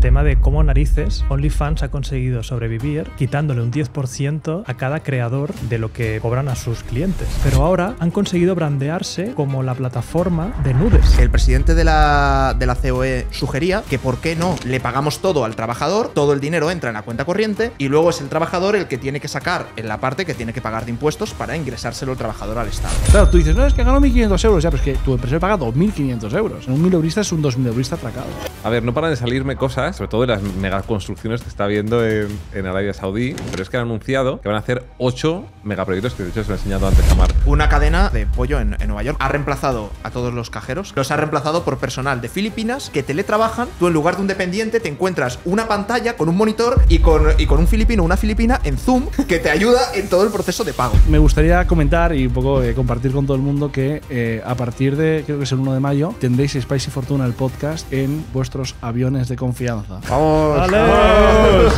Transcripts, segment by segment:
tema de cómo narices OnlyFans ha conseguido sobrevivir quitándole un 10% a cada creador de lo que cobran a sus clientes. Pero ahora han conseguido brandearse como la plataforma de nudes. El presidente de la, de la COE sugería que por qué no le pagamos todo al trabajador, todo el dinero entra en la cuenta corriente y luego es el trabajador el que tiene que sacar en la parte que tiene que pagar de impuestos para ingresárselo el trabajador al Estado. Claro, tú dices, no, es que ganó 1.500 euros, ya, pero que tu empresa paga 2.500 euros. Un 1.000 eurista es un 2.000 eurista atracado. A ver, no para de salirme cosas sobre todo de las megaconstrucciones que está viendo en, Arabia Saudí, pero es que han anunciado que van a hacer 8 megaproyectos que de hecho se lo he enseñado antes a Mar. Una cadena de pollo en, Nueva York ha reemplazado a todos los cajeros, los ha reemplazado por personal de Filipinas que teletrabajan. Tú en lugar de un dependiente te encuentras una pantalla con un monitor y con, un filipino o una filipina en Zoom que te ayuda en todo el proceso de pago. Me gustaría comentar y un poco eh, compartir con todo el mundo que eh, a partir de, creo que es el 1 de mayo, tendréis y Fortuna el podcast en vuestros aviones de confianza. ¡Vamos!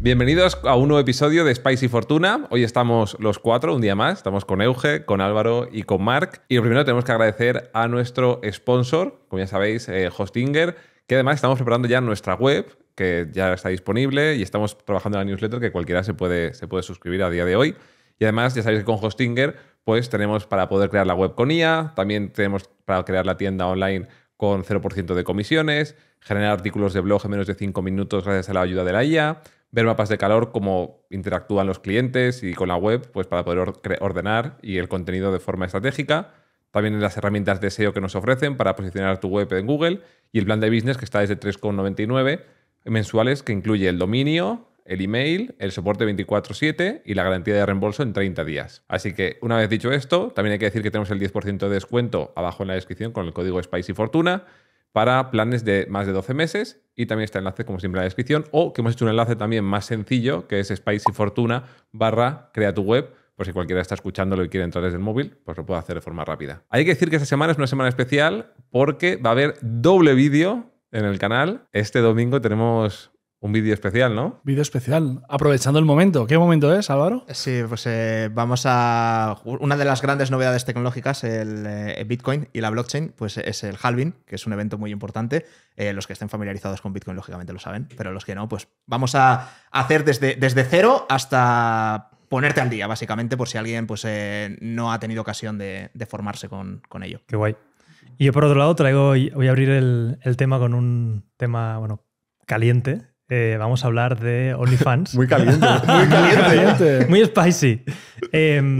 Bienvenidos a un nuevo episodio de y Fortuna. Hoy estamos los cuatro, un día más. Estamos con Euge, con Álvaro y con Mark. Y lo primero tenemos que agradecer a nuestro sponsor, como ya sabéis, eh, Hostinger, que además estamos preparando ya nuestra web, que ya está disponible, y estamos trabajando en la newsletter que cualquiera se puede, se puede suscribir a día de hoy. Y además, ya sabéis que con Hostinger, pues tenemos para poder crear la web con IA, también tenemos para crear la tienda online con 0% de comisiones, generar artículos de blog en menos de 5 minutos gracias a la ayuda de la IA, ver mapas de calor, cómo interactúan los clientes y con la web, pues para poder ordenar y el contenido de forma estratégica. También las herramientas de SEO que nos ofrecen para posicionar tu web en Google y el plan de business que está desde 3,99 mensuales que incluye el dominio, el email, el soporte 24/7 y la garantía de reembolso en 30 días. Así que una vez dicho esto, también hay que decir que tenemos el 10% de descuento abajo en la descripción con el código Fortuna para planes de más de 12 meses y también está el enlace como siempre en la descripción o que hemos hecho un enlace también más sencillo que es SPICYFORTUNA barra crea tu web por si cualquiera está escuchándolo y quiere entrar desde el móvil, pues lo puede hacer de forma rápida. Hay que decir que esta semana es una semana especial porque va a haber doble vídeo en el canal. Este domingo tenemos un vídeo especial, ¿no? Vídeo especial. Aprovechando el momento. ¿Qué momento es, Álvaro? Sí, pues eh, vamos a. Una de las grandes novedades tecnológicas, el, eh, Bitcoin y la blockchain, pues es el halving, que es un evento muy importante. Eh, los que estén familiarizados con Bitcoin, lógicamente, lo saben, pero los que no, pues vamos a hacer desde, desde cero hasta ponerte al día, básicamente, por si alguien pues, no ha tenido ocasión de, formarse con, ello. Qué guay. Y yo, por otro lado, traigo. Voy a abrir el, el tema con un tema, bueno, caliente eh, vamos a hablar de OnlyFans. muy caliente, ¿eh? muy caliente. muy spicy. Em,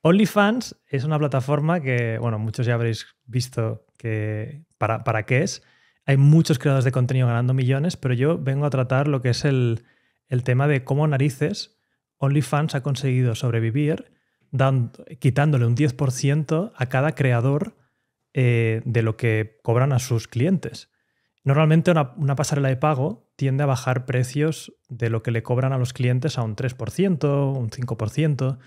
OnlyFans es una plataforma que, bueno, muchos ya habréis visto que para, qué es. Hay muchos creadores de contenido ganando millones, pero yo vengo a tratar lo que es el, tema de cómo narices OnlyFans ha conseguido sobrevivir dando, quitándole un 10% a cada creador eh, de lo que cobran a sus clientes. Normalmente una, pasarela de pago tiende a bajar precios de lo que le cobran a los clientes a un 3%, un 5%.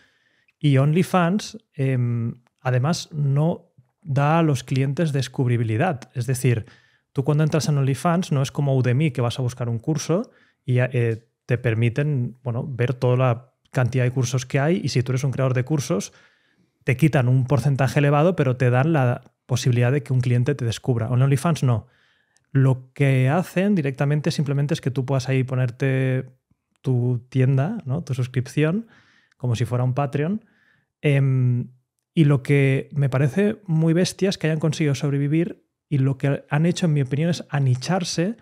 Y OnlyFans, em, además, no da a los clientes descubribilidad. Es decir, tú cuando entras en OnlyFans no es como Udemy que vas a buscar un curso y eh, te permiten bueno, ver toda la cantidad de cursos que hay y si tú eres un creador de cursos, te quitan un porcentaje elevado, pero te dan la posibilidad de que un cliente te descubra. En OnlyFans no. Lo que hacen directamente simplemente es que tú puedas ahí ponerte tu tienda, ¿no? tu suscripción, como si fuera un Patreon. Em, y lo que me parece muy bestia es que hayan conseguido sobrevivir y lo que han hecho, en mi opinión, es anicharse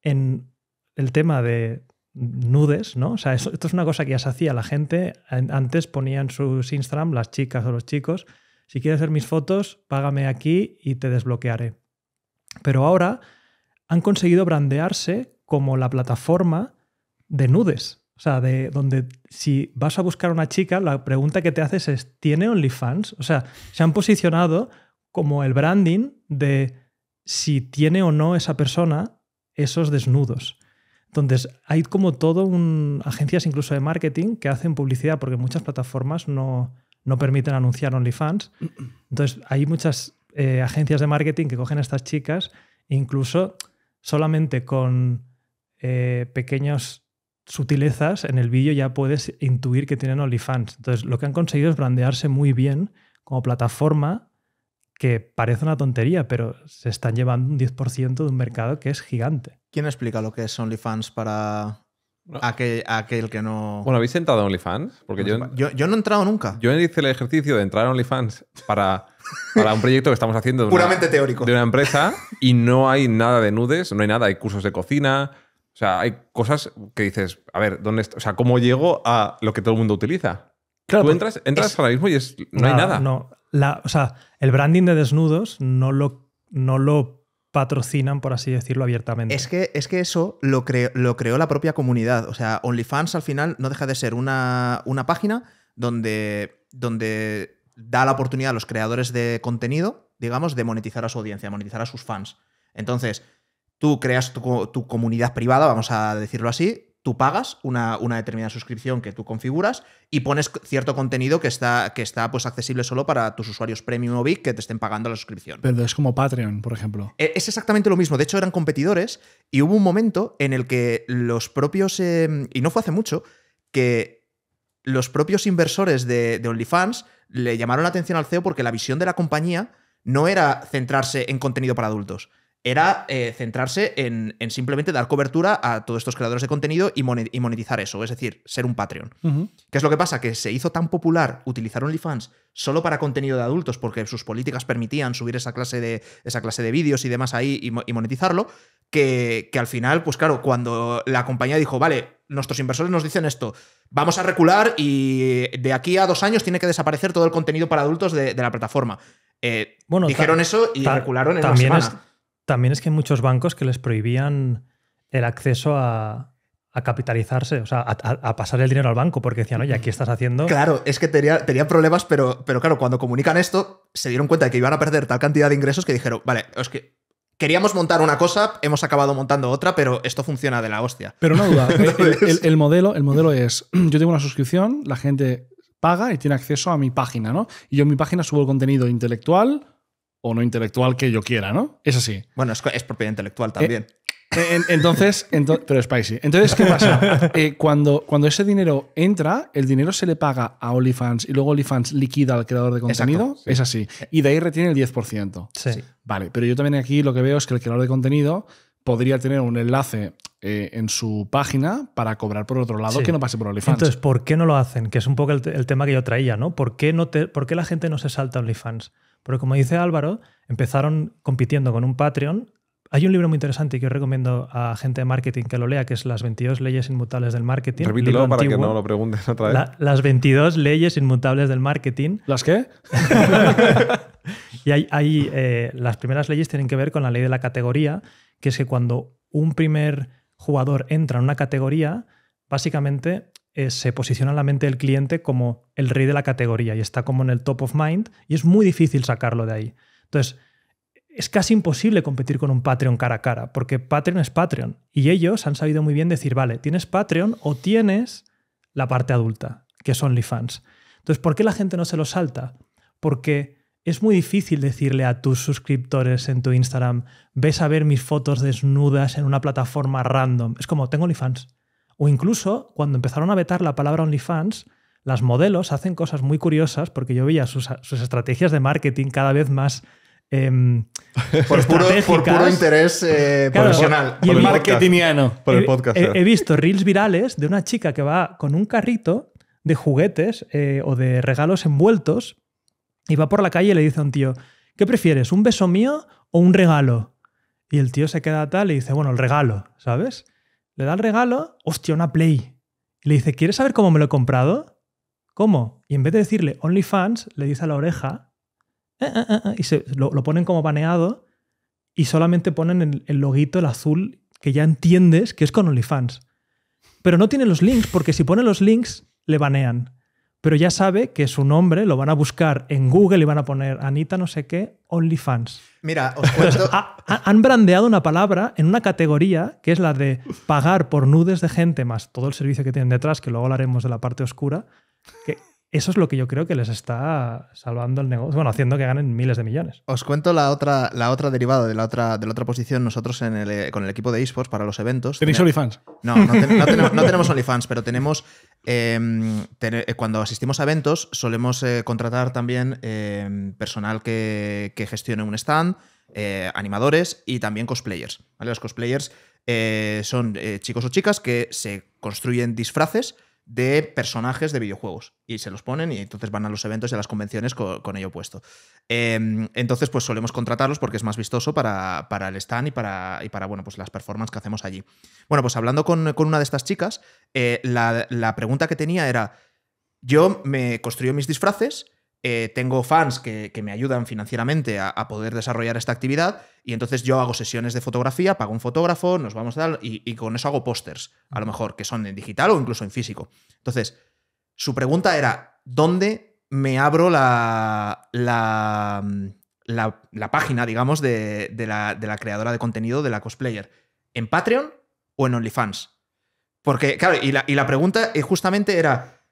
en el tema de nudes, ¿no? O sea, esto, es una cosa que ya se hacía la gente. Antes ponían sus Instagram, las chicas o los chicos, si quieres ver mis fotos, págame aquí y te desbloquearé. Pero ahora han conseguido brandearse como la plataforma de nudes. O sea, de donde si vas a buscar a una chica, la pregunta que te haces es, ¿tiene OnlyFans? O sea, se han posicionado como el branding de si tiene o no esa persona esos desnudos. Entonces, hay como todo un agencias incluso de marketing que hacen publicidad porque muchas plataformas no, permiten anunciar OnlyFans. Entonces, hay muchas eh, agencias de marketing que cogen a estas chicas, incluso solamente con eh, pequeñas sutilezas en el vídeo ya puedes intuir que tienen OnlyFans. Entonces, lo que han conseguido es brandearse muy bien como plataforma que parece una tontería, pero se están llevando un 10% de un mercado que es gigante. ¿Quién explica lo que es OnlyFans para Aquel que, que, no. Bueno, ¿habéis entrado a OnlyFans? Porque yo, yo, no he entrado nunca. Yo hice el ejercicio de entrar a OnlyFans para, para un proyecto que estamos haciendo. De Puramente una, teórico. De una empresa y no hay nada de nudes, no hay nada. Hay cursos de cocina. O sea, hay cosas que dices, a ver, ¿dónde O sea, ¿cómo llego a lo que todo el mundo utiliza? Tú entras, entras ahora mismo y no, hay nada. No, o sea, el branding de desnudos no lo, no lo patrocinan, por así decirlo, abiertamente. Es que, es que eso lo, creó la propia comunidad. O sea, OnlyFans al final no deja de ser una, página donde, donde da la oportunidad a los creadores de contenido, digamos, de monetizar a su audiencia, monetizar a sus fans. Entonces, tú creas tu comunidad privada, vamos a decirlo así, tú pagas una, una, determinada suscripción que tú configuras y pones cierto contenido que está, que está pues, accesible solo para tus usuarios premium o big que te estén pagando la suscripción. Pero es como Patreon, por ejemplo. E, es exactamente lo mismo. De hecho, eran competidores y hubo un momento en el que los propios, em, y no fue hace mucho, que los propios inversores de, de OnlyFans le llamaron la atención al CEO porque la visión de la compañía no era centrarse en contenido para adultos, era eh, centrarse en, simplemente dar cobertura a todos estos creadores de contenido y monetizar eso, es decir, ser un Patreon. ¿Qué es lo que pasa? Que se hizo tan popular utilizar OnlyFans solo para contenido de adultos, porque sus políticas permitían subir esa clase de, esa clase de vídeos y demás ahí y, monetizarlo, que, al final, pues claro, cuando la compañía dijo, vale, nuestros inversores nos dicen esto, vamos a recular y de aquí a dos años tiene que desaparecer todo el contenido para adultos de, la plataforma. Eh, bueno, dijeron eso y recularon en también una semana. También es que hay muchos bancos que les prohibían el acceso a, capitalizarse, o sea, a, pasar el dinero al banco, porque decían, oye, aquí estás haciendo. Claro, es que tenían problemas, pero, pero claro, cuando comunican esto, se dieron cuenta de que iban a perder tal cantidad de ingresos que dijeron, vale, es que queríamos montar una cosa, hemos acabado montando otra, pero esto funciona de la hostia. Pero no duda, el, modelo, el modelo es, yo tengo una suscripción, la gente paga y tiene acceso a mi página, ¿no? Y yo en mi página subo el contenido intelectual, o no intelectual que yo quiera, ¿no? Es así. Bueno, es, propiedad intelectual eh, también. Eh, entonces, pero spicy. Entonces, ¿qué pasa? Eh, cuando, cuando ese dinero entra, el dinero se le paga a OnlyFans y luego OnlyFans liquida al creador de contenido. Es así. Y de ahí retiene el 10%. Sí. Vale, pero yo también aquí lo que veo es que el creador de contenido podría tener un enlace en su página para cobrar por otro lado que no pase por OnlyFans. Entonces, ¿por qué no lo hacen? Que es un poco el, tema que yo traía, ¿no? ¿Por qué, no ¿Por qué la gente no se salta a OnlyFans? Pero como dice Álvaro, empezaron compitiendo con un Patreon. Hay un libro muy interesante que yo recomiendo a gente de marketing que lo lea, que es Las 22 leyes inmutables del marketing. Repítelo para que no lo pregunten otra vez. las 22 leyes inmutables del marketing. ¿Las qué? y hay, eh, las primeras leyes tienen que ver con la ley de la categoría, que es que cuando un primer jugador entra en una categoría, básicamente eh, se posiciona en la mente del cliente como el rey de la categoría y está como en el top of mind y es muy difícil sacarlo de ahí. Entonces, es casi imposible competir con un Patreon cara a cara, porque Patreon es Patreon y ellos han sabido muy bien decir, vale, tienes Patreon o tienes la parte adulta, que son OnlyFans. Entonces, ¿por qué la gente no se lo salta? Porque es muy difícil decirle a tus suscriptores en tu Instagram, ves a ver mis fotos desnudas en una plataforma random. Es como, tengo OnlyFans. O incluso cuando empezaron a vetar la palabra OnlyFans, las modelos hacen cosas muy curiosas porque yo veía sus, estrategias de marketing cada vez más em, por, puro, interés eh, profesional. Y el marketingiano. Por el podcast. Eh. He, visto reels virales de una chica que va con un carrito de juguetes eh, o de regalos envueltos y va por la calle y le dice a un tío, ¿qué prefieres, un beso mío o un regalo? Y el tío se queda tal y dice, bueno, el regalo, ¿sabes? Le da el regalo, hostia, una Play. le dice, ¿quieres saber cómo me lo he comprado? ¿Cómo? Y en vez de decirle OnlyFans, le dice a la oreja, eh, eh, eh, y se, lo, ponen como baneado, y solamente ponen el, el loguito, el azul, que ya entiendes que es con OnlyFans. Pero no tiene los links, porque si pone los links, le banean pero ya sabe que su nombre lo van a buscar en Google y van a poner Anita no sé qué, OnlyFans. Mira, os cuento... han brandeado una palabra en una categoría que es la de pagar por nudes de gente más todo el servicio que tienen detrás, que luego hablaremos de la parte oscura, que eso es lo que yo creo que les está salvando el negocio, bueno, haciendo que ganen miles de millones. Os cuento la otra, la otra derivada de la otra, de la otra posición. Nosotros con el equipo de esports para los eventos. ¿Tenéis OnlyFans? No, no tenemos OnlyFans, pero tenemos Em, eh, cuando asistimos a eventos solemos eh, contratar también em, personal que, gestione un stand, eh, animadores y también cosplayers. Los cosplayers son chicos o chicas que se construyen disfraces de personajes de videojuegos. Y se los ponen y entonces van a los eventos y a las convenciones con, ello puesto. Em, entonces, pues solemos contratarlos porque es más vistoso para, el stand y para, y para bueno, pues las performances que hacemos allí. Bueno, pues hablando con, una de estas chicas, eh, la, la pregunta que tenía era, yo me construyo mis disfraces eh, tengo fans que, me ayudan financieramente a, poder desarrollar esta actividad y entonces yo hago sesiones de fotografía, pago un fotógrafo, nos vamos a dar y, con eso hago pósters, a lo mejor, que son en digital o incluso en físico. Entonces, su pregunta era, ¿dónde me abro la, la, la, página, digamos, de, la, creadora de contenido, de la cosplayer? ¿En Patreon o en OnlyFans? Porque, claro, y la, y la pregunta eh, justamente era,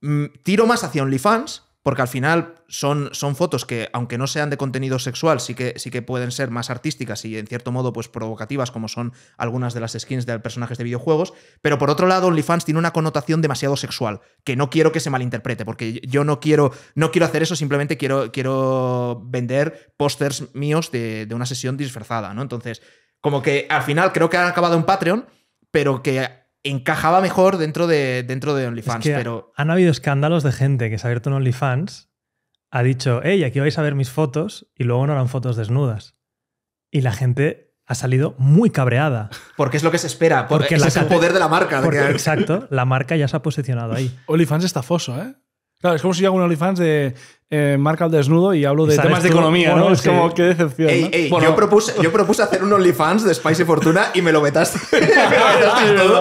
mm, ¿tiro más hacia OnlyFans? porque al final son, son fotos que, aunque no sean de contenido sexual, sí que, sí que pueden ser más artísticas y en cierto modo pues provocativas, como son algunas de las skins de personajes de videojuegos. Pero por otro lado, OnlyFans tiene una connotación demasiado sexual, que no quiero que se malinterprete, porque yo no quiero, no quiero hacer eso, simplemente quiero, quiero vender pósters míos de, una sesión disfrazada, ¿no? Entonces, como que al final creo que han acabado en Patreon, pero que encajaba mejor dentro de, dentro de OnlyFans. pero... Han habido escándalos de gente que se ha abierto en OnlyFans, ha dicho, hey, aquí vais a ver mis fotos, y luego no eran fotos desnudas. Y la gente ha salido muy cabreada. Porque es lo que se espera, porque, es el poder de la marca. Porque, Exacto, la marca ya se ha posicionado ahí. OnlyFans foso ¿eh? Claro, es como si yo hago un OnlyFans de eh, marca al desnudo y hablo de temas de economía, ¿no? Es como, qué decepción. yo, propuse, hacer un OnlyFans de Spice y Fortuna y me lo metaste.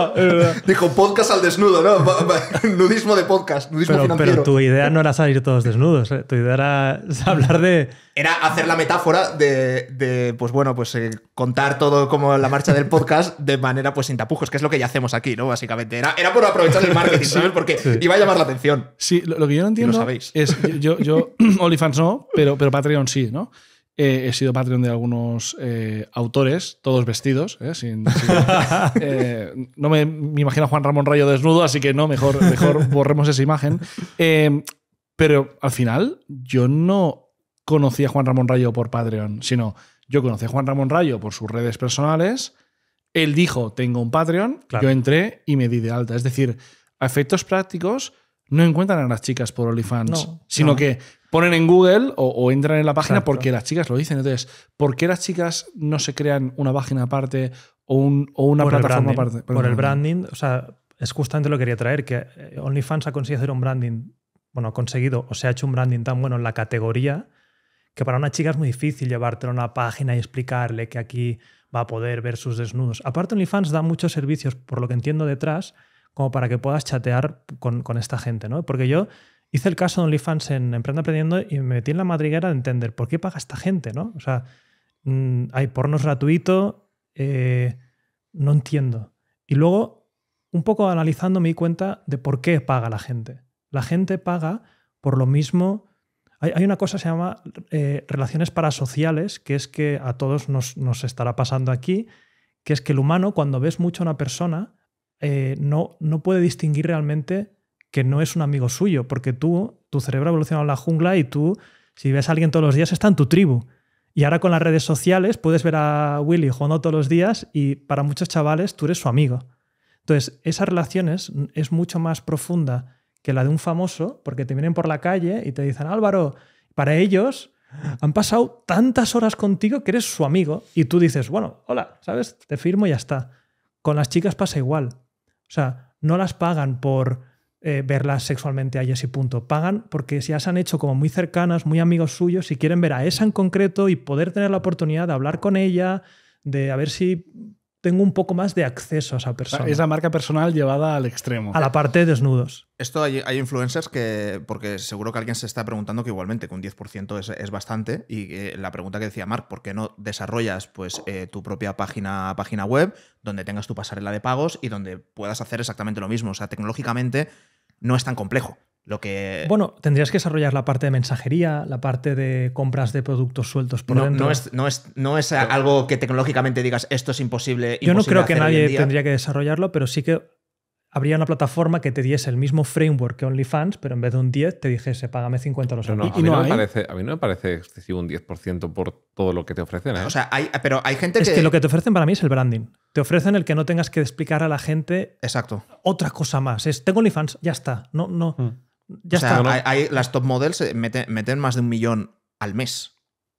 Dijo, podcast al desnudo, ¿no? nudismo de podcast, nudismo pero, financiero. Pero tu idea no era salir todos desnudos, ¿eh? tu idea era hablar de era hacer la metáfora de, pues bueno, pues eh, contar todo como la marcha del podcast de manera pues sin tapujos, que es lo que ya hacemos aquí, ¿no? Básicamente. Era, era por aprovechar el marketing, ¿sabes? Porque iba a llamar la atención. Sí, lo, que yo no entiendo lo sabéis. es, yo, yo no, pero, Patreon sí, ¿no? Eh, he sido Patreon de algunos eh, autores, todos vestidos. sin, no me, imagino a Juan Ramón Rayo desnudo, así que no, mejor, mejor borremos esa imagen. pero al final, yo no conocía a Juan Ramón Rayo por Patreon, sino yo conocí a Juan Ramón Rayo por sus redes personales. Él dijo, tengo un Patreon, yo entré y me di de alta. Es decir, a efectos prácticos, no encuentran a las chicas por OnlyFans, sino que ponen en Google o, entran en la página porque las chicas lo dicen. Entonces, ¿por qué las chicas no se crean una página aparte o, una plataforma aparte? Por el branding, o sea, es justamente lo que quería traer, que eh, OnlyFans ha conseguido hacer un branding, bueno, ha conseguido o se ha hecho un branding tan bueno en la categoría que para una chica es muy difícil llevártelo a una página y explicarle que aquí va a poder ver sus desnudos. Aparte, OnlyFans da muchos servicios, por lo que entiendo detrás, como para que puedas chatear con, esta gente, ¿no? Porque yo hice el caso de OnlyFans en emprende Aprendiendo y me metí en la madriguera de entender por qué paga esta gente, ¿no? O sea, mm, hay pornos gratuito, eh, no entiendo. Y luego, un poco analizando, me di cuenta de por qué paga la gente. La gente paga por lo mismo hay, una cosa que se llama eh, relaciones parasociales, que es que a todos nos, estará pasando aquí, que es que el humano, cuando ves mucho a una persona, eh, no, no puede distinguir realmente que no es un amigo suyo, porque tú, tu cerebro ha evolucionado en la jungla y tú, si ves a alguien todos los días, está en tu tribu. Y ahora con las redes sociales puedes ver a Willy jugando todos los días y para muchos chavales tú eres su amigo. Entonces, esas relaciones es mucho más profunda que la de un famoso, porque te vienen por la calle y te dicen, Álvaro, para ellos han pasado tantas horas contigo que eres su amigo y tú dices, bueno, hola, ¿sabes? Te firmo y ya está. Con las chicas pasa igual. O sea, no las pagan por eh, verlas sexualmente a ellas punto. Pagan porque ya se han hecho como muy cercanas, muy amigos suyos y quieren ver a esa en concreto y poder tener la oportunidad de hablar con ella, de a ver si tengo un poco más de acceso a esa persona. Esa marca personal llevada al extremo. A la parte de desnudos. Esto hay, hay, influencers que, porque seguro que alguien se está preguntando que igualmente, que un 10% es, bastante, y eh, la pregunta que decía Marc, ¿por qué no desarrollas pues, eh, tu propia página, página web donde tengas tu pasarela de pagos y donde puedas hacer exactamente lo mismo? O sea, tecnológicamente no es tan complejo que... Bueno, tendrías que desarrollar la parte de mensajería, la parte de compras de productos sueltos por no, es, algo que tecnológicamente digas esto es imposible. Yo no creo que nadie tendría que desarrollarlo, pero sí que habría una plataforma que te diese el mismo framework que OnlyFans, pero en vez de un 10 te dijese, págame 50 los a, mí no me parece, excesivo un 10% por todo lo que te ofrecen. ¿eh? O sea, pero hay gente que... lo que te ofrecen para mí es el branding. Te ofrecen el que no tengas que explicar a la gente otra cosa más. Es, tengo OnlyFans, ya está. No, no. Mm o sea, las top models eh, meten, más de un millón al mes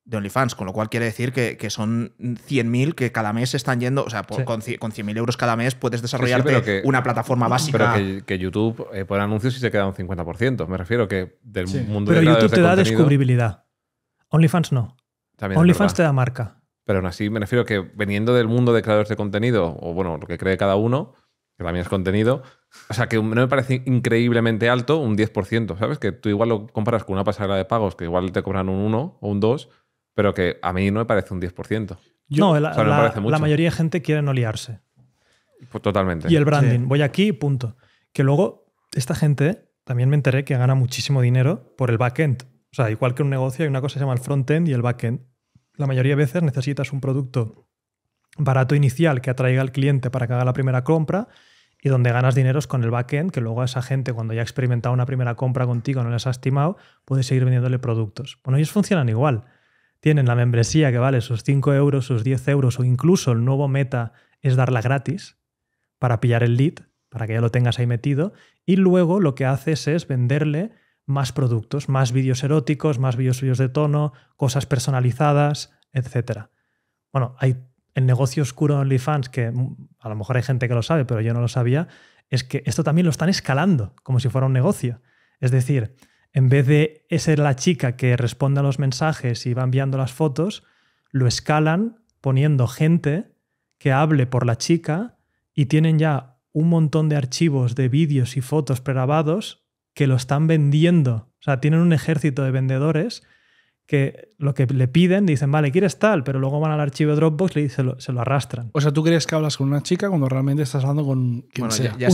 de OnlyFans, con lo cual quiere decir que, son 100.000 que cada mes están yendo, o sea, con, 100.000 euros cada mes puedes desarrollarte una plataforma básica. Pero que, YouTube eh, por anuncios y se queda un 50%, me refiero que del mundo Pero YouTube te da descubribilidad. OnlyFans no. OnlyFans te da marca. Pero aún así me refiero que veniendo del mundo de creadores de contenido, o bueno, lo que cree cada uno, que también es contenido. O sea, que no me parece increíblemente alto, un 10%, ¿sabes? Que tú igual lo comparas con una pasarela de pagos que igual te cobran un 1 o un 2, pero que a mí no me parece un 10%. Yo, no, la, mayoría de gente quiere no liarse. Pues totalmente. Y el branding, voy aquí, punto. Que luego, esta gente, también me enteré que gana muchísimo dinero por el backend. O sea, igual que un negocio, hay una cosa que se llama el front-end y el backend. La mayoría de veces necesitas un producto barato inicial que atraiga al cliente para que haga la primera compra y donde ganas dinero es con el backend, que luego a esa gente, cuando ya ha experimentado una primera compra contigo, no les ha estimado, puedes seguir vendiéndole productos. Bueno, ellos funcionan igual. Tienen la membresía que vale sus 5 euros, sus 10 euros o incluso el nuevo meta es darla gratis para pillar el lead, para que ya lo tengas ahí metido. Y luego lo que haces es venderle más productos, más vídeos eróticos, más vídeos suyos de tono, cosas personalizadas, etc. Bueno, hay el negocio oscuro de OnlyFans, que mm, a lo mejor hay gente que lo sabe, pero yo no lo sabía, es que esto también lo están escalando, como si fuera un negocio. Es decir, en vez de ser la chica que responde a los mensajes y va enviando las fotos, lo escalan poniendo gente que hable por la chica y tienen ya un montón de archivos de vídeos y fotos pregrabados que lo están vendiendo. O sea, tienen un ejército de vendedores que lo que le piden, dicen, vale, quieres tal, pero luego van al archivo Dropbox y se lo, se lo arrastran. O sea, tú crees que hablas con una chica cuando realmente estás hablando con bueno, Ya,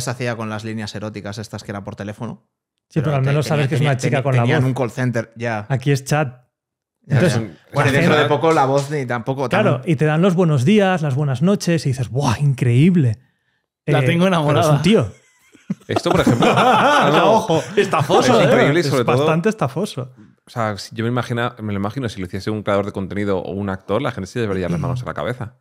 se Hacía, con las líneas eróticas estas que era por teléfono. Sí, pero, al menos sabes que es una chica con la voz. un call center, ya. Aquí es chat. bueno, dentro de poco la voz ni tampoco. Claro, y te dan los buenos días, las buenas noches y dices, ¡buah, increíble! La eh, tengo enamorada. Es un tío. Esto, por ejemplo. ojo, estafoso. ¿eh? Es sobre todo, bastante estafoso. O sea, yo me, imagino, me lo imagino, si lo hiciese un creador de contenido o un actor, la gente se llevaría las manos a la cabeza.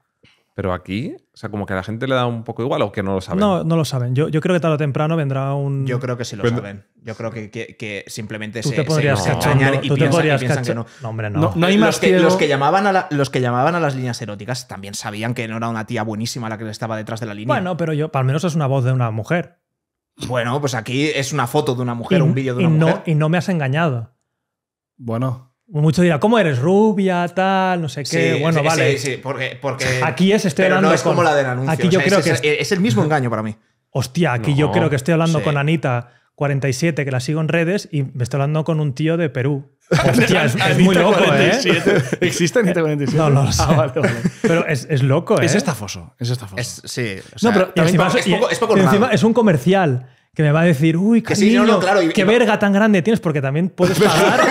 Pero aquí, o sea, como que a la gente le da un poco igual o que no lo saben. No, no lo saben. Yo, creo que tarde o temprano vendrá un. Yo creo que sí lo saben. Yo creo que, simplemente se, te podrías y, piensan, que no. hay los, más que, los, que, llamaban a los que llamaban a las líneas eróticas también sabían que no era una tía buenísima la que estaba detrás de la línea. Bueno, pero yo, al menos es una voz de una mujer. Bueno, pues aquí es una foto de una mujer, un vídeo de una mujer. No, y no me has engañado. Bueno. Mucho dirá, ¿cómo eres? Rubia, tal, no sé qué. bueno, vale. Sí, sí, porque, porque. Aquí es, estoy hablando. No es como la del anuncio. Aquí yo creo que. Es, el mismo engaño para mí. Hostia, aquí yo creo que estoy hablando con Anita. 47, que la sigo en redes, y me estoy hablando con un tío de Perú. Hostia, es, muy loco, ¿eh? ¿Existe Anita 47? No, no lo ah, sé. Pero es, es, loco, ¿eh? Es estafoso, es estafoso. sí. no, pero es, poco, encima es un comercial que me va a decir, uy, qué, qué verga tan grande tienes, porque también puedes pagar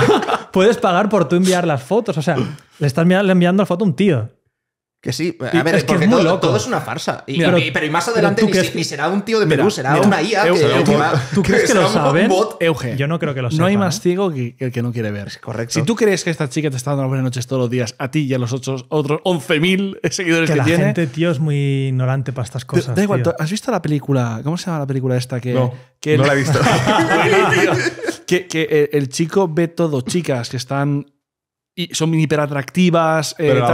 puedes pagar por tú enviar las fotos. O sea, le estás enviando la foto a un tío. Que sí, a ver, es todo, es una farsa. pero, y más adelante ni, será un tío de Perú, será una IA que, ¿Tú crees que, lo saben? yo no creo que lo sepan. No hay más ¿eh? ciego que el que no quiere ver. correcto. Si tú crees que esta chica te está dando buenas noches todos los días, a ti y a los otros, otros 11.000 seguidores que, la gente, tío, es muy ignorante para estas cosas. Da igual, ¿has visto la película? ¿Cómo se llama la película esta? Que, no, no la he visto. que, el chico ve todo, chicas que están y son hiper atractivas. Eh,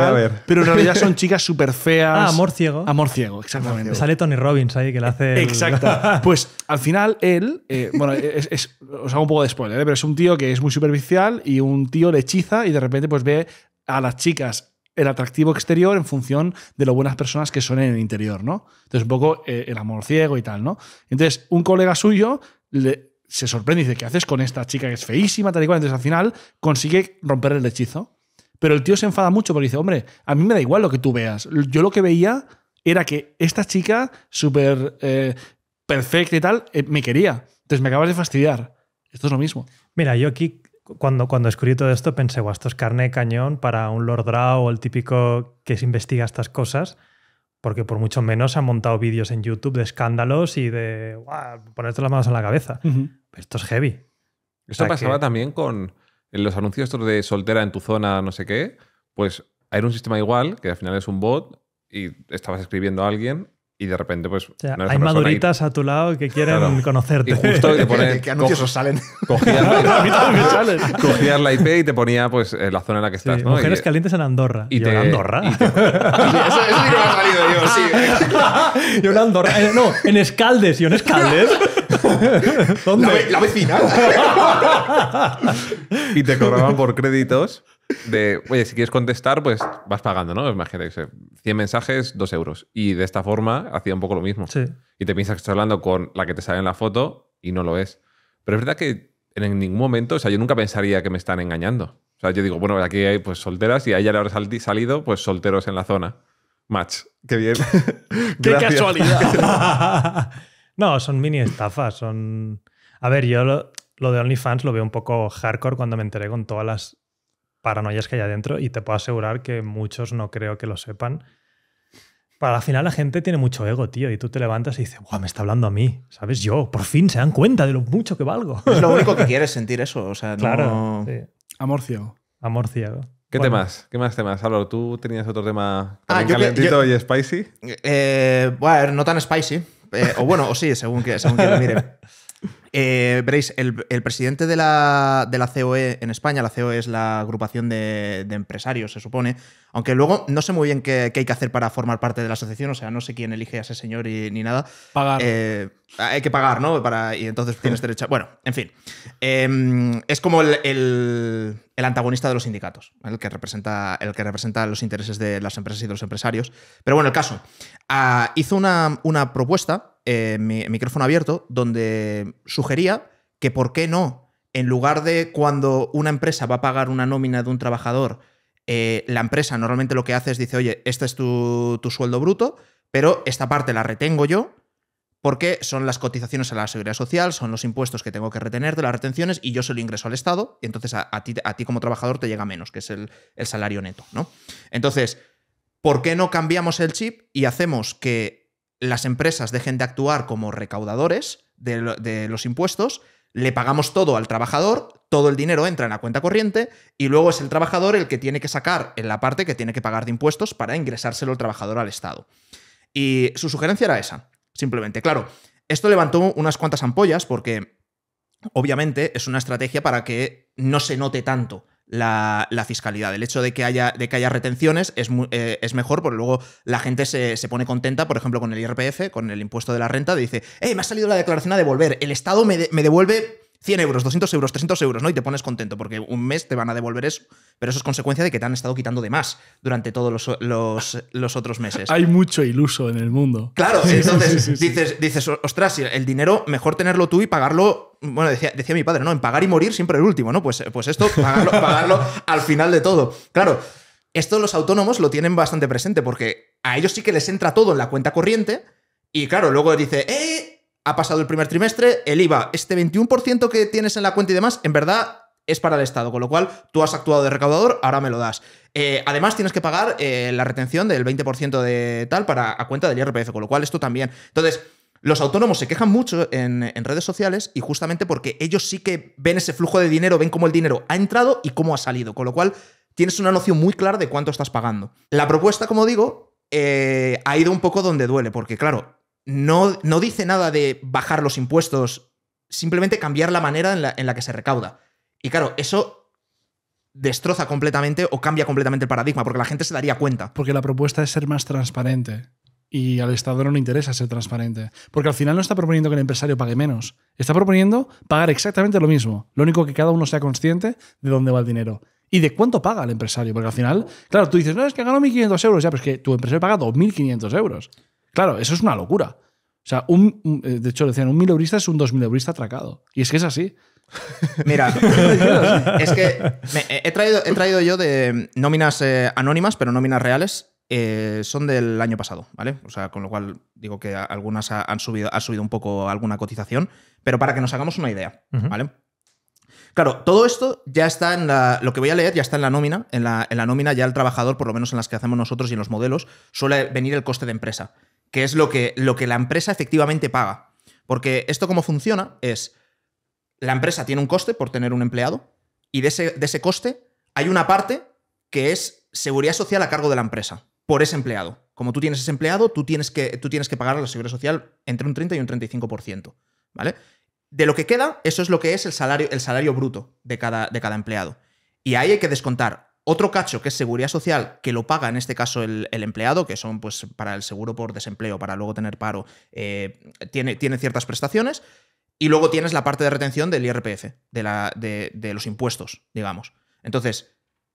pero, en realidad son chicas súper feas. Ah, amor ciego. Amor ciego, exactamente. Sale Tony Robbins ahí que le hace. Exacto. pues al final él. Eh, bueno, es, es, os hago un poco de spoiler, ¿eh? pero es un tío que es muy superficial y un tío le hechiza y de repente pues ve a las chicas el atractivo exterior en función de lo buenas personas que son en el interior, ¿no? Entonces, un poco eh, el amor ciego y tal, ¿no? Entonces, un colega suyo le, se sorprende y dice, ¿qué haces con esta chica que es feísima, tal y cual? Entonces al final consigue romper el hechizo. Pero el tío se enfada mucho porque dice, hombre, a mí me da igual lo que tú veas. Yo lo que veía era que esta chica, súper eh, perfecta y tal, eh, me quería. Entonces me acabas de fastidiar. Esto es lo mismo. Mira, yo aquí cuando, cuando escribí todo esto pensé, guau, esto es carne de cañón para un Lord Draw o el típico que se investiga estas cosas. Porque por mucho menos han montado vídeos en YouTube de escándalos y de ponerte las manos en la cabeza. esto es heavy. Esto pasaba también con los anuncios estos de soltera en tu zona, no sé qué. Pues era un sistema igual, que al final es un bot, y estabas escribiendo a alguien y de repente, pues. hay maduritas a tu lado que quieren conocerte. Y justo te ¿Qué anuncios os salen? Cogías la, IP y te ponía pues eh, la zona en la que estás. Mujeres calientes en Andorra. Y, en Andorra. eso, es sí que me ha salido yo, sí. yo en Andorra. Eh, no, en Escaldes. Yo en Escaldes. ¿Dónde? La, la vecina. y te cobraban por créditos de, oye, si quieres contestar, pues vas pagando, ¿no? Imagínate, 100 mensajes, 2 euros. Y de esta forma hacía un poco lo mismo. Y te piensas que estás hablando con la que te sale en la foto y no lo es. Pero es verdad que en ningún momento, o sea, yo nunca pensaría que me están engañando. O sea, yo digo, bueno, aquí hay pues solteras y a ella le habrá salido pues solteros en la zona. Match. Qué bien. Qué casualidad. no, son mini estafas. Son. A ver, yo lo, lo de OnlyFans lo veo un poco hardcore cuando me enteré con todas las paranoias que hay adentro y te puedo asegurar que muchos no creo que lo sepan. Para la final la gente tiene mucho ego, tío, y tú te levantas y dices, Buah, me está hablando a mí, ¿sabes? Yo, por fin se dan cuenta de lo mucho que valgo. Es lo único que quieres sentir eso, o sea, no... Claro, sí. Amor ciego. ¿Qué temas? ¿Qué más temas? Álvaro, tú tenías otro tema ah, calentito y spicy. Eh, bueno, no tan spicy. Eh, o bueno, o sí, según que, según que mire. Eh, veréis, el, presidente de la, de COE en España, la COE es la agrupación de, empresarios, se supone, aunque luego no sé muy bien qué, hay que hacer para formar parte de la asociación, o sea, no sé quién elige a ese señor y, ni nada. Pagar. Eh, hay que pagar, ¿no? Para, y entonces tienes derecho. bueno, en fin. Em, es como el, antagonista de los sindicatos, el que, representa, el que representa los intereses de las empresas y de los empresarios. Pero bueno, el caso. Ah, hizo una, una propuesta eh, micrófono abierto, donde sugería que por qué no, en lugar de cuando una empresa va a pagar una nómina de un trabajador, eh, la empresa normalmente lo que hace es dice, oye, este es tu, sueldo bruto, pero esta parte la retengo yo, porque son las cotizaciones a la seguridad social, son los impuestos que tengo que retener de las retenciones y yo se lo ingreso al Estado y entonces a, ti, a ti, como trabajador te llega menos, que es el, el, salario neto, ¿no? Entonces, ¿por qué no cambiamos el chip y hacemos que las empresas dejen de actuar como recaudadores de, los impuestos, le pagamos todo al trabajador, todo el dinero entra en la cuenta corriente y luego es el trabajador el que tiene que sacar en la parte que tiene que pagar de impuestos para ingresárselo el trabajador al Estado. Y su sugerencia era esa, simplemente. Claro, esto levantó unas cuantas ampollas porque obviamente es una estrategia para que no se note tanto la, fiscalidad. El hecho de que haya, de que haya retenciones es, eh, es mejor porque luego la gente se, pone contenta, por ejemplo, con el IRPF, con el impuesto de la renta, dice, ¡eh, me ha salido la declaración a devolver! El Estado me, me devuelve 100 euros, 200 euros, 300 euros, ¿no? Y te pones contento porque un mes te van a devolver eso, pero eso es consecuencia de que te han estado quitando de más durante todos los, los, otros meses. Hay mucho iluso en el mundo. Claro, entonces dices, dices, ostras, el dinero mejor tenerlo tú y pagarlo bueno, decía, mi padre, ¿no? En pagar y morir siempre el último, ¿no? Pues, pues esto, pagarlo, al final de todo. Claro, esto los autónomos lo tienen bastante presente porque a ellos sí que les entra todo en la cuenta corriente y claro, luego dice, ¡eh! ha pasado el primer trimestre, el IVA, este 21% que tienes en la cuenta y demás, en verdad es para el Estado, con lo cual tú has actuado de recaudador, ahora me lo das. Eh, además, tienes que pagar eh, la retención del 20% de tal para a cuenta del IRPF, con lo cual esto también. Entonces, los autónomos se quejan mucho en, redes sociales y justamente porque ellos sí que ven ese flujo de dinero, ven cómo el dinero ha entrado y cómo ha salido, con lo cual tienes una noción muy clara de cuánto estás pagando. La propuesta, como digo, eh, ha ido un poco donde duele, porque claro, no, dice nada de bajar los impuestos, simplemente cambiar la manera en la, en la que se recauda. Y claro, eso destroza completamente o cambia completamente el paradigma, porque la gente se daría cuenta. Porque la propuesta es ser más transparente. Y al Estado no le interesa ser transparente. Porque al final no está proponiendo que el empresario pague menos. Está proponiendo pagar exactamente lo mismo. Lo único que cada uno sea consciente de dónde va el dinero. Y de cuánto paga el empresario. Porque al final, claro, tú dices, no, es que gano 1.500 euros. Ya, pero es que tu empresario paga 2.500 euros. Claro, eso es una locura. O sea, un, eh, de hecho decían, un mil es un dos mil atracado. Y es que es así. Mira, es que he, traído, he traído yo de em, nóminas eh, anónimas, pero nóminas reales. Eh, son del año pasado, ¿vale? O sea, con lo cual digo que algunas han subido, ha subido un poco alguna cotización, pero para que nos hagamos una idea, ¿vale? Claro, todo esto ya está en la. Lo que voy a leer ya está en la nómina. En la, en la, nómina ya el trabajador, por lo menos en las que hacemos nosotros y en los modelos, suele venir el coste de empresa que es lo que, lo que la empresa efectivamente paga. Porque esto como funciona es, la empresa tiene un coste por tener un empleado y de ese, de ese coste hay una parte que es seguridad social a cargo de la empresa por ese empleado. Como tú tienes ese empleado, tú tienes que, tú tienes que pagar la seguridad social entre un 30 y un 35%. ¿Vale? De lo que queda, eso es lo que es el salario, el salario bruto de cada, de cada empleado. Y ahí hay que descontar otro cacho que es seguridad social, que lo paga en este caso el, empleado, que son pues para el seguro por desempleo, para luego tener paro, eh, tiene, tiene ciertas prestaciones. Y luego tienes la parte de retención del IRPF, de, la, de, los impuestos, digamos. Entonces,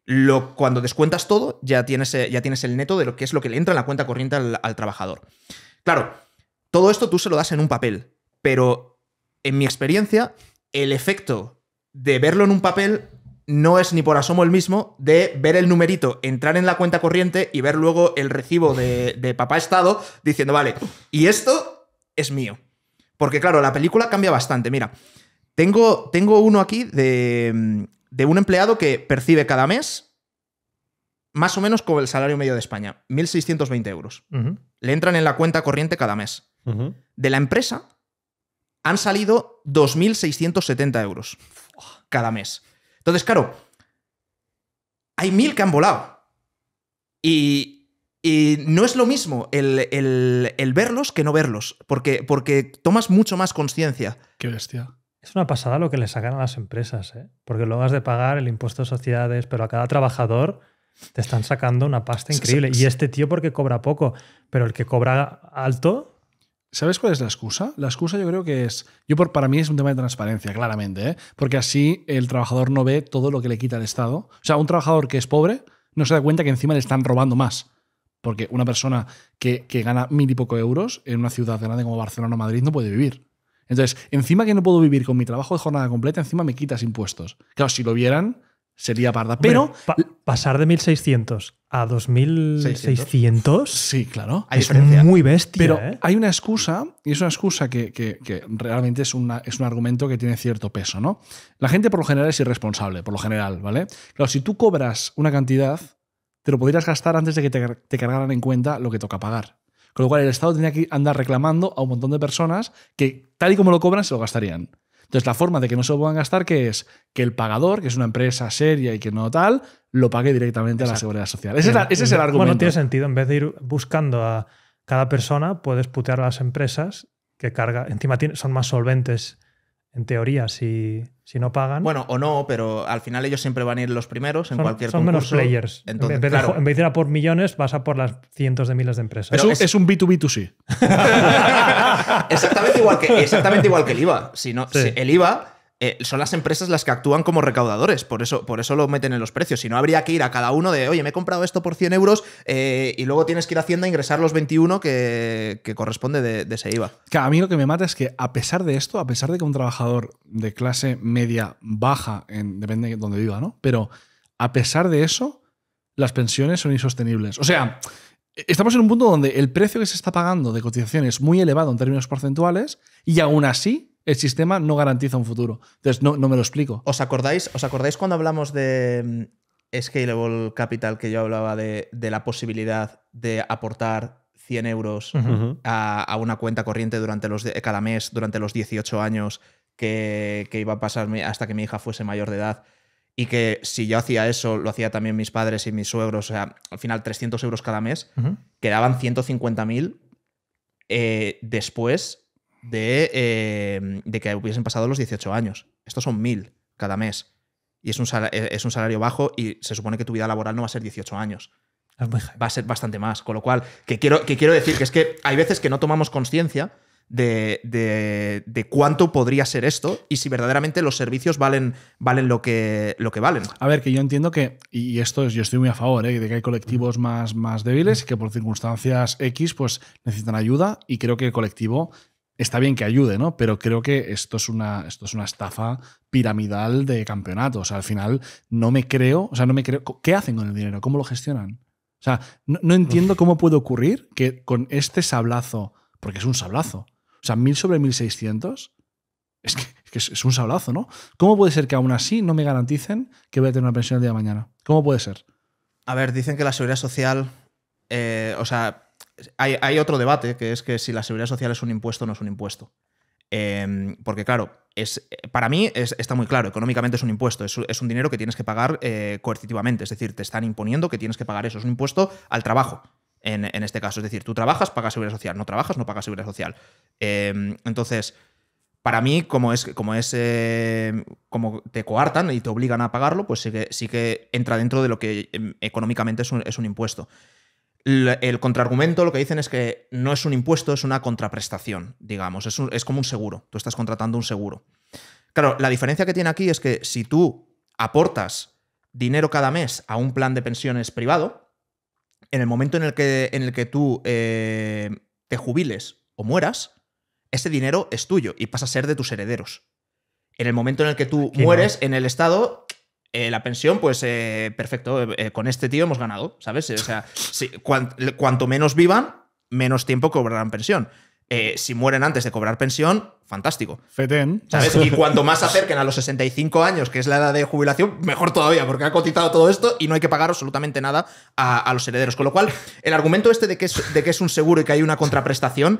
lo, cuando descuentas todo, ya tienes, eh, ya tienes, el neto de lo que es lo que le entra en la cuenta corriente al, al, trabajador. Claro, todo esto tú se lo das en un papel, pero en mi experiencia, el efecto de verlo en un papel no es ni por asomo el mismo de ver el numerito, entrar en la cuenta corriente y ver luego el recibo de, papá Estado diciendo, vale, y esto es mío. Porque claro, la película cambia bastante. Mira, tengo, tengo uno aquí de, un empleado que percibe cada mes más o menos como el salario medio de España, 1.620 euros. Le entran en la cuenta corriente cada mes. De la empresa han salido 2.670 euros cada mes. Entonces, claro, hay mil que han volado. Y, no es lo mismo el, verlos que no verlos, porque, porque tomas mucho más conciencia. Qué bestia. Es una pasada lo que le sacan a las empresas, ¿eh? porque luego has de pagar el impuesto de sociedades, pero a cada trabajador te están sacando una pasta increíble. Y este tío porque cobra poco, pero el que cobra alto ¿Sabes cuál es la excusa? La excusa yo creo que es, yo por, para mí es un tema de transparencia, claramente, ¿eh? porque así el trabajador no ve todo lo que le quita el Estado. O sea, un trabajador que es pobre no se da cuenta que encima le están robando más. Porque una persona que, gana mil y poco euros en una ciudad grande como Barcelona o Madrid no puede vivir. Entonces, encima que no puedo vivir con mi trabajo de jornada completa, encima me quitas impuestos. Claro, si lo vieran, sería parda. Pero, pasar de 1600 a 2600. Sí, claro. es muy bestia. Pero ¿eh? hay una excusa, y es una excusa que, realmente es, una, es, un argumento que tiene cierto peso, ¿no? La gente por lo general es irresponsable, por lo general, ¿vale? Claro, si tú cobras una cantidad, te lo podrías gastar antes de que te, te cargaran en cuenta lo que toca pagar. Con lo cual el Estado tenía que andar reclamando a un montón de personas que tal y como lo cobran se lo gastarían. Entonces, la forma de que no se lo puedan gastar, que es que el pagador, que es una empresa seria y que no tal, lo pague directamente a la seguridad social. Ese, es, el argumento. Bueno, tiene sentido. En vez de ir buscando a cada persona, puedes putear a las empresas que carga. Encima son más solventes en teoría, si, no pagan. Bueno, o no, pero al final ellos siempre van a ir los primeros en cualquier Son menos players. en, vez de, ir a por millones, vas a por las cientos de miles de empresas. Es un, es, un, B2B2C. exactamente, igual que, el IVA. el IVA eh, son las empresas las que actúan como recaudadores, por eso, por eso lo meten en los precios. Si no, habría que ir a cada uno de, oye, me he comprado esto por 100 euros eh, y luego tienes que ir a Hacienda a ingresar los 21 que, corresponde de, ese IVA. Que a mí lo que me mata es que, a pesar de esto, a pesar de que un trabajador de clase media baja, en, depende de donde viva, ¿no? Pero a pesar de eso, las pensiones son insostenibles. O sea. E-, estamos en un punto donde el precio que se está pagando de cotización es muy elevado en términos porcentuales y aún así el sistema no garantiza un futuro. Entonces, no, no me lo explico. ¿Os acordáis, ¿Os acordáis cuando hablamos de mm, Scalable Capital que yo hablaba de, la posibilidad de aportar 100 euros a, una cuenta corriente durante los, cada mes durante los 18 años que, que iba a pasar hasta que mi hija fuese mayor de edad? y que si yo hacía eso, lo hacía también mis padres y mis suegros, o sea, al final 300 euros cada mes, quedaban 150.000 eh, después eh, de, que hubiesen pasado los 18 años. Estos son 1.000 cada mes. Y es un, eh, es un salario bajo y se supone que tu vida laboral no va a ser 18 años. Va a ser bastante más. Con lo cual, que quiero, que quiero decir que es que hay veces que no tomamos conciencia de, cuánto podría ser esto y si verdaderamente los servicios valen, valen lo, que, lo que valen. A ver, que yo entiendo que, y esto es, yo estoy muy a favor, ¿eh? de que hay colectivos más, más débiles y que por circunstancias X pues necesitan ayuda y creo que el colectivo está bien que ayude, ¿no? Pero creo que esto es una, esto es una estafa piramidal de campeonatos. al final no me creo, o sea, no me creo. ¿Qué hacen con el dinero? ¿Cómo lo gestionan? O sea, no, no entiendo cómo puede ocurrir que con este sablazo, porque es un sablazo, o sea, 1000 sobre 1600 es que, es, un sablazo, ¿no? ¿Cómo puede ser que aún así no me garanticen que voy a tener una pensión el día de mañana? ¿Cómo puede ser? A ver, dicen que la seguridad social, eh, o sea, hay, otro debate, que es que si la seguridad social es un impuesto o no es un impuesto. Em, porque claro, es, para mí está muy claro, económicamente es un impuesto, es, un dinero que tienes que pagar eh, coercitivamente, es decir, te están imponiendo que tienes que pagar eso, es un impuesto al trabajo en, este caso. Es decir, tú trabajas, pagas seguridad social, no trabajas, no pagas seguridad social. Em, entonces, para mí, como es, como es, em, como te coartan y te obligan a pagarlo, pues sí que, sí que entra dentro de lo que em, económicamente es un, impuesto. El, contraargumento lo que dicen es que no es un impuesto, es una contraprestación, digamos, es como un seguro, tú estás contratando un seguro. Claro, la diferencia que tiene aquí es que si tú aportas dinero cada mes a un plan de pensiones privado, en el momento en el que, en el que tú eh, te jubiles o mueras, ese dinero es tuyo y pasa a ser de tus herederos. En el momento en el que tú mueres en el Estado, eh, la pensión, pues eh, perfecto, con este tío hemos ganado, ¿sabes? O sea, si, cuanto menos vivan, menos tiempo cobrarán pensión. Eh, si mueren antes de cobrar pensión, fantástico. Feten. ¿Sabes? Y cuanto más acerquen a los 65 años, que es la edad de jubilación, mejor todavía, porque ha cotizado todo esto y no hay que pagar absolutamente nada a, los herederos. Con lo cual, el argumento este de que, es, de que es un seguro y que hay una contraprestación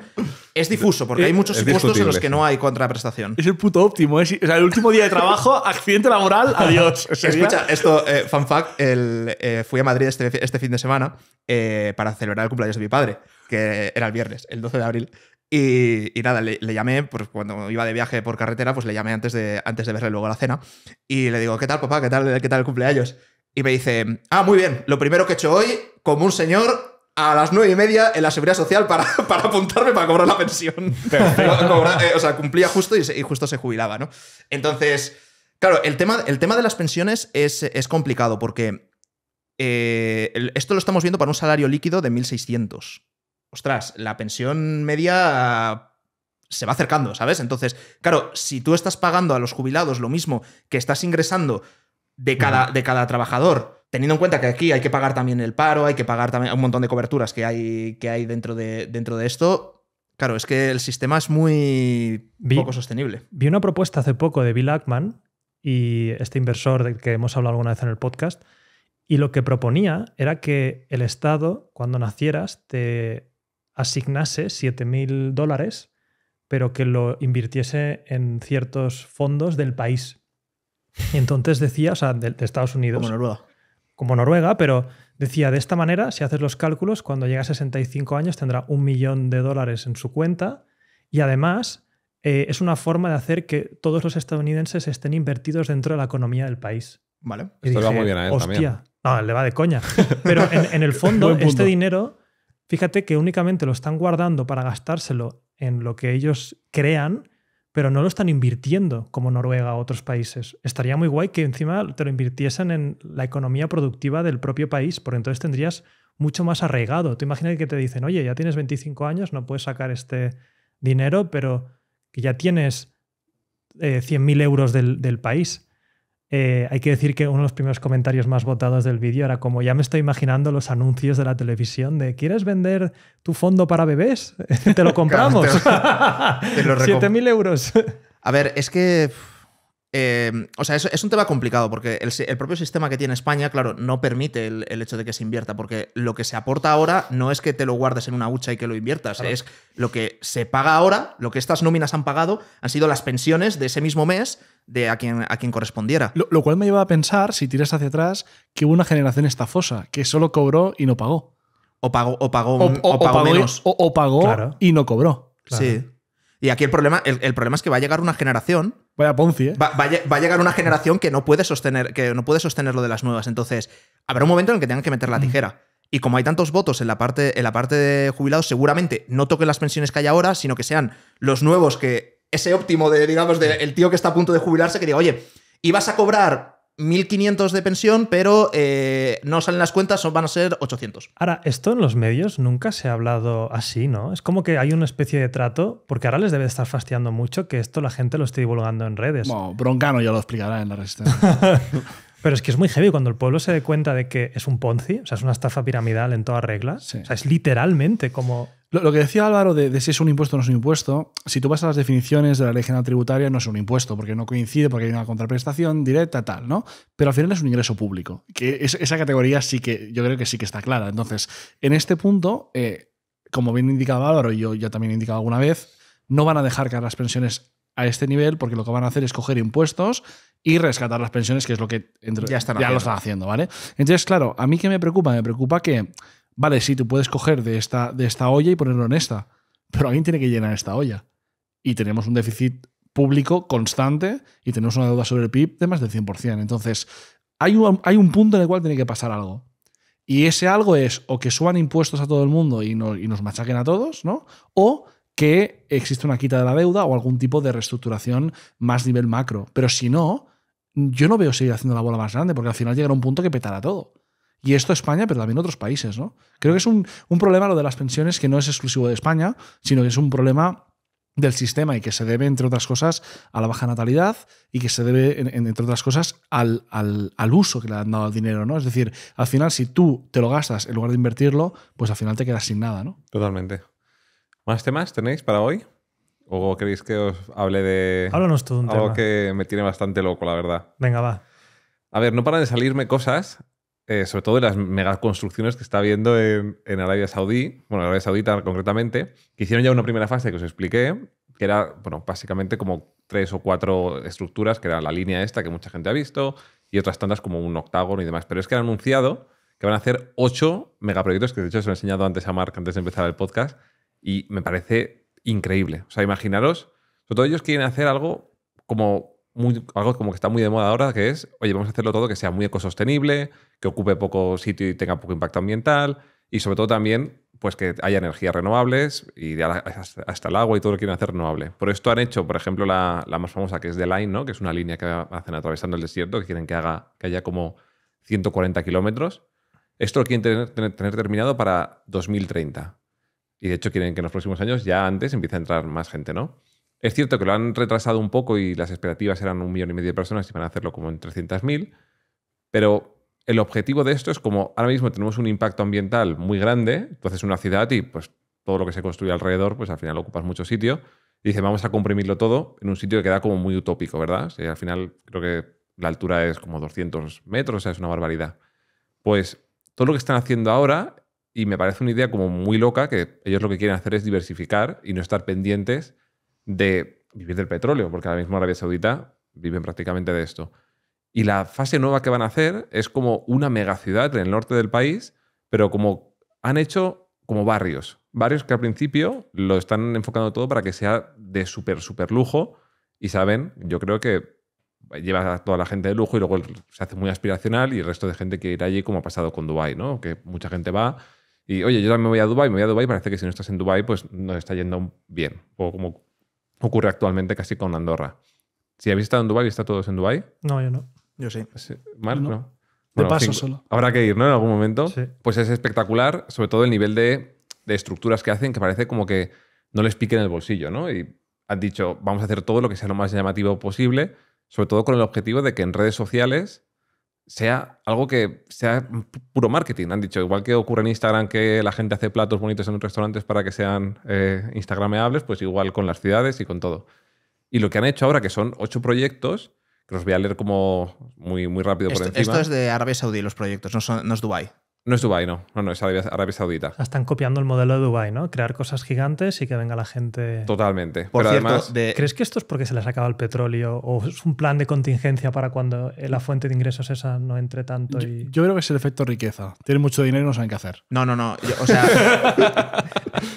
es difuso, porque eh, hay muchos puestos en los que no hay contraprestación. Es el puto óptimo. Es, ¿eh? el último día de trabajo, accidente laboral, adiós. Escucha, esto, eh, fui a Madrid este, este fin de semana para celebrar el cumpleaños de mi padre, que era el viernes, el 12 de abril. Y, nada, le, llamé, pues cuando iba de viaje por carretera, pues le llamé antes de, antes de verle luego la cena. Y le digo, ¿qué tal, papá? ¿Qué tal, qué tal el cumpleaños? Y me dice, ah, muy bien, lo primero que he hecho hoy, como un señor, a las nueve y media en la seguridad social para, apuntarme para cobrar la pensión. Eh, o sea, cumplía justo y, justo se jubilaba, ¿no? Entonces, claro, el tema, el tema de las pensiones es, es complicado porque eh, esto lo estamos viendo para un salario líquido de 1.600 ostras, la pensión media se va acercando, ¿sabes? Entonces, claro, si tú estás pagando a los jubilados lo mismo que estás ingresando de cada, de cada trabajador, teniendo en cuenta que aquí hay que pagar también el paro, hay que pagar también un montón de coberturas que hay, que hay dentro, de, dentro de esto. Claro, es que el sistema es muy poco sostenible. Vi una propuesta hace poco de Bill Ackman y este inversor del que hemos hablado alguna vez en el podcast, y lo que proponía era que el Estado, cuando nacieras, te asignase 7.000 dólares, pero que lo invirtiese en ciertos fondos del país. Y entonces decía, o sea, de, Estados Unidos. Como Noruega. Como Noruega, pero decía, de esta manera, si haces los cálculos, cuando llega a 65 años tendrá un millón de dólares en su cuenta y además eh, es una forma de hacer que todos los estadounidenses estén invertidos dentro de la economía del país. Vale. Esto va muy bien ¿eh? a él Hostia. No, le va de coña. Pero en el fondo, este dinero Fíjate que únicamente lo están guardando para gastárselo en lo que ellos crean, pero no lo están invirtiendo como Noruega o otros países. Estaría muy guay que encima te lo invirtiesen en la economía productiva del propio país, porque entonces tendrías mucho más arraigado. Tú imaginas que te dicen, oye, ya tienes 25 años, no puedes sacar este dinero, pero que ya tienes 100.000 eh, euros del país. Eh, hay que decir que uno de los primeros comentarios más votados del vídeo era como ya me estoy imaginando los anuncios de la televisión de ¿quieres vender tu fondo para bebés? Te lo compramos. 7.000 euros. A ver, es que Em, o sea, es, un tema complicado porque el, propio sistema que tiene España, claro, no permite el, hecho de que se invierta, porque lo que se aporta ahora no es que te lo guardes en una hucha y que lo inviertas, es lo que se paga ahora, lo que estas nóminas han pagado, han sido las pensiones de ese mismo mes de a quien, a quien correspondiera. Lo, cual me lleva a pensar, si tiras hacia atrás, que hubo una generación estafosa que solo cobró y no pagó. O pagó, o pagó, o, pagó, menos. o, pagó y no cobró. Sí. Y aquí el problema, el problema es que va a llegar una generación Vaya Ponzi, ¿eh? Va, a llegar una generación que no, puede sostener, que no puede lo de las nuevas. Entonces, habrá un momento en el que tengan que meter la mm. tijera. Y como hay tantos votos en la parte, en la parte de jubilados, seguramente no toquen las pensiones que hay ahora, sino que sean los nuevos que. Ese óptimo de, digamos, del tío que está a punto de jubilarse que diga, oye, vas a cobrar 1.500 de pensión, pero eh, no salen las cuentas, van a ser 800. Ahora, esto en los medios nunca se ha hablado así, ¿no? Es como que hay una especie de trato, porque ahora les debe de estar fastidiando mucho que esto la gente lo esté divulgando en redes. Bueno, Broncano ya lo explicará en la resistencia. pero es que es muy heavy cuando el pueblo se dé cuenta de que es un Ponzi, o sea, es una estafa piramidal en todas reglas. O sea, es literalmente como lo, que decía Álvaro de, si es un impuesto o no es un impuesto, si tú vas a las definiciones de la ley general tributaria, no es un impuesto, porque no coincide, porque hay una contraprestación directa, tal, ¿no? Pero al final es un ingreso público. Que esa categoría sí que, yo creo que sí que está clara. Entonces, en este punto, eh, como bien indicaba Álvaro, y yo ya también he indicado alguna vez, no van a dejar caer las pensiones a este nivel, porque lo que van a hacer es coger impuestos y rescatar las pensiones, que es lo que ya, ya lo están haciendo, ¿vale? Entonces, claro, a mí que me preocupa, me preocupa que Vale, sí, tú puedes coger de esta, de esta olla y ponerlo en esta, pero alguien tiene que llenar esta olla. Y tenemos un déficit público constante y tenemos una deuda sobre el PIB de más del 100%. Entonces, hay un, hay un punto en el cual tiene que pasar algo. Y ese algo es o que suban impuestos a todo el mundo y, y nos machaquen a todos, ¿no? O que existe una quita de la deuda o algún tipo de reestructuración más nivel macro. Pero si no, yo no veo seguir haciendo la bola más grande, porque al final llegará un punto que petará todo. Y esto España, pero también otros países, ¿no? Creo que es un, problema lo de las pensiones que no es exclusivo de España, sino que es un problema del sistema y que se debe, entre otras cosas, a la baja natalidad y que se debe, entre otras cosas, al, al, uso que le han dado al dinero, ¿no? Es decir, al final, si tú te lo gastas en lugar de invertirlo, pues al final te quedas sin nada, ¿no? Totalmente. ¿Más temas tenéis para hoy? ¿O queréis que os hable de un algo que me tiene bastante loco, la verdad? Venga, va. A ver, no paran de salirme cosas eh, sobre todo de las megaconstrucciones que está habiendo en, Arabia Saudí, bueno, Arabia Saudita concretamente, que hicieron ya una primera fase que os expliqué, que era, bueno, básicamente como tres o cuatro estructuras, que era la línea esta que mucha gente ha visto, y otras tantas como un octágono y demás. Pero es que han anunciado que van a hacer ocho megaproyectos, que de hecho os he enseñado antes a Mark, antes de empezar el podcast, y me parece increíble. O sea, imaginaros, sobre todo ellos quieren hacer algo como algo como que está muy de moda ahora, que es, oye, vamos a hacerlo todo que sea muy ecosostenible, que ocupe poco sitio y tenga poco impacto ambiental, y sobre todo también pues que haya energías renovables y hasta el agua y todo lo que quieren hacer renovable. Por esto han hecho, por ejemplo, la, más famosa que es The Line, ¿no? que es una línea que hacen atravesando el desierto, que quieren que, haga, que haya como 140 kilómetros. Esto lo quieren tener, tener, terminado para 2030. Y de hecho quieren que en los próximos años ya antes empiece a entrar más gente, ¿no? Es cierto que lo han retrasado un poco y las expectativas eran un millón y medio de personas y van a hacerlo como en 300.000, pero el objetivo de esto es como ahora mismo tenemos un impacto ambiental muy grande, tú haces una ciudad y pues todo lo que se construye alrededor, pues al final ocupas mucho sitio. Y dice, vamos a comprimirlo todo en un sitio que queda como muy utópico, ¿verdad? al final creo que la altura es como 200 metros, o sea, es una barbaridad. Pues todo lo que están haciendo ahora, y me parece una idea como muy loca, que ellos lo que quieren hacer es diversificar y no estar pendientes de vivir del petróleo, porque ahora mismo Arabia Saudita vive prácticamente de esto. Y la fase nueva que van a hacer es como una megaciudad en el norte del país, pero como han hecho como barrios. Barrios que al principio lo están enfocando todo para que sea de súper, súper lujo. Y saben, yo creo que lleva a toda la gente de lujo y luego se hace muy aspiracional y el resto de gente quiere ir allí como ha pasado con Dubai, ¿no? Que mucha gente va y, oye, yo también me voy a Dubai, me voy a Dubai, parece que si no estás en Dubai, pues no está yendo bien. O como ocurre actualmente casi con Andorra. Si habéis estado en Dubái, está todos en Dubái? No, yo no. Yo sí. ¿Sí? No. de paso solo. Habrá que ir, ¿no? En algún momento. Pues es espectacular, sobre todo el nivel de, de, estructuras que hacen, que parece como que no les piquen el bolsillo, ¿no? Y han dicho, vamos a hacer todo lo que sea lo más llamativo posible, sobre todo con el objetivo de que en redes sociales sea algo que sea puro marketing. Han dicho, igual que ocurre en Instagram que la gente hace platos bonitos en los restaurantes para que sean eh, instagrameables, pues igual con las ciudades y con todo. Y lo que han hecho ahora, que son ocho proyectos, que los voy a leer como muy, muy rápido esto, por encima. Esto es de Arabia Saudí, los proyectos, no, son, no es Dubái. No es Dubai, no. No, no, es Arabia Saudita. están copiando el modelo de Dubai, ¿no? Crear cosas gigantes y que venga la gente. Totalmente. Por cierto, ¿crees que esto es porque se les acaba el petróleo o es un plan de contingencia para cuando la fuente de ingresos esa no entre tanto? Yo, creo que es el efecto riqueza. Tienen mucho dinero y no saben qué hacer. No, no, no. o sea.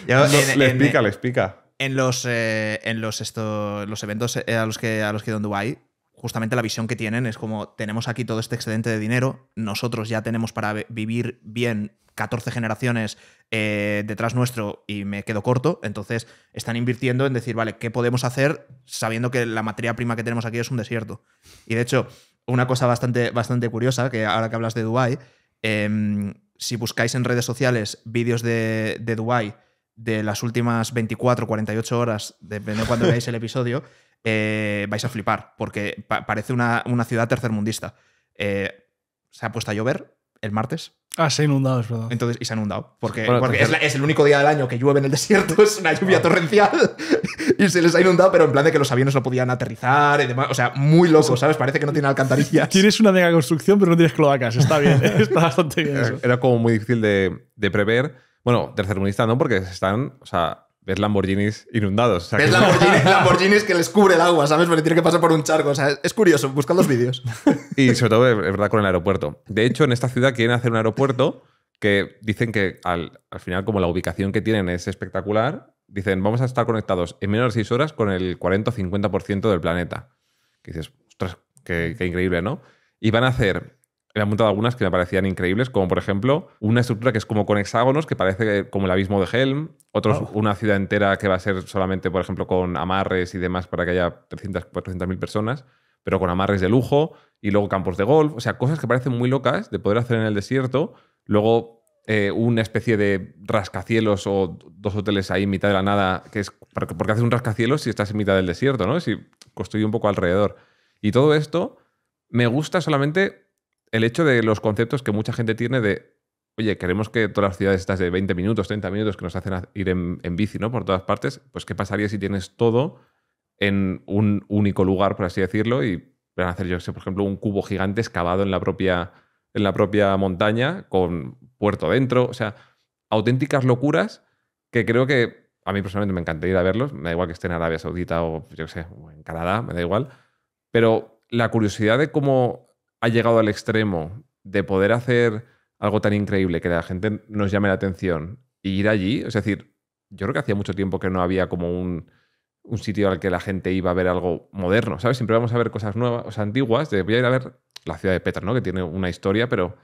le explica, le explica. En los, eh, en los, los eventos eh, a los que, a los que he ido en Dubai, justamente la visión que tienen es como tenemos aquí todo este excedente de dinero, nosotros ya tenemos para vivir bien 14 generaciones eh, detrás nuestro y me quedo corto, entonces están invirtiendo en decir, vale, ¿qué podemos hacer sabiendo que la materia prima que tenemos aquí es un desierto? Y de hecho, una cosa bastante, bastante curiosa, que ahora que hablas de Dubái, em, si buscáis en redes sociales vídeos de, de Dubái de las últimas 24, 48 horas, depende de cuando veáis el episodio, eh, vais a flipar, porque parece una, ciudad tercermundista. Eh, se ha puesto a llover el martes. Ah, se ha inundado, es verdad. Entonces, y se ha inundado. Porque, es, el único día del año que llueve en el desierto, es una lluvia torrencial. y se les ha inundado, pero en plan de que los aviones no podían aterrizar y demás. O sea, muy loco, ¿sabes? Parece que no tiene alcantarillas. Tienes una mega construcción, pero no tienes cloacas. Está bien, ¿eh? está bastante bien. Era, como muy difícil de, de prever. Bueno, tercermundista no, porque están. O sea, ves Lamborghinis inundados. ves Lamborghinis, que les cubre el agua, ¿sabes? Porque tiene que pasar por un charco. O sea, es curioso, buscad los vídeos. y sobre todo, es verdad, con el aeropuerto. De hecho, en esta ciudad quieren hacer un aeropuerto que dicen que al, final, como la ubicación que tienen es espectacular, dicen, vamos a estar conectados en menos de seis horas con el 40 o 50% del planeta. Que dices, ostras, qué increíble, ¿no? Y van a hacer he apuntado algunas que me parecían increíbles, como por ejemplo una estructura que es como con hexágonos, que parece como el abismo de Helm, otros una ciudad entera que va a ser solamente, por ejemplo, con amarres y demás para que haya 300, mil personas, pero con amarres de lujo, y luego campos de golf, o sea, cosas que parecen muy locas de poder hacer en el desierto, luego eh, una especie de rascacielos o dos hoteles ahí en mitad de la nada, que es porque haces un rascacielos si estás en mitad del desierto, ¿no? Si construye un poco alrededor. Y todo esto me gusta solamente el hecho de los conceptos que mucha gente tiene de, oye, queremos que todas las ciudades estas de 20 minutos, 30 minutos que nos hacen ir en, bici, ¿no? Por todas partes, pues ¿qué pasaría si tienes todo en un único lugar, por así decirlo, y van a hacer, yo sé, por ejemplo, un cubo gigante excavado en la propia, en la propia montaña con puerto dentro, o sea, auténticas locuras que creo que a mí personalmente me encantaría ir a verlos, me da igual que esté en Arabia Saudita o yo sé, en Canadá, me da igual, pero la curiosidad de cómo ha llegado al extremo de poder hacer algo tan increíble que la gente nos llame la atención y ir allí, es decir, yo creo que hacía mucho tiempo que no había como un, sitio al que la gente iba a ver algo moderno, ¿sabes? Siempre vamos a ver cosas nuevas, o antiguas, voy a ir a ver la ciudad de Petra, ¿no? Que tiene una historia, pero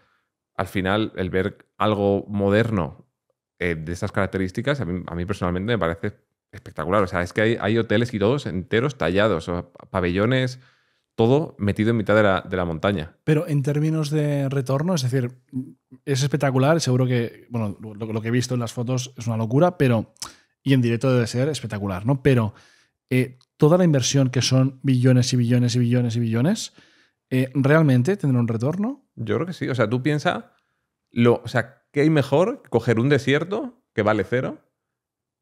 al final el ver algo moderno eh, de estas características, a mí, personalmente me parece espectacular. O sea, es que hay, hay hoteles y todos enteros tallados, o pabellones todo metido en mitad de la, montaña. Pero en términos de retorno, es decir, es espectacular, seguro que, bueno, lo, que he visto en las fotos es una locura, pero, y en directo debe ser espectacular, ¿no? Pero eh, toda la inversión que son billones y billones y billones y billones, eh, ¿realmente tendrá un retorno? Yo creo que sí, o sea, tú piensas, o sea, ¿qué hay mejor? Coger un desierto que vale cero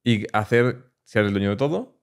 y hacer ser el dueño de todo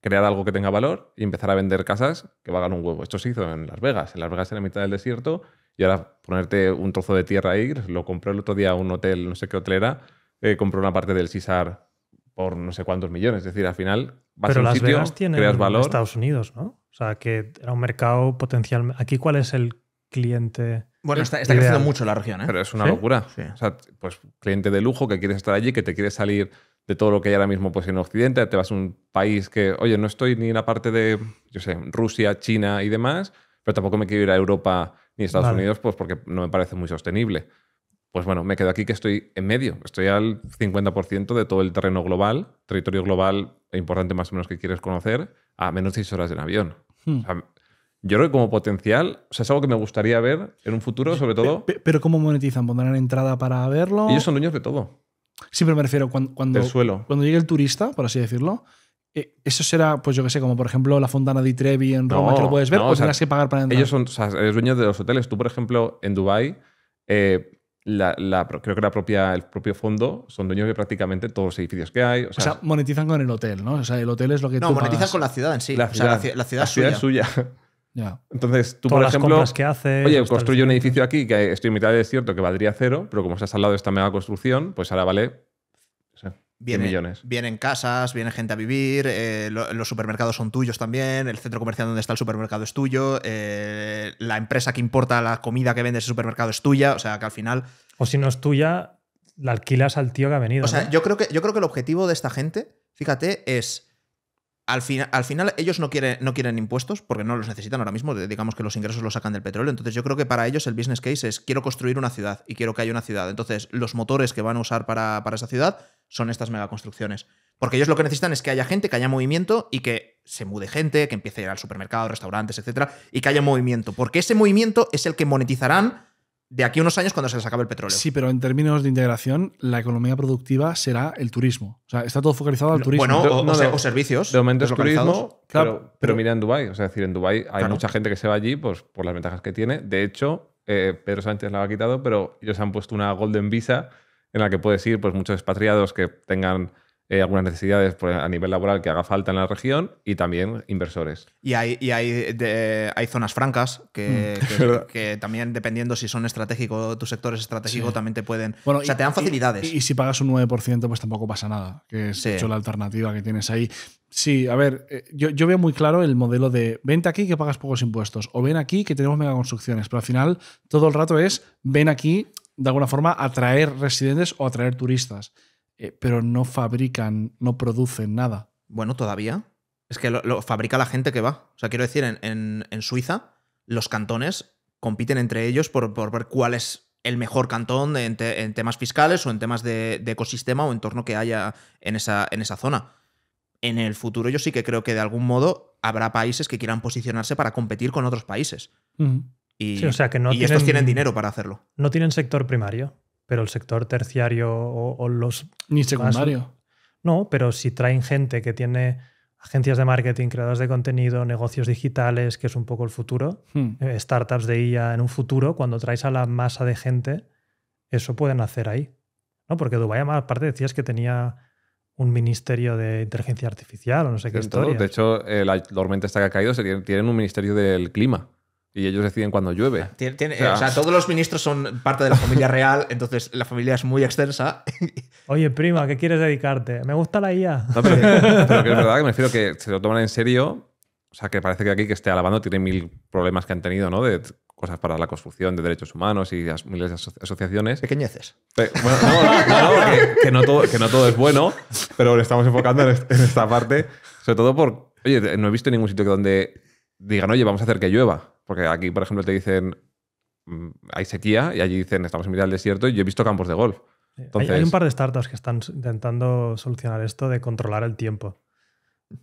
crear algo que tenga valor y empezar a vender casas que valgan un huevo. Esto se hizo en Las Vegas, en Las Vegas en la mitad del desierto, y ahora ponerte un trozo de tierra ahí, lo compré el otro día a un hotel, no sé qué hotel era, eh, compró una parte del César por no sé cuántos millones. Es decir, al final vas Pero un Las Vegas tiene valor. Estados Unidos, ¿no? O sea, que era un mercado potencial. ¿Aquí cuál es el cliente? Bueno, está, creciendo mucho la región, ¿eh? Pero es una locura. O sea, pues cliente de lujo que quiere estar allí, que te quiere salir de todo lo que hay ahora mismo pues, en Occidente, te vas a un país que, oye, no estoy ni en la parte de, yo sé, Rusia, China y demás, pero tampoco me quiero ir a Europa ni a Estados Unidos pues porque no me parece muy sostenible. Pues bueno, me quedo aquí que estoy en medio, estoy al 50% de todo el terreno global, territorio global e importante más o menos que quieres conocer, a menos de 6 horas en avión. Hmm. yo creo que como potencial, o sea, es algo que me gustaría ver en un futuro, sobre todo. Pero, pero ¿cómo monetizan? ¿Pondrán entrada para verlo? Ellos son dueños de todo siempre me refiero cuando, cuando, llegue el turista, por así decirlo, eh, eso será, pues yo que sé, como por ejemplo la Fontana di Trevi en Roma, que lo puedes ver, o, que pagar para entrar. Ellos son los dueños de los hoteles. Tú, por ejemplo, en Dubái, eh, la, creo que la propia, el propio fondo son dueños de prácticamente todos los edificios que hay. O sea, monetizan con el hotel, ¿no? O sea, el hotel es lo que. No, monetizan con la ciudad en sí. La ciudad, la ciudad, es suya. Entonces, tú, por ejemplo, las que oye, pues, construyo un edificio aquí que estoy en mitad de desierto que valdría cero, pero como se ha salado de esta mega construcción, pues ahora vale bien millones. Vienen casas, viene gente a vivir, eh, los supermercados son tuyos también, el centro comercial donde está el supermercado es tuyo, eh, la empresa que importa la comida que vende ese supermercado es tuya, o sea que al final... O si no es tuya, la alquilas al tío que ha venido. O sea, yo, creo que, yo creo que el objetivo de esta gente, fíjate, es al, al, final ellos no quieren, no quieren impuestos porque no los necesitan ahora mismo, digamos que los ingresos los sacan del petróleo, entonces yo creo que para ellos el business case es quiero construir una ciudad y quiero que haya una ciudad, entonces los motores que van a usar para, para esa ciudad son estas megaconstrucciones, porque ellos lo que necesitan es que haya gente, que haya movimiento y que se mude gente, que empiece a ir al supermercado, restaurantes, etcétera, y que haya movimiento, porque ese movimiento es el que monetizarán de aquí a unos años cuando se les acabe el petróleo. Sí, pero en términos de integración, la economía productiva será el turismo. O sea, está todo focalizado al turismo. Bueno, o, servicios. De momento es turismo, claro, pero, mira en Dubái. O sea, decir, en Dubái hay mucha gente que se va allí pues, por las ventajas que tiene. De hecho, eh, Pedro Sánchez la ha quitado, pero ellos han puesto una Golden Visa en la que puedes ir, pues muchos expatriados que tengan eh, algunas necesidades pues, a nivel laboral que haga falta en la región y también inversores. Y hay, hay, zonas francas mm, que, también, dependiendo si son estratégicos, tu sectores es estratégico, también te pueden. Bueno, o sea, te dan facilidades. Y, si pagas un 9%, pues tampoco pasa nada, que es hecho la alternativa que tienes ahí. Sí, a ver, eh, yo, yo, veo muy claro el modelo de vente aquí que pagas pocos impuestos o ven aquí que tenemos megaconstrucciones, pero al final todo el rato es ven aquí de alguna forma atraer residentes o atraer turistas. Eh, pero no fabrican, no producen nada. Bueno, todavía. Es que lo, fabrica la gente que va. O sea, quiero decir, en, Suiza los cantones compiten entre ellos por, ver cuál es el mejor cantón en, temas fiscales o en temas de, ecosistema o entorno que haya en esa, en esa zona. En el futuro yo sí que creo que de algún modo habrá países que quieran posicionarse para competir con otros países. Y, que no estos tienen dinero para hacerlo. No tienen sector primario pero el sector terciario o, los... Ni secundario. no, pero si traen gente que tiene agencias de marketing, creadores de contenido, negocios digitales, que es un poco el futuro, hmm. eh, startups de IA en un futuro, cuando traes a la masa de gente, eso pueden hacer ahí. ¿no? Porque Dubái, aparte, decías que tenía un ministerio de inteligencia artificial o no sé qué historia. De hecho, eh, la tormenta está que ha caído, se tienen un ministerio del clima y ellos deciden cuando llueve. Ah, o, sea, todos los ministros son parte de la familia real, entonces la familia es muy extensa. Oye, prima, ¿qué quieres dedicarte? Me gusta la IA. pero, que es verdad que me refiero que se lo toman en serio. O sea, que parece que aquí que esté alabando tiene mil problemas que han tenido, ¿no? De cosas para la construcción de derechos humanos y las miles de asociaciones. Pequeñeces. bueno, no, que, no todo, que no todo es bueno, pero le estamos enfocando en, esta parte. Sobre todo por. Oye, no he visto ningún sitio donde digan, oye, vamos a hacer que llueva. Porque aquí, por ejemplo, te dicen mm, hay sequía y allí dicen estamos en mitad del desierto y yo he visto campos de golf. Hay, un par de startups que están intentando solucionar esto de controlar el tiempo.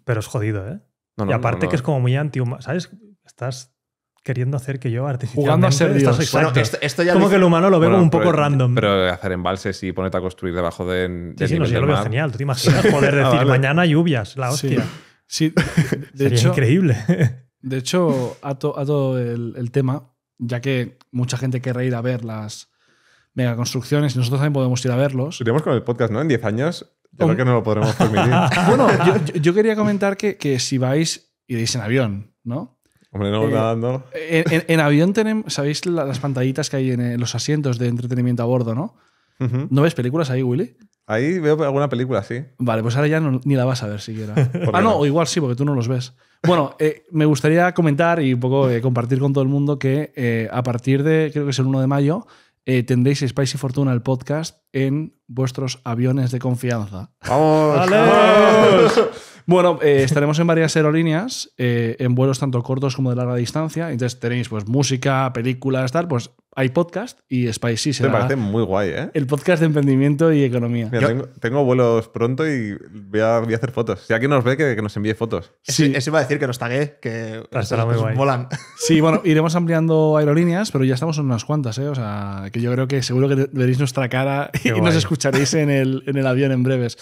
Pero es jodido, ¿eh? y aparte que es como muy anti ¿Sabes? Estás queriendo hacer que yo artificialmente... Jugando a ser esto, ya como que el humano lo veo como un poco random. Pero hacer embalses y ponerte a construir debajo de... sí, yo lo veo genial. Tú te imaginas ah, poder decir mañana lluvias, la hostia. Sí, de Sería hecho, increíble. De hecho, a, todo el, tema, ya que mucha gente querrá ir a ver las megaconstrucciones y nosotros también podemos ir a verlos. Iremos con el podcast, ¿no? En 10 años, yo creo que no lo podremos permitir. bueno, yo, quería comentar que, si vais, y vais en avión, ¿no? Hombre, no, eh, nadando. En, avión tenemos, ¿sabéis las pantallitas que hay en, los asientos de entretenimiento a bordo, no? ¿No ves películas ahí, Willy? Ahí veo alguna película, sí. Vale, pues ahora ya ni la vas a ver siquiera. ah, no, o igual sí, porque tú no los ves. Bueno, eh, me gustaría comentar y un poco eh, compartir con todo el mundo que eh, a partir de, creo que es el 1 de mayo, tendréis y Fortuna, el podcast, en vuestros aviones de confianza. ¡Vamos! bueno, estaremos en varias aerolíneas, en vuelos tanto cortos como de larga distancia. Entonces tenéis pues música, películas, tal, pues hay podcast y Spicy será. Me parece muy guay, ¿eh? El podcast de emprendimiento y economía. tengo, vuelos pronto y voy a, hacer fotos. Si alguien nos ve, que, nos envíe fotos. Sí. Eso, iba a decir que nos tagué, que volan. Ah, sí, bueno, iremos ampliando aerolíneas, pero ya estamos en unas cuantas, ¿eh? O sea, que yo creo que seguro que veréis nuestra cara y nos escucharéis en el, en el avión en breves.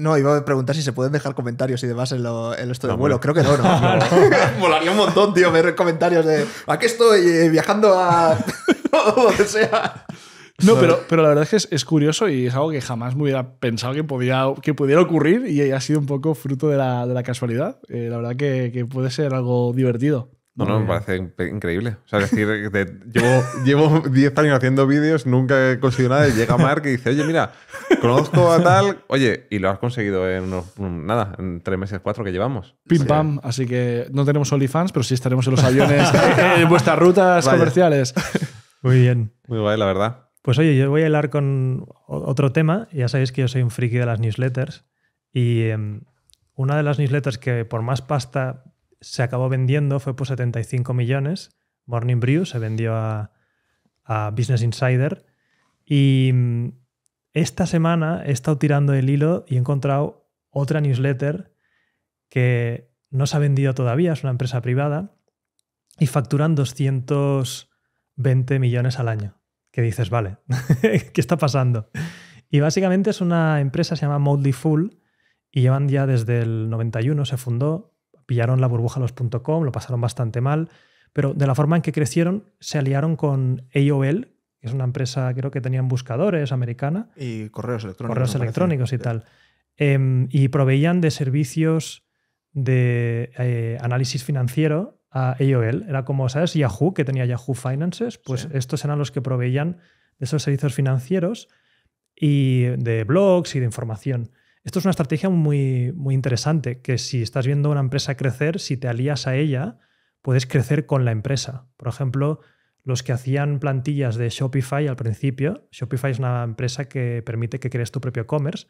No, iba a preguntar si se pueden dejar comentarios y demás en, lo, en esto de vuelo. Creo que no, no. Molaría un montón, tío, ver comentarios de ¿A qué estoy eh, viajando a No, pero, pero la verdad es que es, curioso y es algo que jamás me hubiera pensado que, podía, que pudiera ocurrir y ha sido un poco fruto de la, casualidad. Eh, la verdad que puede ser algo divertido. No, no, me parece increíble. O sea, es decir, llevo 10 años haciendo vídeos, nunca he conseguido nada, y llega Mark y dice, oye, mira, conozco a tal, oye, y lo has conseguido en nada, en tres meses, cuatro que llevamos. Pim pam, así que no tenemos OnlyFans, pero sí estaremos en los aviones, en vuestras rutas comerciales. Muy bien. Muy guay, la verdad. Pues oye, yo voy a hablar con otro tema. Ya sabéis que yo soy un friki de las newsletters. Y em, una de las newsletters que por más pasta se acabó vendiendo, fue por 75 millones. Morning Brew se vendió a, Business Insider. Y mm, esta semana he estado tirando el hilo y he encontrado otra newsletter que no se ha vendido todavía, es una empresa privada, y facturan 220 millones al año. Que dices, vale, ¿qué está pasando? Y básicamente es una empresa, se llama Moldy Full, y llevan ya desde el 91, se fundó, pillaron la burbuja los .com, lo pasaron bastante mal, pero de la forma en que crecieron se aliaron con AOL, que es una empresa, creo que tenían buscadores americana. Y correos electrónicos. Correos electrónicos y tal. Em, y proveían de servicios de eh, análisis financiero a AOL. Era como, ¿sabes? Yahoo, que tenía Yahoo Finances, pues estos eran los que proveían de esos servicios financieros y de blogs y de información. Esto es una estrategia muy, muy interesante, que si estás viendo una empresa crecer, si te alías a ella, puedes crecer con la empresa. Por ejemplo, los que hacían plantillas de Shopify al principio, Shopify es una empresa que permite que crees tu propio commerce,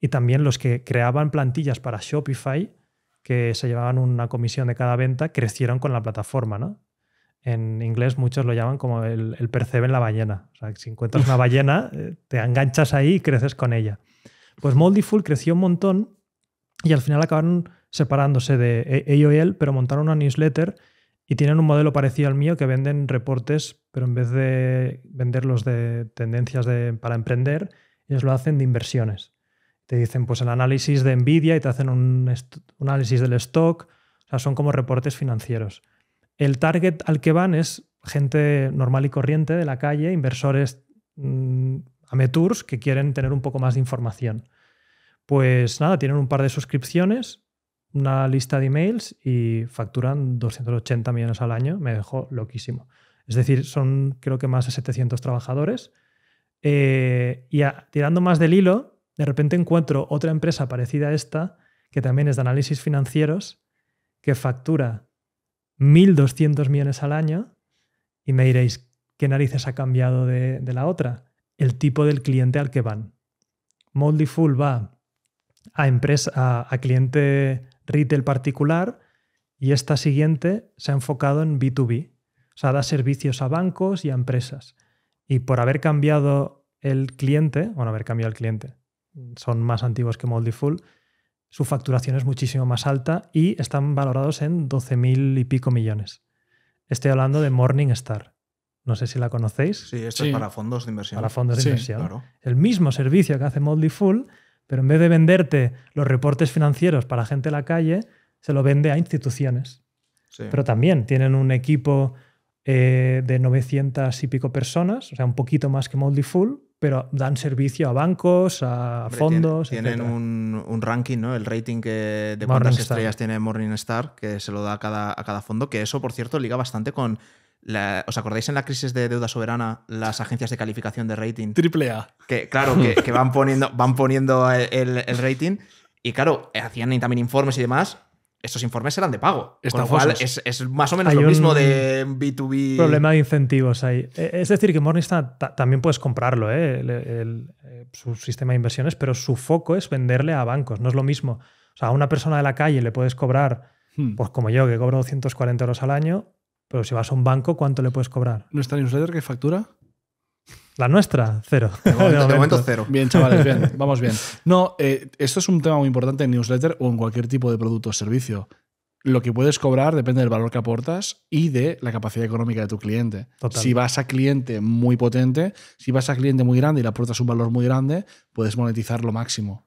y también los que creaban plantillas para Shopify, que se llevaban una comisión de cada venta, crecieron con la plataforma, ¿no? En inglés muchos lo llaman como el, el percebe en la ballena. O sea, si encuentras una ballena, eh, te enganchas ahí y creces con ella. Pues Moldiful creció un montón y al final acabaron separándose de AOL, e-, pero montaron una newsletter y tienen un modelo parecido al mío que venden reportes, pero en vez de venderlos de tendencias para emprender, ellos lo hacen de inversiones. Te dicen pues el análisis de Nvidia y te hacen un, análisis del stock. O sea, son como reportes financieros. El target al que van es gente normal y corriente de la calle, inversores mm, Ametours que quieren tener un poco más de información. Pues nada, tienen un par de suscripciones, una lista de emails y facturan 280 millones al año. Me dejó loquísimo. Es decir, son creo que más de 700 trabajadores. Eh, y tirando más del hilo, de repente encuentro otra empresa parecida a esta, que también es de análisis financieros, que factura 1.200 millones al año. Y me diréis, ¿qué narices ha cambiado de la otra? el tipo del cliente al que van. Moldiful va a, empresa, a, cliente retail particular y esta siguiente se ha enfocado en B2B, o sea, da servicios a bancos y a empresas. Y por haber cambiado el cliente, bueno, haber cambiado el cliente, son más antiguos que Moldiful, su facturación es muchísimo más alta y están valorados en 12.000 y pico millones. Estoy hablando de Morningstar. No sé si la conocéis. Sí, esto es para fondos de inversión. Para fondos de inversión. El mismo servicio que hace Moldy full pero en vez de venderte los reportes financieros para gente de la calle, se lo vende a instituciones. Pero también tienen un equipo eh, de 900 y pico personas, o sea, un poquito más que Moldy Full, pero dan servicio a bancos, a fondos. Tienen, un, ranking, ¿no? El rating que, de cuántas estrellas tiene Morningstar, que se lo da a cada, a cada fondo, que eso, por cierto, liga bastante con ¿Os acordáis en la crisis de deuda soberana las agencias de calificación de rating? Triple A. Que, claro, que, van poniendo, van poniendo el, rating. Y claro, hacían también informes y demás. Estos informes eran de pago. es, más o menos lo mismo de B2B. Problema de incentivos ahí. E, es decir, que Morningstar también puedes comprarlo, ¿eh? Eh, su sistema de inversiones, pero su foco es venderle a bancos. No es lo mismo. O sea, a una persona de la calle le puedes cobrar, hmm. pues como yo, que cobro 240 euros al año, pero si vas a un banco, ¿cuánto le puedes cobrar? ¿Nuestra newsletter qué factura? La nuestra, cero. De momento, cero. Bien, chavales, bien, vamos bien. No, eh, esto es un tema muy importante en newsletter o en cualquier tipo de producto o servicio. Lo que puedes cobrar depende del valor que aportas y de la capacidad económica de tu cliente. Si vas a cliente muy potente, si vas a cliente muy grande y le aportas un valor muy grande, puedes monetizar lo máximo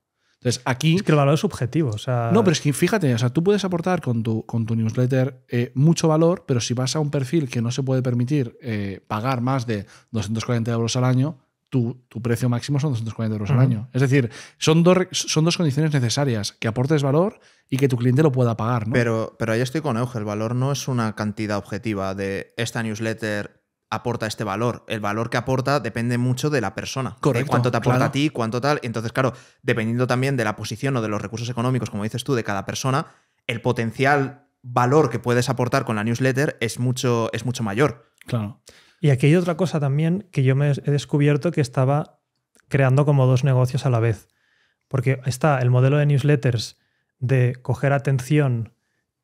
aquí. Es que el valor es subjetivo. No, pero es que fíjate, o sea, tú puedes aportar con tu, con tu newsletter eh, mucho valor, pero si vas a un perfil que no se puede permitir eh, pagar más de 240 euros al año, tu, tu precio máximo son 240 euros al año. Es decir, son dos, son dos condiciones necesarias: que aportes valor y que tu cliente lo pueda pagar. Pero, pero ahí estoy con Euge. El valor no es una cantidad objetiva de esta newsletter aporta este valor. El valor que aporta depende mucho de la persona. Correcto. cuánto te aporta a ti, cuánto tal. Entonces, claro, dependiendo también de la posición o de los recursos económicos, como dices tú, de cada persona, el potencial valor que puedes aportar con la newsletter es mucho, es mucho mayor. Claro. Y aquí hay otra cosa también que yo me he descubierto que estaba creando como dos negocios a la vez. Porque está el modelo de newsletters de coger atención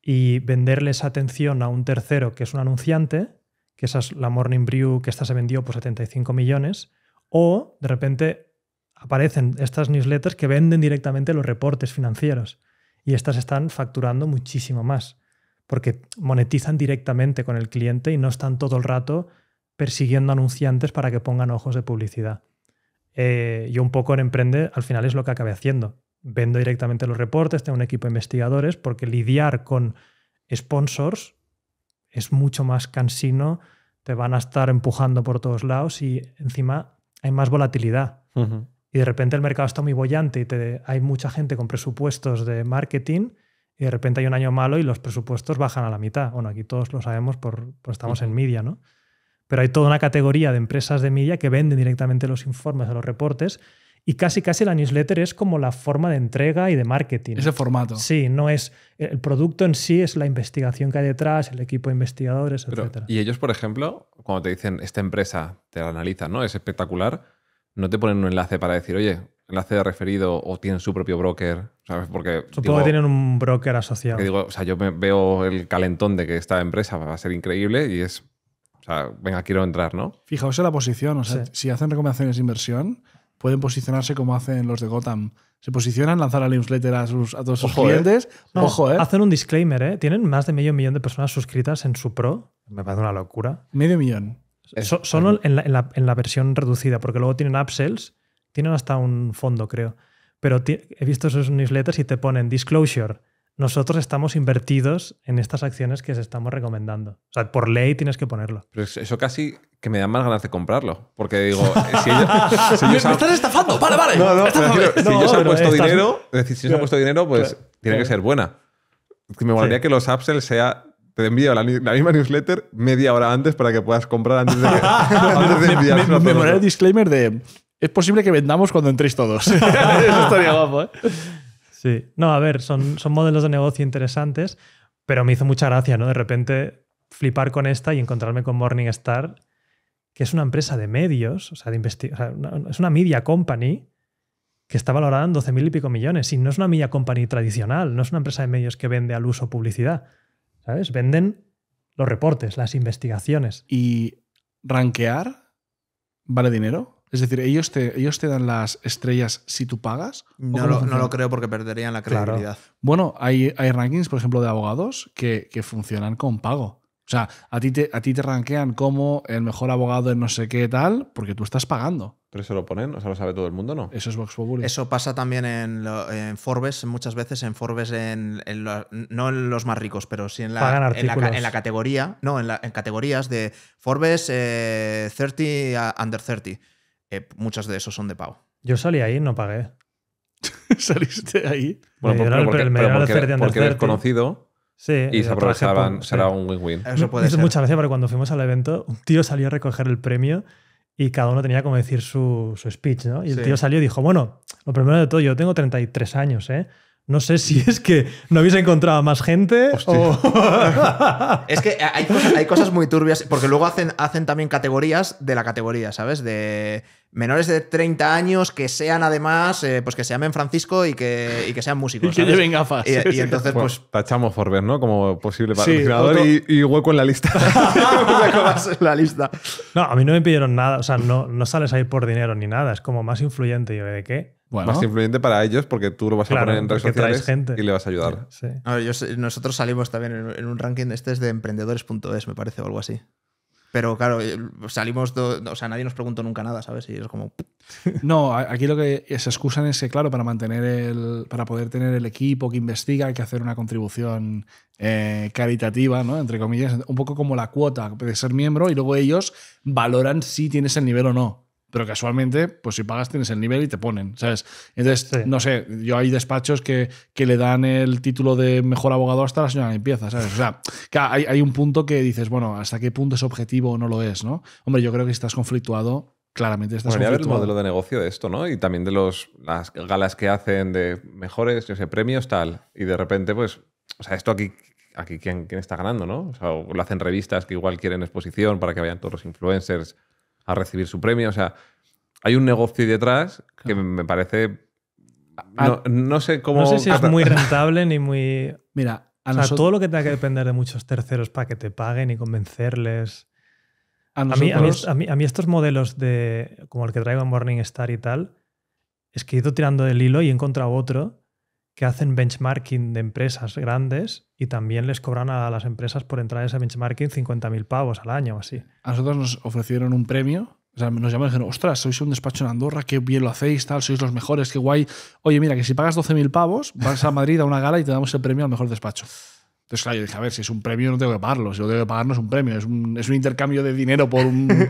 y venderles atención a un tercero que es un anunciante, que esa es la Morning Brew, que esta se vendió por 75 millones, o de repente aparecen estas newsletters que venden directamente los reportes financieros y estas están facturando muchísimo más porque monetizan directamente con el cliente y no están todo el rato persiguiendo anunciantes para que pongan ojos de publicidad. Eh, yo un poco en Emprende al final es lo que acabé haciendo. Vendo directamente los reportes, tengo un equipo de investigadores porque lidiar con sponsors es mucho más cansino, te van a estar empujando por todos lados y encima hay más volatilidad. Y de repente el mercado está muy bollante y hay mucha gente con presupuestos de marketing y de repente hay un año malo y los presupuestos bajan a la mitad. Bueno, aquí todos lo sabemos por, estamos en media, ¿no? Pero hay toda una categoría de empresas de media que venden directamente los informes o los reportes y casi, casi la newsletter es como la forma de entrega y de marketing. Ese formato. Sí, no es. Eh, el producto en sí es la investigación que hay detrás, el equipo de investigadores, etc. Y ellos, por ejemplo, cuando te dicen esta empresa, te la analizan, ¿no? Es espectacular, no te ponen un enlace para decir, oye, enlace de referido o tienen su propio broker, ¿sabes? Porque. Supongo que tienen un broker asociado. digo, o sea, yo me veo el calentón de que esta empresa va a ser increíble y es. O sea, venga, quiero entrar, ¿no? Fijaos en la posición. O sea, si hacen recomendaciones de inversión pueden posicionarse como hacen los de Gotham. Se posicionan, lanzan la newsletter a, sus, todos sus ¿eh? clientes. Eh, ojo, ¿eh? Hacen un disclaimer, ¿eh? Tienen más de medio millón de personas suscritas en su Pro. Me parece una locura. Medio millón. solo en la, en la, versión reducida, porque luego tienen upsells, tienen hasta un fondo, creo. Pero he visto esos newsletters y te ponen disclosure nosotros estamos invertidos en estas acciones que os estamos recomendando. O sea, por ley tienes que ponerlo. Pero eso casi que me da más ganas de comprarlo. Porque digo, si ellos. ¡Me están estafando! ¡Vale, vale! si ellos han puesto dinero, pues tiene que ser buena. Me gustaría que los upsells sea. Te envío la, misma newsletter media hora antes para que puedas comprar antes de, antes de Me, me, el disclaimer de. Es posible que vendamos cuando entréis todos. eso estaría guapo, ¿eh? no, a ver, son, son modelos de negocio interesantes, pero me hizo mucha gracia, ¿no? De repente flipar con esta y encontrarme con Morningstar, que es una empresa de medios, o sea, de es una media company que está valorada en 12 mil y pico millones. Y no es una media company tradicional, no es una empresa de medios que vende al uso publicidad. ¿Sabes? Venden los reportes, las investigaciones. ¿Y rankear vale dinero? Es decir, ¿ellos te, ellos te dan las estrellas si tú pagas? No lo, creo porque perderían la credibilidad. Bueno, hay, rankings, por ejemplo, de abogados que, funcionan con pago. O sea, a ti, te, a ti te rankean como el mejor abogado en no sé qué tal, porque tú estás pagando. Pero se lo ponen, o sea, lo sabe todo el mundo, ¿no? Eso es Vox Eso pasa también en, Forbes, muchas veces en Forbes, en, no en los más ricos, pero sí en la, en la, categoría, no, en, categorías de Forbes eh, 30 under 30 eh, muchas de esos son de pago. Yo salí ahí, no pagué. ¿Saliste ahí? Bueno, porque, el, pero porque, eres conocido sí, y eh, se aprovechaban, será un win-win. Eso puede ser. Muchas gracias, Pero cuando fuimos al evento, un tío salió a recoger el premio y cada uno tenía como decir su, su speech, ¿no? Y el tío salió y dijo, bueno, lo primero de todo, yo tengo 33 años, ¿eh? No sé si es que no habéis encontrado más gente es que hay cosas, hay cosas, muy turbias, porque luego hacen, hacen también categorías de la categoría, ¿sabes? De menores de 30 años que sean además, eh, pues que se llamen Francisco y que, y sean músicos. Y que lleven gafas. Y, entonces, pues. Tachamos Forbes, ¿no? Como posible patrocinador y, y, hueco en la lista. No, a mí no me pidieron nada. O sea, no, no sales ahí por dinero ni nada. Es como más influyente. yo de qué? Más influyente para ellos porque tú lo vas a poner en redes sociales y le vas a ayudar. nosotros salimos también en, un ranking de este es de emprendedores.es, me parece, o algo así. Pero claro, eh, salimos, o sea, nadie nos preguntó nunca nada, ¿sabes? Y es como... No, aquí lo que se excusan es que, claro, para mantener el, para poder tener el equipo que investiga hay que hacer una contribución eh, caritativa, ¿no? Entre comillas, un poco como la cuota de ser miembro y luego ellos valoran si tienes el nivel o no pero casualmente, pues si pagas tienes el nivel y te ponen, ¿sabes? Entonces, no sé, yo hay despachos que, que, le dan el título de mejor abogado hasta la señora limpieza, ¿sabes? O sea, hay, hay un punto que dices, bueno, ¿hasta qué punto es objetivo o no lo es, no? Hombre, yo creo que si estás conflictuado, claramente estás Podría haber el modelo de negocio de esto, ¿no? Y también de los, las galas que hacen de mejores, no sé, premios, tal. Y de repente, pues, o sea, esto aquí, aquí ¿quién, quién está ganando, no? lo hacen revistas que igual quieren exposición para que vayan todos los influencers a recibir su premio. O sea, hay un negocio detrás que me parece. No, sé cómo. No sé si es muy rentable ni muy. Mira, a todo lo que tenga que depender de muchos terceros para que te paguen y convencerles. A, nosotros... mí, estos modelos de como el que traigo en Morningstar y tal, es que he ido tirando del hilo y he encontrado otro que hacen benchmarking de empresas grandes y también les cobran a las empresas por entrar en ese benchmarking 50.000 pavos al año o así. A nosotros nos ofrecieron un premio, o sea, nos llamaron y dijeron, ostras, sois un despacho en Andorra, qué bien lo hacéis, tal, sois los mejores, qué guay. Oye, mira, que si pagas 12.000 pavos, vas a Madrid a una gala y te damos el premio al mejor despacho. Entonces, claro, yo dije, a ver, si es un premio no tengo que pagarlo, si lo tengo que pagar no es un premio, es un, intercambio de dinero por un,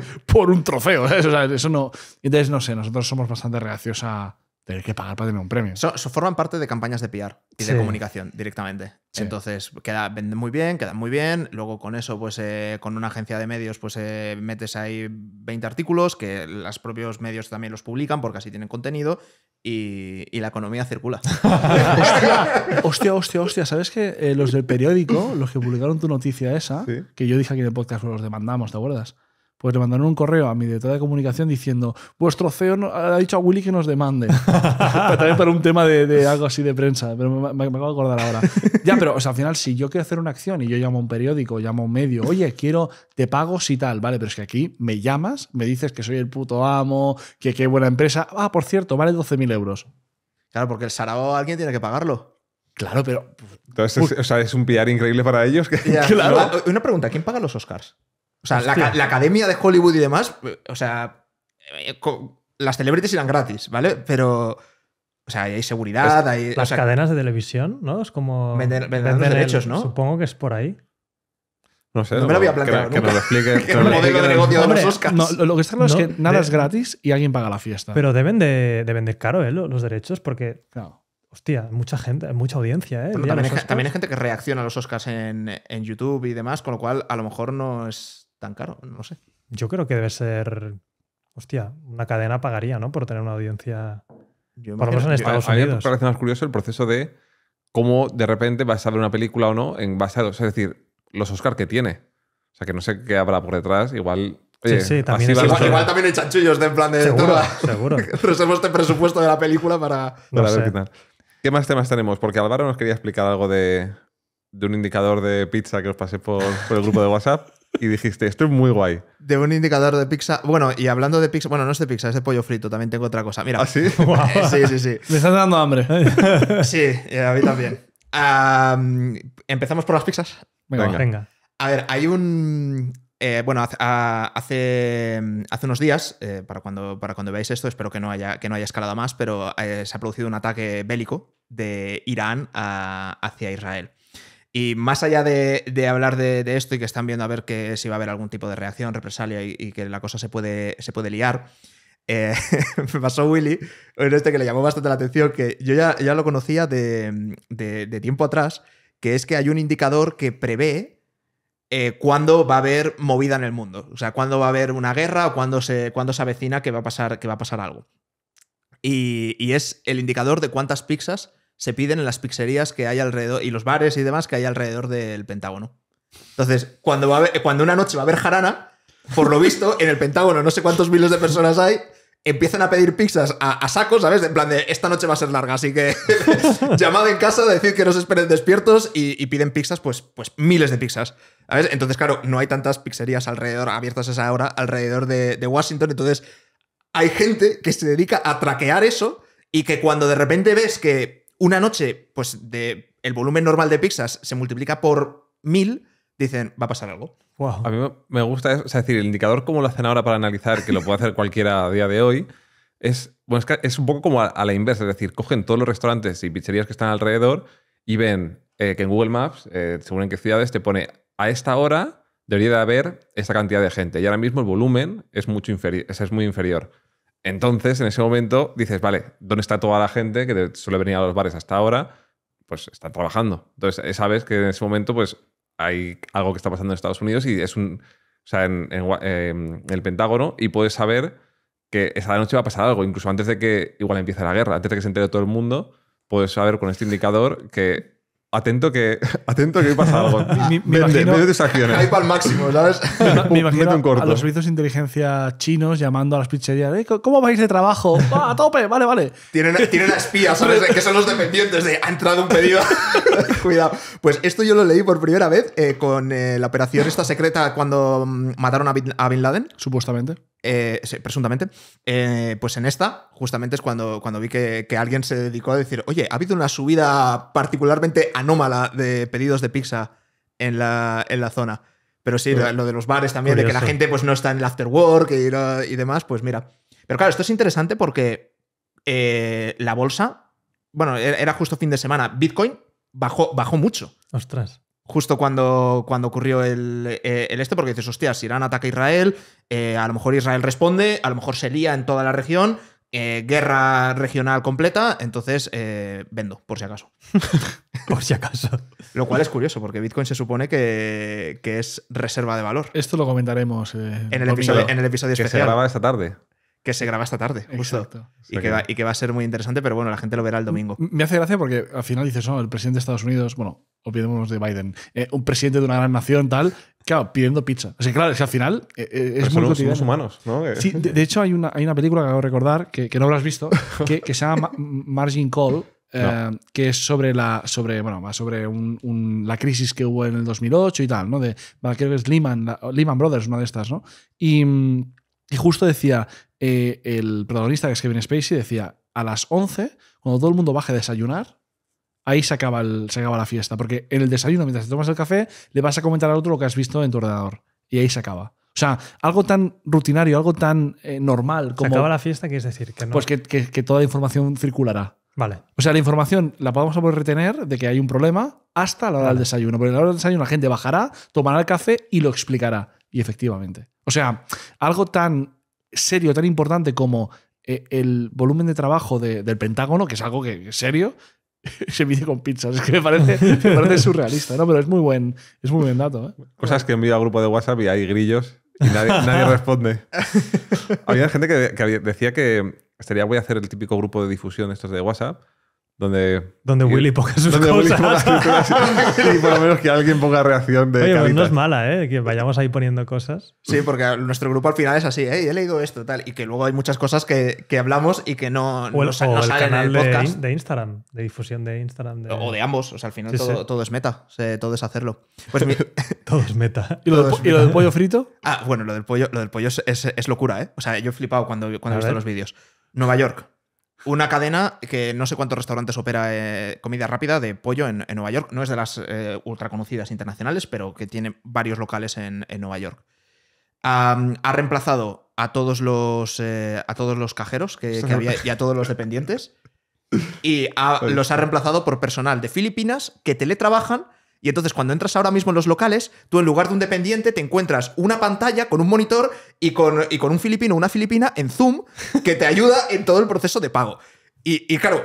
trofeo. eso no... Entonces, no sé, nosotros somos bastante reacios a tener que pagar para tener un premio. Eso forman parte de campañas de PR y de comunicación directamente. Entonces, queda, venden muy bien, quedan muy bien. Luego con eso, pues eh, con una agencia de medios, pues eh, metes ahí 20 artículos que los propios medios también los publican porque así tienen contenido y, la economía circula. hostia, hostia, hostia, ¿Sabes que eh, los del periódico, los que publicaron tu noticia esa, que yo dije aquí en el podcast, los demandamos, ¿te acuerdas? pues le mandaron un correo a mi director de comunicación diciendo, vuestro CEO ha dicho a Willy que nos demande. También para un tema de, algo así de prensa, pero me, acabo de acordar ahora. ya, pero al final, si yo quiero hacer una acción y yo llamo a un periódico, llamo a un medio, oye, quiero, te pago si tal, vale, pero es que aquí me llamas, me dices que soy el puto amo, que qué buena empresa. Ah, por cierto, vale 12.000 euros. Claro, porque el Sarao alguien tiene que pagarlo. Claro, pero. Entonces, es, o sea, es un pillar increíble para ellos. claro. Una pregunta: ¿quién paga los Oscars? O sea, la, academia de Hollywood y demás, eh, o sea, eh, las celebrities eran gratis, ¿vale? Pero. O sea, hay seguridad, pues hay. Las cadenas de televisión, ¿no? Es como. Vender, derechos, ¿no? Supongo que es por ahí. No sé. No me lo voy a Que, que me lo explique. el modelo de negocio de los Oscars. No, lo que está claro es que nada es gratis y alguien paga la fiesta. Pero deben de, deben caro ¿eh? los, derechos porque. Claro. Hostia, mucha gente, mucha audiencia, ¿eh? También hay, gente que reacciona a los Oscars en, en YouTube y demás, con lo cual a lo mejor no es tan caro, no sé. Yo creo que debe ser, hostia, una cadena pagaría, ¿no? Por tener una audiencia, por lo menos en Estados Unidos. A mí me parece más curioso el proceso de cómo de repente va a salir una película o no en base a, es decir, los Oscar que tiene. O sea, que no sé qué habrá por detrás, igual... sí, sí, también igual, también hay chanchullos de en plan de... Seguro, pero este presupuesto de la película para... para ver qué tal. ¿Qué más temas tenemos? Porque Álvaro nos quería explicar algo de, de un indicador de pizza que os pasé por, por el grupo de WhatsApp y dijiste, esto es muy guay. De un indicador de pizza. Bueno, y hablando de pizza, bueno, no es de pizza, es de pollo frito, también tengo otra cosa. Mira. ¿Ah, sí? sí, sí, Me estás dando hambre. sí, eh, a mí también. Empezamos por las pizzas. Venga, venga. A ver, hay un. Eh, bueno, hace, hace, unos días, eh, para, cuando, para cuando veáis esto, espero que no haya, que no haya escalado más, pero se ha producido un ataque bélico de Irán ah, hacia Israel. Y más allá de, hablar de, esto y que están viendo a ver que si va a haber algún tipo de reacción, represalia y, que la cosa se puede, se puede liar, me eh, pasó Willy, en este que le llamó bastante la atención, que yo ya, ya lo conocía de, tiempo atrás, que es que hay un indicador que prevé eh, cuándo va a haber movida en el mundo. O sea, cuándo va a haber una guerra o cuándo se, se avecina que va, a pasar, que va a pasar algo. Y, y es el indicador de cuántas pizzas se piden en las pizzerías que hay alrededor y los bares y demás que hay alrededor del Pentágono. Entonces, cuando, cuando una noche va a haber jarana, por lo visto, en el Pentágono no sé cuántos miles de personas hay, empiezan a pedir pizzas a, sacos, ¿sabes? En plan de, esta noche va a ser larga, así que llamad en casa, decir que nos esperen despiertos y, piden pizzas, pues, pues miles de pizzas. ¿sabes? Entonces, claro, no hay tantas pizzerías alrededor, abiertas a esa hora, alrededor de, de Washington, entonces hay gente que se dedica a traquear eso y que cuando de repente ves que una noche, pues de el volumen normal de pizzas se multiplica por mil, dicen, va a pasar algo. A mí me gusta, eso, es decir, el indicador como lo hacen ahora para analizar, que lo puede hacer cualquiera a día de hoy, es, bueno, es, un poco como a, la inversa, es decir, cogen todos los restaurantes y pizzerías que están alrededor y ven eh, que en Google Maps, eh, según en qué ciudades, te pone a esta hora debería de haber esta cantidad de gente y ahora mismo el volumen es, mucho es muy inferior. Entonces, en ese momento dices, vale, ¿dónde está toda la gente que suele venir a los bares hasta ahora? Pues están trabajando. Entonces, eh, sabes que en ese momento, pues hay algo que está pasando en Estados Unidos y es un. O sea, en, en em, el Pentágono y puedes saber que esa noche va a pasar algo, incluso antes de que igual empiece la guerra, antes de que se entere todo el mundo, puedes saber con este indicador que Atento que, atento que hoy pasa algo. me, imagino, para el máximo, ¿sabes? Me, imagino a los servicios de inteligencia chinos llamando a las pizzerías. Eh, ¿Cómo vais de trabajo? Ah, a tope! Vale, vale. Tienen, tienen a espías, ¿sabes? que son los dependientes de ha entrado un pedido. Cuidado. Pues esto yo lo leí por primera vez eh, con eh, la operación esta secreta cuando mm, mataron a Bin Laden. Supuestamente. Eh, presuntamente, eh, pues en esta, justamente es cuando, cuando vi que, alguien se dedicó a decir, oye, ha habido una subida particularmente anómala de pedidos de pizza en la, en la zona. Pero sí, lo, de los bares también, de que la gente pues, no está en el after work y, demás, pues mira. Pero claro, esto es interesante porque eh, la bolsa, bueno, e-, era justo fin de semana, Bitcoin bajó, bajó mucho. Ostras justo cuando, cuando ocurrió el, eh, este, porque dices, hostias, Irán ataca a Israel, eh, a lo mejor Israel responde, a lo mejor se lía en toda la región, eh, guerra regional completa, entonces vendo, por si acaso. por si acaso. Lo cual es curioso, porque Bitcoin se supone que, es reserva de valor. Esto lo comentaremos en, el episodio, en el episodio que especial. Que se grababa esta tarde que se graba esta tarde, Y, que va, a ser muy interesante, pero bueno, la gente lo verá el domingo. Me hace gracia porque al final dices, no, el presidente de Estados Unidos, bueno, olvidémonos de Biden, eh, un presidente de una gran nación, tal, claro, pidiendo pizza. O sea, claro, es que al final eh, eh, es muy somos humanos, ¿no? Sí, de, hecho hay una, hay una película que acabo de recordar, que, que no habrás visto, que, se llama Margin Call, que es sobre la sobre bueno sobre la crisis que hubo en el 2008 y tal no de creo que es Lehman Lehman Brothers una de estas no y mm, y justo decía eh, el protagonista, que es Kevin Spacey, decía, a las 11, cuando todo el mundo baje a desayunar, ahí se acaba, el, se acaba la fiesta. Porque en el desayuno, mientras te tomas el café, le vas a comentar al otro lo que has visto en tu ordenador. Y ahí se acaba. O sea, algo tan rutinario, algo tan eh, normal como. Se acaba la fiesta, ¿qué es decir? Que no... Pues que, toda la información circulará. Vale. O sea, la información la podemos retener de que hay un problema hasta la hora del desayuno. Porque a la hora del desayuno la gente bajará, tomará el café y lo explicará. Y efectivamente. O sea, algo tan serio, tan importante como eh, el volumen de trabajo del Pentágono, que es algo que serio, se mide con pizzas. Es que me parece, me parece surrealista, ¿no? Pero es muy buen, es muy dato. ¿eh? Cosas que envío al grupo de WhatsApp y hay grillos y nadie, responde. Había gente que, decía que estaría voy a hacer el típico grupo de difusión estos de WhatsApp donde, donde Willy ponga sus cosas. y por lo menos que alguien ponga reacción de. Oye, pues no es mala, ¿eh? Que vayamos ahí poniendo cosas. Sí, porque nuestro grupo al final es así, ¿eh? He leído esto, tal. Y que luego hay muchas cosas que, hablamos y que no, o el, no, canal De, Instagram, de difusión de Instagram. O de ambos. O sea, al final todo, es meta. todo es hacerlo. Pues todo es meta. ¿Y lo, del, pollo frito? Ah, bueno, lo del pollo, lo del pollo es, locura, ¿eh? O sea, yo he flipado cuando, cuando he visto los vídeos. Nueva York una cadena que no sé cuántos restaurantes opera eh, comida rápida de pollo en, Nueva York. No es de las eh, ultra conocidas internacionales, pero que tiene varios locales en, Nueva York. ha reemplazado a todos los, eh, a todos los cajeros que, y a todos los dependientes. Y los ha reemplazado por personal de Filipinas que teletrabajan y entonces cuando entras ahora mismo en los locales, tú en lugar de un dependiente te encuentras una pantalla con un monitor y con, con un filipino o una filipina en Zoom que te ayuda en todo el proceso de pago. Y, claro,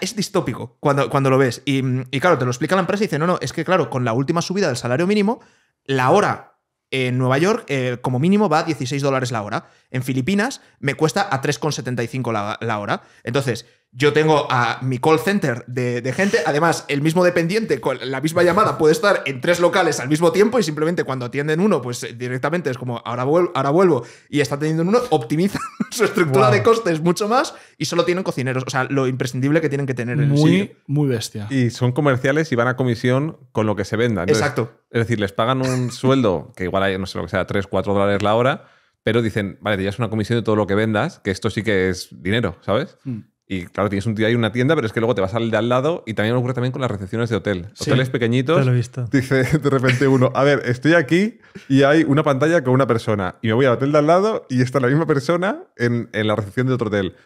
es distópico cuando, cuando lo ves. Y, claro, te lo explica la empresa y dice, no, no, es que claro, con la última subida del salario mínimo, la hora en Nueva York eh, como mínimo va a 16 dólares la hora. En Filipinas me cuesta a 3,75 la hora. Entonces, yo tengo a mi call center de, gente. Además, el mismo dependiente con la misma llamada puede estar en tres locales al mismo tiempo y simplemente cuando atienden uno, pues eh, directamente es como ahora vuelvo, ahora vuelvo y está atendiendo uno, optimiza su estructura de costes mucho más y solo tienen cocineros. O sea, lo imprescindible que tienen que tener en muy, el Muy bestia. Y son comerciales y van a comisión con lo que se venda. Exacto. Es decir, les pagan un sueldo que igual hay, no sé lo que sea, 3, 4 dólares la hora pero dicen, vale, te llevas una comisión de todo lo que vendas, que esto sí que es dinero, ¿sabes? Mm. Y claro, tienes un tío y una tienda, pero es que luego te vas al de al lado y también ocurre también con las recepciones de hotel. Hoteles pequeñitos. Te lo he visto. Dice de repente uno, a ver, estoy aquí y hay una pantalla con una persona y me voy al hotel de al lado y está la misma persona en, en la recepción de otro hotel.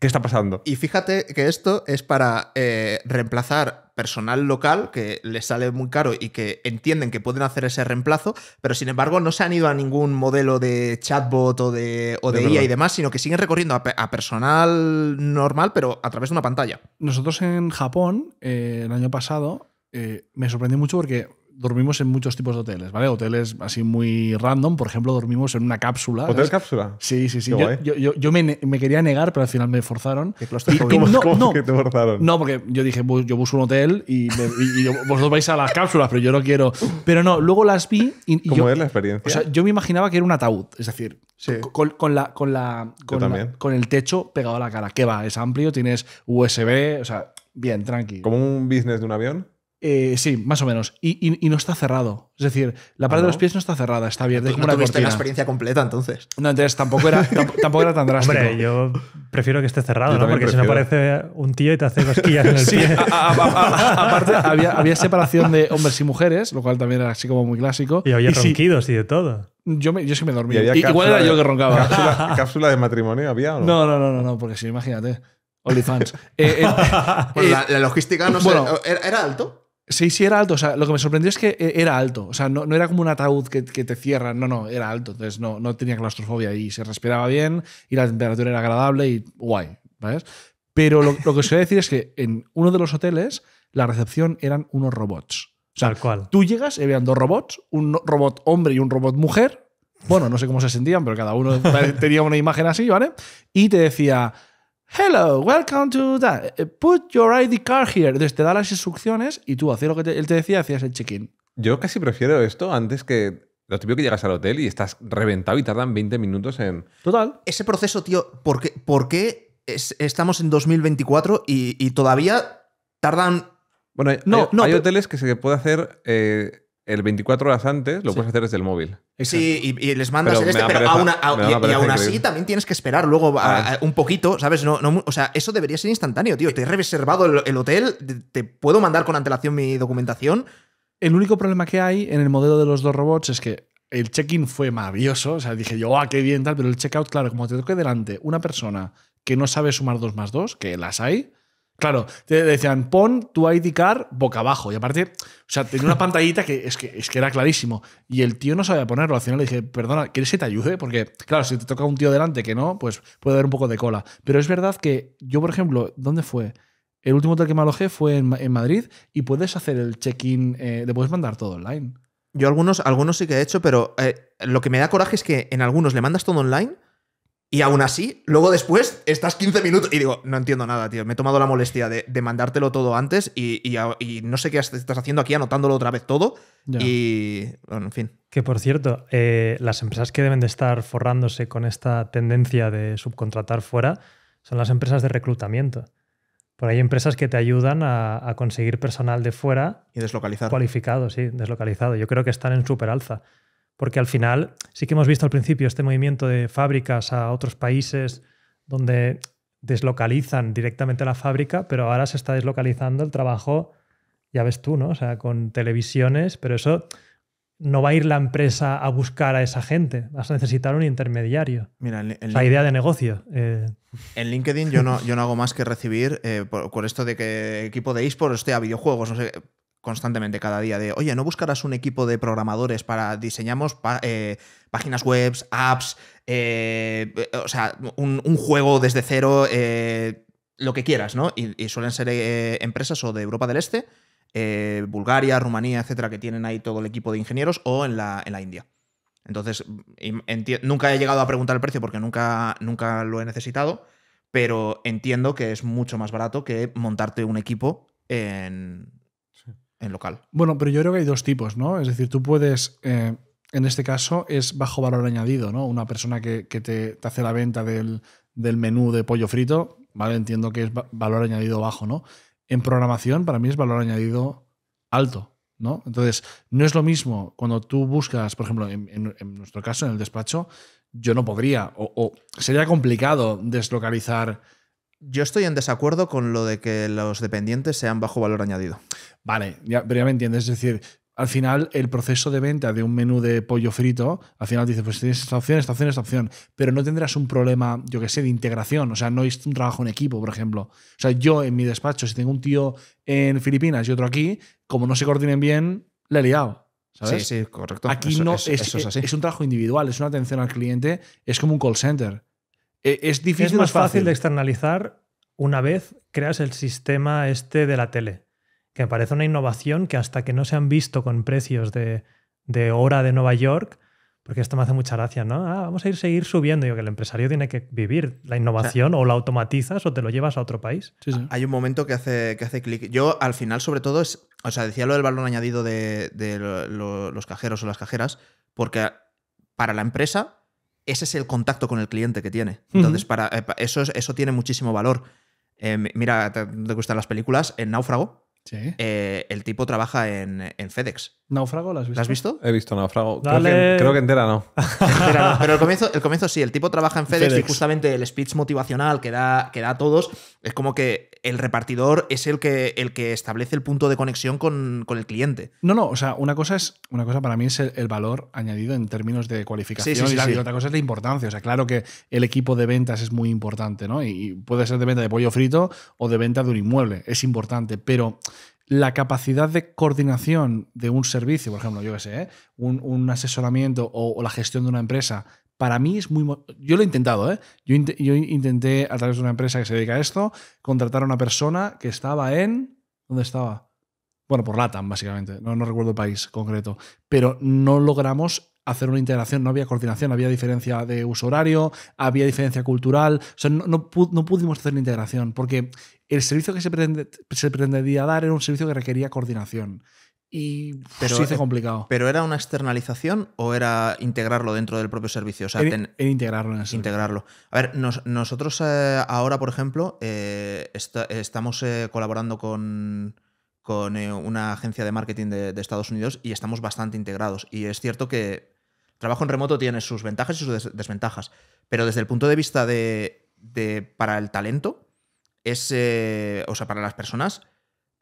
¿Qué está pasando? Y fíjate que esto es para eh, reemplazar personal local que les sale muy caro y que entienden que pueden hacer ese reemplazo, pero sin embargo no se han ido a ningún modelo de chatbot o de, o de, IA y demás, sino que siguen recorriendo a, personal normal, pero a través de una pantalla. Nosotros en Japón, eh, el año pasado, eh, me sorprendió mucho porque dormimos en muchos tipos de hoteles, ¿vale? Hoteles así muy random, por ejemplo, dormimos en una cápsula. ¿Hotel cápsula? Sí, sí, sí. Yo, me, quería negar, pero al final me forzaron. y, ¿Cómo, no, que forzaron? No, porque yo dije, yo busco un hotel y, vosotros vais a las cápsulas, pero yo no quiero. Pero no, luego las vi y. ¿Cómo es la experiencia? O sea, yo me imaginaba que era un ataúd, es decir, con, la, con, la, con, con el techo pegado a la cara. ¿Qué va? Es amplio, tienes USB, o sea, bien, tranqui. ¿Como un business de un avión? Eh, sí, más o menos. Y, no está cerrado. Es decir, la parte de ¿Ah, los pies no está cerrada, está abierta. Como no una la experiencia completa entonces. No, entonces tampoco era, tampoco era tan drástico. yo prefiero que esté cerrado, ¿no? Porque si no aparece un tío y te hace cosquillas en el pie. aparte, había, separación de hombres y mujeres, lo cual también era así como muy clásico. Y había y ronquidos y de todo. Yo, me, yo sí me dormía. Igual era yo que roncaba. Cápsula, de matrimonio había o no? No, no, no, no, porque sí, imagínate. OnlyFans. Eh, eh, eh la, logística no bueno, ¿Era alto? Sí, sí, era alto. O sea, lo que me sorprendió es que e-, era alto. O sea, no, no era como un ataúd que, que, te cierra. No, no, era alto. Entonces no, no tenía claustrofobia y se respiraba bien y la temperatura era agradable y guay. ¿Ves? Pero lo, lo que os voy a decir es que en uno de los hoteles la recepción eran unos robots. O sea, Tal cual. tú llegas y habían dos robots, un robot hombre y un robot mujer. Bueno, no sé cómo se sentían, pero cada uno tenía una imagen así, ¿vale? Y te decía, Hello, welcome to that. Eh, put your ID card here. Entonces te da las instrucciones y tú hacías lo que él te decía, hacías el check-in. Yo casi prefiero esto antes que lo típico que llegas al hotel y estás reventado y tardan 20 minutos en. Total. Ese proceso, tío, ¿por qué, estamos en 2024 y, todavía tardan. Bueno, no, hay, no, hoteles que se puede hacer. Eh, el 24 horas antes lo puedes hacer desde el móvil. Sí, y, les mandas el este, pero aún, así también tienes que esperar luego ah. un poquito, ¿sabes? No, o sea, eso debería ser instantáneo, tío. Te he reservado el, hotel, te, puedo mandar con antelación mi documentación. El único problema que hay en el modelo de los dos robots es que el check-in fue maravilloso, o sea, dije yo, ah, qué bien tal, pero el check-out, claro, como te toque delante una persona que no sabe sumar dos más dos, que las hay, Claro, te decían, pon tu ID card boca abajo. Y aparte, o sea, tenía una pantallita que es, que es que era clarísimo. Y el tío no sabía ponerlo. Al final le dije, perdona, ¿quieres que te ayude? Porque, claro, si te toca un tío delante que no, pues puede haber un poco de cola. Pero es verdad que yo, por ejemplo, ¿dónde fue? El último hotel que me alojé fue en, Madrid y puedes hacer el check-in, eh, puedes mandar todo online. Yo algunos, algunos sí que he hecho, pero eh, lo que me da coraje es que en algunos le mandas todo online y aún así, luego después estás 15 minutos y digo, no entiendo nada, tío. Me he tomado la molestia de, mandártelo todo antes y, no sé qué estás haciendo aquí anotándolo otra vez todo. Y, bueno, en fin. Que por cierto, eh, las empresas que deben de estar forrándose con esta tendencia de subcontratar fuera son las empresas de reclutamiento. Por ahí hay empresas que te ayudan a, conseguir personal de fuera. Y deslocalizar Cualificado, sí, deslocalizado. Yo creo que están en super alza. Porque al final sí que hemos visto al principio este movimiento de fábricas a otros países donde deslocalizan directamente la fábrica, pero ahora se está deslocalizando el trabajo, ya ves tú, ¿no? O sea, con televisiones, pero eso no va a ir la empresa a buscar a esa gente, vas a necesitar un intermediario. la idea de negocio. Eh. En LinkedIn yo no, yo no hago más que recibir, eh, por, esto de que equipo de eSports esté a videojuegos, no sé, constantemente cada día de, oye, ¿no buscarás un equipo de programadores para diseñamos eh, páginas web, apps, eh, eh, o sea, un, juego desde cero, lo que quieras, ¿no? Y, suelen ser empresas o de Europa del Este, Bulgaria, Rumanía, etcétera, que tienen ahí todo el equipo de ingenieros, o en la, en la India. Entonces, nunca he llegado a preguntar el precio porque nunca, nunca lo he necesitado, pero entiendo que es mucho más barato que montarte un equipo en, en local. Bueno, pero yo creo que hay dos tipos, ¿no? Es decir, tú puedes, eh, en este caso, es bajo valor añadido, ¿no? Una persona que, te, hace la venta del, menú de pollo frito, ¿vale? Entiendo que es valor añadido bajo, ¿no? En programación, para mí es valor añadido alto, ¿no? Entonces, no es lo mismo cuando tú buscas, por ejemplo, en, nuestro caso, en el despacho, yo no podría, o sería complicado deslocalizar yo estoy en desacuerdo con lo de que los dependientes sean bajo valor añadido. Vale, ya, pero me entiendes. Es decir, al final el proceso de venta de un menú de pollo frito, al final dices, pues tienes esta opción, esta opción, esta opción, pero no tendrás un problema, yo qué sé, de integración, o sea, no es un trabajo en equipo, por ejemplo. O sea, yo en mi despacho, si tengo un tío en Filipinas y otro aquí, como no se coordinen bien, le he liado. Sí, sí, correcto. Aquí no es, es, es un trabajo individual, es una atención al cliente, es como un call center. E, es más fácil de externalizar una vez creas el sistema este de la tele, que me parece una innovación que hasta que no se han visto con precios de, de hora de Nueva York, porque esto me hace mucha gracia, ¿no? Ah, vamos a ir seguir subiendo. Yo que el empresario tiene que vivir la innovación o, la automatizas o te lo llevas a otro país. Hay un momento que hace, que hace clic. Yo al final, sobre todo, es, o sea, decía lo del valor añadido de, los cajeros o las cajeras, porque para la empresa ese es el contacto con el cliente que tiene. Entonces, para, eh, eso, eso tiene muchísimo valor. Eh, mira, te, gustan las películas, en Náufrago. Eh, el tipo trabaja en, FedEx. ¿Náufrago las has visto? has visto? He visto Náufrago. Creo que, entera no. Pero el comienzo, el comienzo sí, el tipo trabaja en FedEx, y justamente el speech motivacional que da, que da a todos es como que el repartidor es el que, el que establece el punto de conexión con, el cliente. No, no, o sea, una cosa es, una cosa para mí es el, valor añadido en términos de cualificación sí, y, otra cosa es la importancia. O sea, claro que el equipo de ventas es muy importante, ¿no? Y puede ser de venta de pollo frito o de venta de un inmueble, es importante, pero la capacidad de coordinación de un servicio, por ejemplo, yo qué sé, ¿eh? un, asesoramiento o, la gestión de una empresa para mí es muy... Yo lo he intentado, ¿eh? Yo, intenté, a través de una empresa que se dedica a esto, contratar a una persona que estaba en... ¿Dónde estaba? Bueno, por LATAM, básicamente. No, recuerdo el país concreto. Pero no logramos hacer una integración, no había coordinación, había diferencia de uso horario, había diferencia cultural, o sea, no, pudimos hacer la integración, porque el servicio que se pretendía dar era un servicio que requería coordinación. Y pero, se eh, complicado. ¿Pero era una externalización o era integrarlo dentro del propio servicio? O en, integrarlo en Integrarlo. A ver, nosotros eh, ahora, por ejemplo, eh, estamos colaborando con, una agencia de marketing de, Estados Unidos y estamos bastante integrados. Y es cierto que el trabajo en remoto tiene sus ventajas y sus desventajas. Pero desde el punto de vista de, de para el talento, es, o sea, para las personas,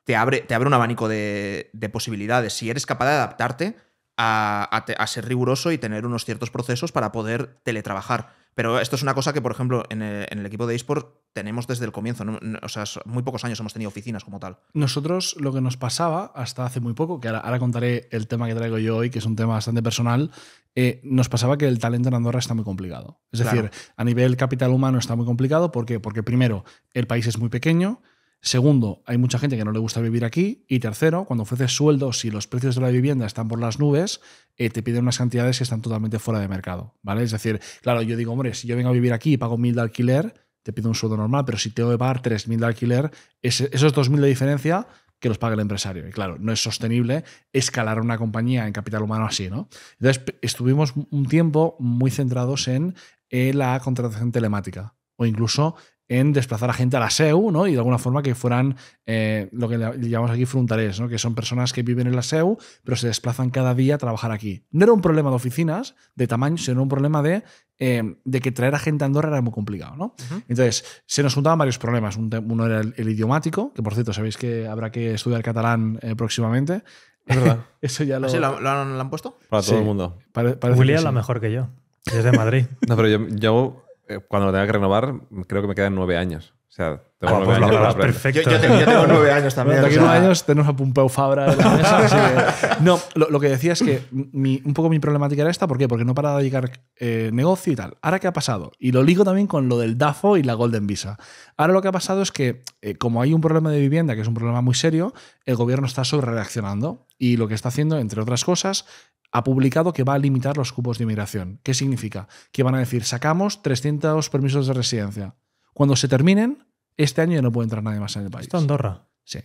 te abre, te un abanico de, posibilidades. Si eres capaz de adaptarte a, ser riguroso y tener unos ciertos procesos para poder teletrabajar. Pero esto es una cosa que, por ejemplo, en el, equipo de eSport tenemos desde el comienzo. o sea, muy pocos años hemos tenido oficinas como tal. Nosotros lo que nos pasaba hasta hace muy poco, que ahora, contaré el tema que traigo yo hoy, que es un tema bastante personal, eh, nos pasaba que el talento en Andorra está muy complicado. Es decir, a nivel capital humano está muy complicado. ¿Por qué? Porque primero, el país es muy pequeño. Segundo, hay mucha gente que no le gusta vivir aquí. Y tercero, cuando ofreces sueldos y los precios de la vivienda están por las nubes, eh, te piden unas cantidades que están totalmente fuera de mercado. ¿vale? Es decir, claro, yo digo, hombre, si yo vengo a vivir aquí y pago mil de alquiler, te pido un sueldo normal, pero si tengo que pagar 3.000 de alquiler, esos esos 2.000 de diferencia que los paga el empresario. Y claro, no es sostenible escalar una compañía en capital humano así, ¿no? Entonces, estuvimos un tiempo muy centrados en eh, la contratación telemática o incluso en desplazar a gente a la SEU, ¿no? Y de alguna forma que fueran eh, lo que llamamos aquí frontales, ¿no? Que son personas que viven en la SEU, pero se desplazan cada día a trabajar aquí. No era un problema de oficinas, de tamaño, sino un problema de, eh, de que traer a gente a Andorra era muy complicado, ¿no? Entonces, se nos juntaban varios problemas. Uno era el, idiomático, que por cierto, sabéis que habrá que estudiar catalán eh, próximamente. verdad. Eso ya lo... ¿Ah, han, puesto? Para todo el mundo. William es la mejor que yo. es de Madrid. no, pero yo, yo eh, cuando lo tenga que renovar, creo que me quedan nueve años. Ah, pues yo, tengo, nueve años también. nueve años tenemos a Pumpeu Fabra en la mesa. no, lo, que decía es que un poco mi problemática era esta. ¿Por qué? Porque no paraba de llegar eh, negocio y tal. Ahora, ¿qué ha pasado? Y lo ligo también con lo del DAFO y la Golden Visa. Ahora lo que ha pasado es que, eh, como hay un problema de vivienda, que es un problema muy serio, el gobierno está sobre reaccionando. Y lo que está haciendo, entre otras cosas, ha publicado que va a limitar los cupos de inmigración. ¿Qué significa? Que van a decir, sacamos 300 permisos de residencia. Cuando se terminen, este año ya no puede entrar nadie más en el país. ¿Esto Andorra? Sí.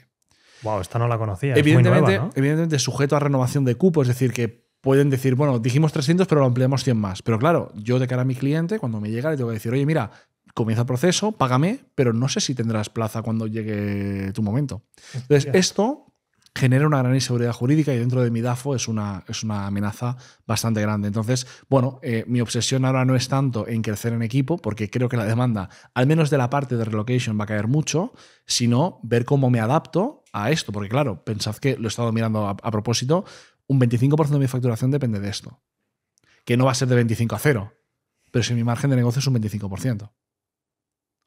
Wow, esta no la conocía. Evidentemente, sujeto a renovación de cupo, es decir, que pueden decir, bueno, dijimos 300, pero lo ampliamos 100 más. Pero claro, yo de cara a mi cliente, cuando me llega, le tengo que decir, oye, mira, comienza el proceso, págame, pero no sé si tendrás plaza cuando llegue tu momento. Entonces, esto genera una gran inseguridad jurídica y dentro de mi DAFO es una, es una amenaza bastante grande. Entonces, bueno, eh, mi obsesión ahora no es tanto en crecer en equipo, porque creo que la demanda, al menos de la parte de relocation, va a caer mucho, sino ver cómo me adapto a esto, porque claro, pensad que lo he estado mirando a, a propósito, un 25% de mi facturación depende de esto, que no va a ser de 25 a 0, pero si mi margen de negocio es un 25%.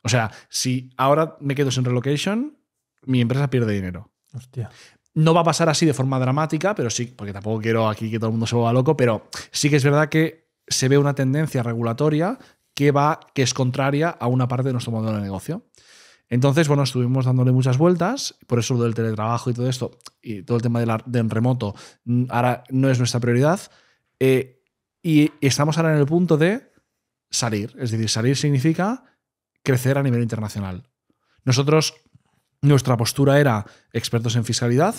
O sea, si ahora me quedo sin relocation, mi empresa pierde dinero. Hostia. No va a pasar así de forma dramática, pero sí, porque tampoco quiero aquí que todo el mundo se vuelva loco, pero sí que es verdad que se ve una tendencia regulatoria que va, que es contraria a una parte de nuestro modelo de negocio. Entonces, bueno, estuvimos dándole muchas vueltas, por eso lo del teletrabajo y todo esto, y todo el tema del de remoto, mm, ahora no es nuestra prioridad. Eh, y estamos ahora en el punto de salir. Es decir, salir significa crecer a nivel internacional. Nosotros nuestra postura era expertos en fiscalidad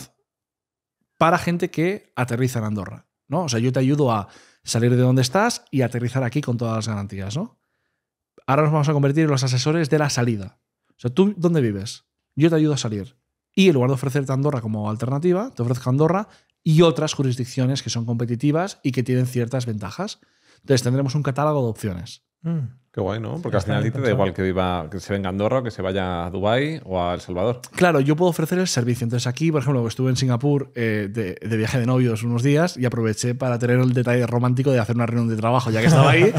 para gente que aterriza en Andorra. ¿no? O sea, yo te ayudo a salir de donde estás y aterrizar aquí con todas las garantías. ¿no? Ahora nos vamos a convertir en los asesores de la salida. O sea, tú, ¿dónde vives? Yo te ayudo a salir. Y en lugar de ofrecerte Andorra como alternativa, te ofrezco Andorra y otras jurisdicciones que son competitivas y que tienen ciertas ventajas. Entonces tendremos un catálogo de opciones. Mm. Qué guay, ¿no? Porque al final te da igual que viva, que se venga a Andorra que se vaya a Dubai o a El Salvador. Claro, yo puedo ofrecer el servicio. Entonces aquí, por ejemplo, estuve en Singapur eh, de, viaje de novios unos días y aproveché para tener el detalle romántico de hacer una reunión de trabajo, ya que estaba ahí.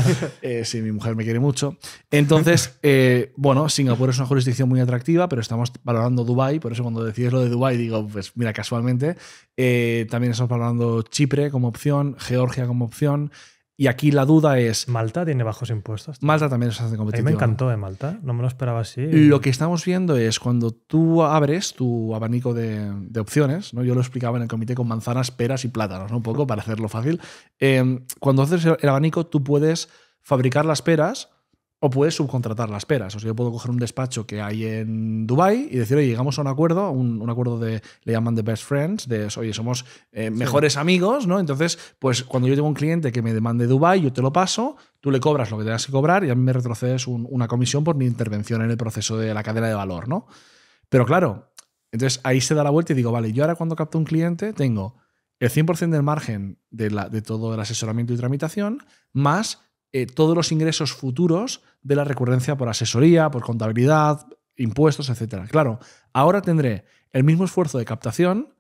si eh, mi mujer me quiere mucho. Entonces, eh, bueno, Singapur es una jurisdicción muy atractiva, pero estamos valorando Dubai. Por eso cuando decides lo de Dubai, digo, pues mira, casualmente. también estamos valorando Chipre como opción, Georgia como opción. Y aquí la duda es. Malta tiene bajos impuestos. Malta también es hace A mí me encantó de Malta, no me lo esperaba así. Lo que estamos viendo es cuando tú abres tu abanico de, opciones, ¿no? yo lo explicaba en el comité con manzanas, peras y plátanos, ¿no? un poco para hacerlo fácil. Em, cuando haces el abanico, tú puedes fabricar las peras puedes subcontratar las peras. O sea, yo puedo coger un despacho que hay en Dubai y decir, oye, llegamos a un acuerdo, un, acuerdo de, le llaman de best friends, de, oye, somos eh, mejores amigos, ¿no? Entonces, pues cuando yo tengo un cliente que me demande Dubai, yo te lo paso, tú le cobras lo que tengas que cobrar y a mí me retrocedes una comisión por mi intervención en el proceso de la cadena de valor, ¿no? Pero claro, entonces ahí se da la vuelta y digo, vale, yo ahora cuando capto un cliente tengo el 100% del margen de, la, de todo el asesoramiento y tramitación, más eh, todos los ingresos futuros de la recurrencia por asesoría, por contabilidad, impuestos, etc. Claro, ahora tendré el mismo esfuerzo de captación.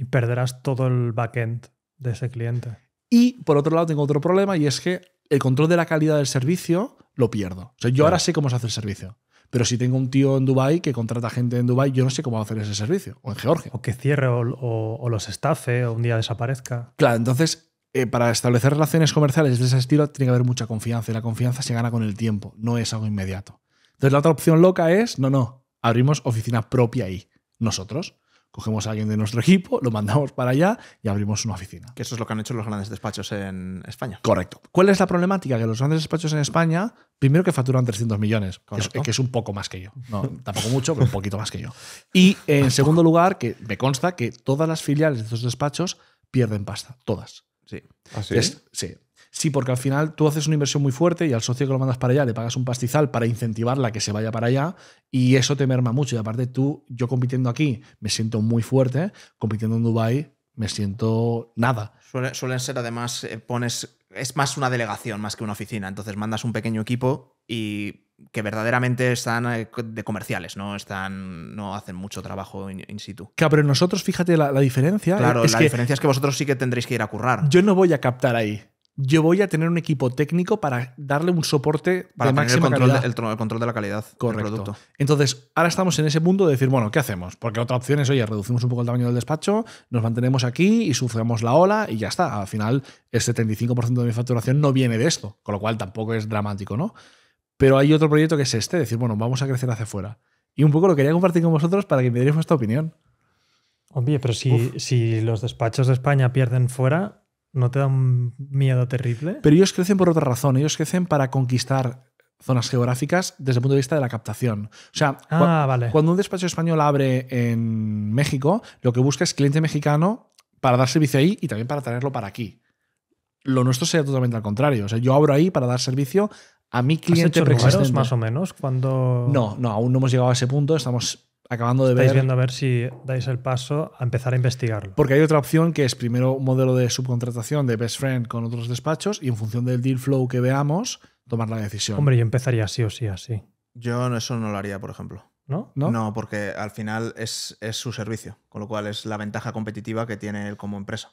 Y perderás todo el backend de ese cliente. Y por otro lado tengo otro problema y es que el control de la calidad del servicio lo pierdo. O sea, yo ahora sé cómo se hace el servicio. Pero si tengo un tío en Dubai que contrata gente en Dubai, yo no sé cómo va a hacer ese servicio. O en Georgia. O que cierre o los estafe o un día desaparezca. Claro, entonces eh, para establecer relaciones comerciales de ese estilo tiene que haber mucha confianza y la confianza se gana con el tiempo, no es algo inmediato. Entonces la otra opción loca es, no, no, abrimos oficina propia ahí, nosotros. Cogemos a alguien de nuestro equipo, lo mandamos para allá y abrimos una oficina. Que eso es lo que han hecho los grandes despachos en España. Correcto. ¿Cuál es la problemática? Que los grandes despachos en España, primero que facturan 300 millones, que es, un poco más que yo. No, tampoco mucho, pero un poquito más que yo. Y en segundo lugar, que me consta que todas las filiales de estos despachos pierden pasta, todas. ¿Ah, sí. sí. porque al final tú haces una inversión muy fuerte y al socio que lo mandas para allá le pagas un pastizal para incentivarla a que se vaya para allá y eso te merma mucho. Y aparte tú, yo compitiendo aquí me siento muy fuerte, compitiendo en Dubai me siento nada. Suelen, suelen ser además, eh, pones, es más una delegación más que una oficina, entonces mandas un pequeño equipo y que verdaderamente están eh, de comerciales, ¿no? Están, no hacen mucho trabajo in, situ. Claro, pero nosotros, fíjate la, diferencia. Eh, claro, la diferencia es que vosotros sí que tendréis que ir a currar. Yo no voy a captar ahí. Yo voy a tener un equipo técnico para darle un soporte para de el control, calidad. De, el, control de la calidad Correcto. del producto. Entonces, ahora estamos en ese punto de decir, bueno, ¿qué hacemos? Porque otra opción es, oye, reducimos un poco el tamaño del despacho, nos mantenemos aquí y sufrimos la ola y ya está. Al final, el 75% de mi facturación no viene de esto, con lo cual tampoco es dramático, ¿no? Pero hay otro proyecto que es este, decir, bueno, vamos a crecer hacia afuera. Y un poco lo quería compartir con vosotros para que me dierais vuestra opinión. Oye, pero si, si, los despachos de España pierden fuera, ¿no te da un miedo terrible? Pero ellos crecen por otra razón. Ellos crecen para conquistar zonas geográficas desde el punto de vista de la captación. O sea, ah, vale. cuando un despacho español abre en México, lo que busca es cliente mexicano para dar servicio ahí y también para traerlo para aquí. Lo nuestro sería totalmente al contrario. O sea, yo abro ahí para dar servicio a mi cliente ¿Has más o menos cuando no no aún no hemos llegado a ese punto estamos acabando de Estáis viendo a ver si dais el paso a empezar a investigarlo porque hay otra opción que es primero un modelo de subcontratación de best friend con otros despachos y en función del deal flow que veamos tomar la decisión hombre yo empezaría sí o sí así yo eso no lo haría por ejemplo ¿No? ¿No? ¿No? porque al final es, es, su servicio, con lo cual es la ventaja competitiva que tiene él como empresa.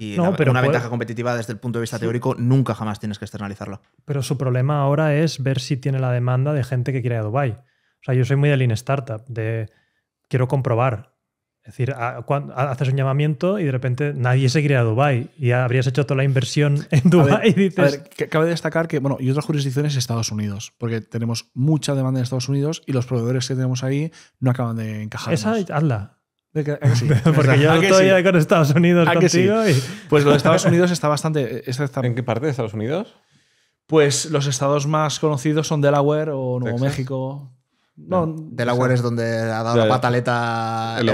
Y una, pero una ventaja competitiva desde el punto de vista teórico nunca jamás tienes que externalizarlo. Pero su problema ahora es ver si tiene la demanda de gente que quiere ir a Dubai. O sea, yo soy muy del Lean Startup, de quiero comprobar. Es decir, haces un llamamiento y de repente nadie se quiere ir a Dubai y habrías hecho toda la inversión en Dubai y dices... cabe destacar que, bueno, y otras jurisdicciones Estados Unidos, porque tenemos mucha demanda en Estados Unidos y los proveedores que tenemos ahí no acaban de encajar. Esa, hazla. Ah, porque yo todavía con Estados Unidos contigo Pues los Estados Unidos está bastante... ¿En qué parte de Estados Unidos? Pues los estados más conocidos son Delaware o Nuevo México. No, Delaware es donde ha dado la pataleta y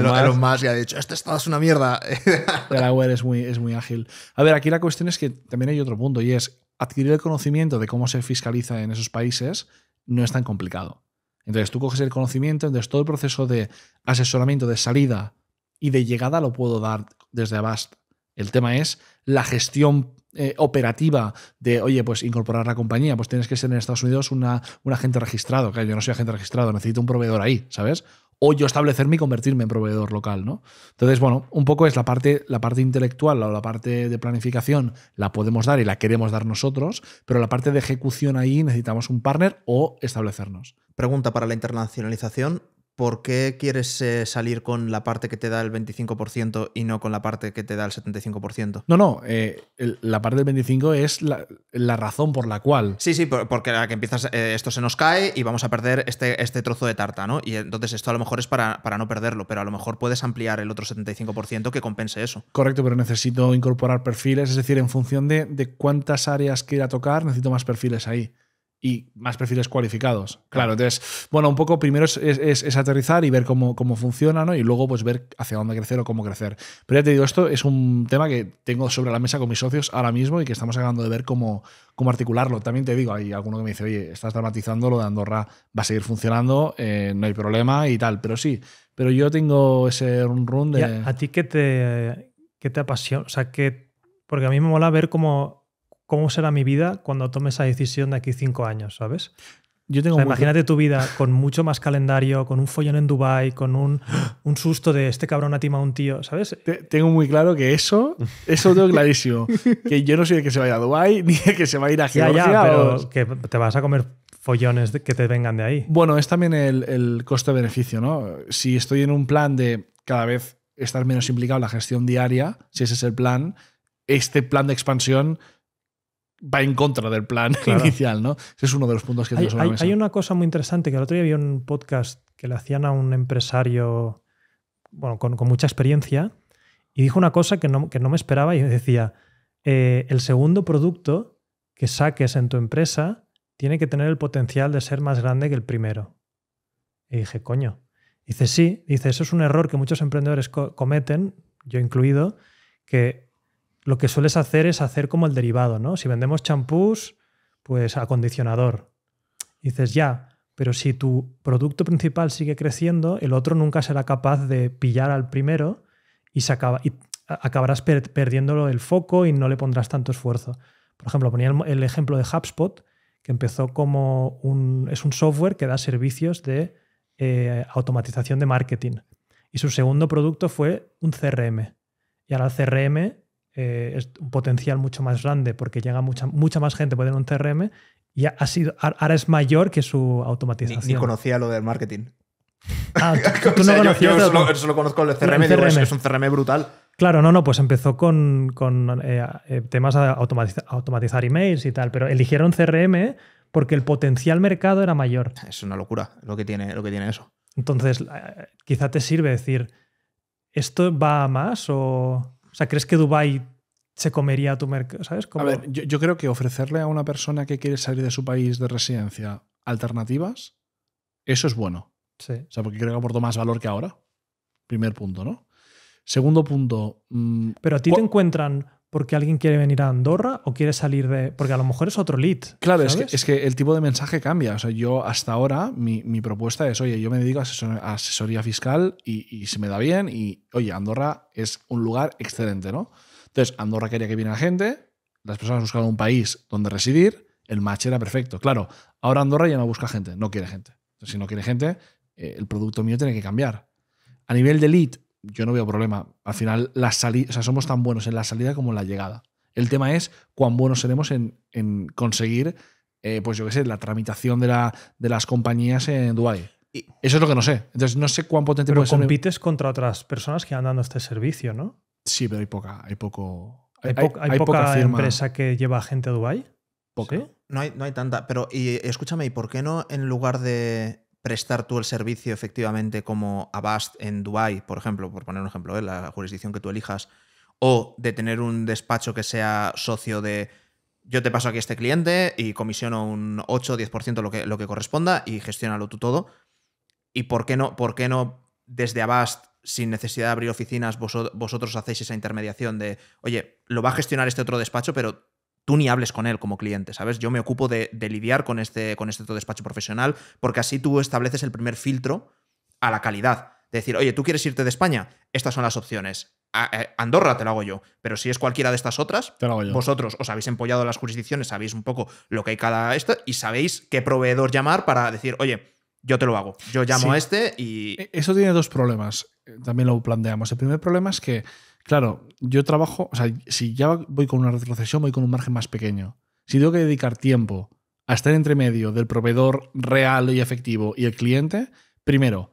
ha dicho, este estado es una mierda. Delaware es muy, es muy ágil. A ver, aquí la cuestión es que también hay otro punto y es adquirir el conocimiento de cómo se fiscaliza en esos países no es tan complicado. Entonces tú coges el conocimiento, entonces todo el proceso de asesoramiento, de salida y de llegada lo puedo dar desde Abast. El tema es la gestión eh, operativa de, oye, pues incorporar la compañía, pues tienes que ser en Estados Unidos una, un agente registrado. Claro, yo no soy agente registrado, necesito un proveedor ahí, ¿sabes? o yo establecerme y convertirme en proveedor local, ¿no? Entonces, bueno, un poco es la parte, la parte intelectual o la parte de planificación la podemos dar y la queremos dar nosotros, pero la parte de ejecución ahí necesitamos un partner o establecernos. Pregunta para la internacionalización. ¿por qué quieres eh, salir con la parte que te da el 25% y no con la parte que te da el 75%? No, no, eh, la parte del 25% es la, razón por la cual. Sí, sí, porque la que empiezas, eh, esto se nos cae y vamos a perder este, este trozo de tarta, ¿no? Y entonces esto a lo mejor es para, para no perderlo, pero a lo mejor puedes ampliar el otro 75% que compense eso. Correcto, pero necesito incorporar perfiles, es decir, en función de, de cuántas áreas quiera tocar, necesito más perfiles ahí y más perfiles cualificados. Claro, entonces, bueno, un poco primero es, aterrizar y ver cómo, cómo funciona, ¿no? Y luego, pues, ver hacia dónde crecer o cómo crecer. Pero ya te digo, esto es un tema que tengo sobre la mesa con mis socios ahora mismo y que estamos acabando de ver cómo, cómo articularlo. También te digo, hay alguno que me dice, oye, estás dramatizando lo de Andorra, va a seguir funcionando, eh, no hay problema y tal. Pero sí, pero yo tengo ese run run de. ¿A, ti que te, te apasiona? O sea, que. Porque a mí me mola ver cómo cómo será mi vida cuando tome esa decisión de aquí cinco años, ¿sabes? imagínate tu vida con mucho más calendario, con un follón en Dubai, con un, susto de este cabrón ha a un tío, ¿sabes? tengo muy claro que eso, eso lo tengo clarísimo. que yo no soy el que se vaya a Dubai ni el que se va a ir a Georgia. pero que te vas a comer follones que te vengan de ahí. Bueno, es también el, el coste-beneficio, ¿no? Si estoy en un plan de cada vez estar menos implicado en la gestión diaria, si ese es el plan, este plan de expansión va en contra del plan inicial, ¿no? Ese es uno de los puntos que hay, hay, hay una cosa muy interesante que el otro día había un podcast que le hacían a un empresario, bueno, con, mucha experiencia, y dijo una cosa que no, me esperaba y decía, eh, el segundo producto que saques en tu empresa tiene que tener el potencial de ser más grande que el primero. Y dije, coño. Dice, sí, dice, eso es un error que muchos emprendedores cometen, yo incluido, que lo que sueles hacer es hacer como el derivado, ¿no? Si vendemos champús, pues acondicionador. dices, ya, pero si tu producto principal sigue creciendo, el otro nunca será capaz de pillar al primero y, acabarás perdiéndolo el foco y no le pondrás tanto esfuerzo. Por ejemplo, ponía el, ejemplo de HubSpot, que empezó como un, es un software que da servicios de eh, automatización de marketing. Y su segundo producto fue un CRM. Y ahora el CRM eh, es un potencial mucho más grande porque llega mucha, mucha más gente puede un CRM y ha sido, ahora es mayor que su automatización. Ni, conocía lo del marketing. Ah, tú, no yo, solo, conozco el CRM, CRM. es, un CRM brutal. Claro, no, no, pues empezó con, eh, eh, temas de automatizar emails y tal, pero eligieron CRM porque el potencial mercado era mayor. Es una locura lo que tiene, lo que tiene eso. Entonces, quizá te sirve decir, ¿esto va más o...? sea, ¿crees que Dubai se comería tu mercado? ¿Sabes? A ver, yo, creo que ofrecerle a una persona que quiere salir de su país de residencia alternativas, eso es bueno. Sí. O sea, porque creo que aportó más valor que ahora. Primer punto, ¿no? Segundo punto. Mm, Pero a ti te encuentran porque alguien quiere venir a Andorra o quiere salir de. Porque a lo mejor es otro lead. Claro, es que, el tipo de mensaje cambia. O sea, yo hasta ahora mi, propuesta es: oye, yo me dedico a, asesoría fiscal y, y, se me da bien. Y oye, Andorra es un lugar excelente, ¿no? Entonces, Andorra quería que viniera gente, las personas buscaban un país donde residir, el match era perfecto. Claro, ahora Andorra ya no busca gente, no quiere gente. si no quiere gente, eh, el producto mío tiene que cambiar. A nivel de lead, yo no veo problema. Al final, sea, somos tan buenos en la salida como en la llegada. El tema es cuán buenos seremos en, conseguir, eh, pues yo qué sé, la tramitación de, la, de las compañías en Dubái. Eso es lo que no sé. Entonces, no sé cuán potente pero compites contra otras personas que andan dando este servicio, ¿no? Sí, pero hay poca, hay poco. Hay, poca, empresa que lleva gente a Dubái. ¿Sí? No, hay, no hay tanta. Pero y, escúchame, ¿y por qué no en lugar de prestar tú el servicio efectivamente como Avast en Dubai, por ejemplo, por poner un ejemplo, ¿eh? la jurisdicción que tú elijas, o de tener un despacho que sea socio de yo te paso aquí este cliente y comisiono un 8 10% lo que, lo que corresponda y gestiónalo tú todo. ¿Y por qué no, por qué no desde Avast, sin necesidad de abrir oficinas, vosotros hacéis esa intermediación de, oye, lo va a gestionar este otro despacho, pero tú ni hables con él como cliente, ¿sabes? Yo me ocupo de, lidiar con este, con este despacho profesional porque así tú estableces el primer filtro a la calidad. De decir, oye, ¿tú quieres irte de España? Estas son las opciones. Eh, Andorra te lo hago yo, pero si es cualquiera de estas otras, vosotros os habéis empollado las jurisdicciones, sabéis un poco lo que hay cada esto y sabéis qué proveedor llamar para decir, oye, yo te lo hago, yo llamo a este y... E, eso tiene dos problemas, eh, también lo planteamos. El primer problema es que Claro, yo trabajo, o sea, si ya voy con una retrocesión, voy con un margen más pequeño. Si tengo que dedicar tiempo a estar entre medio del proveedor real y efectivo y el cliente, primero,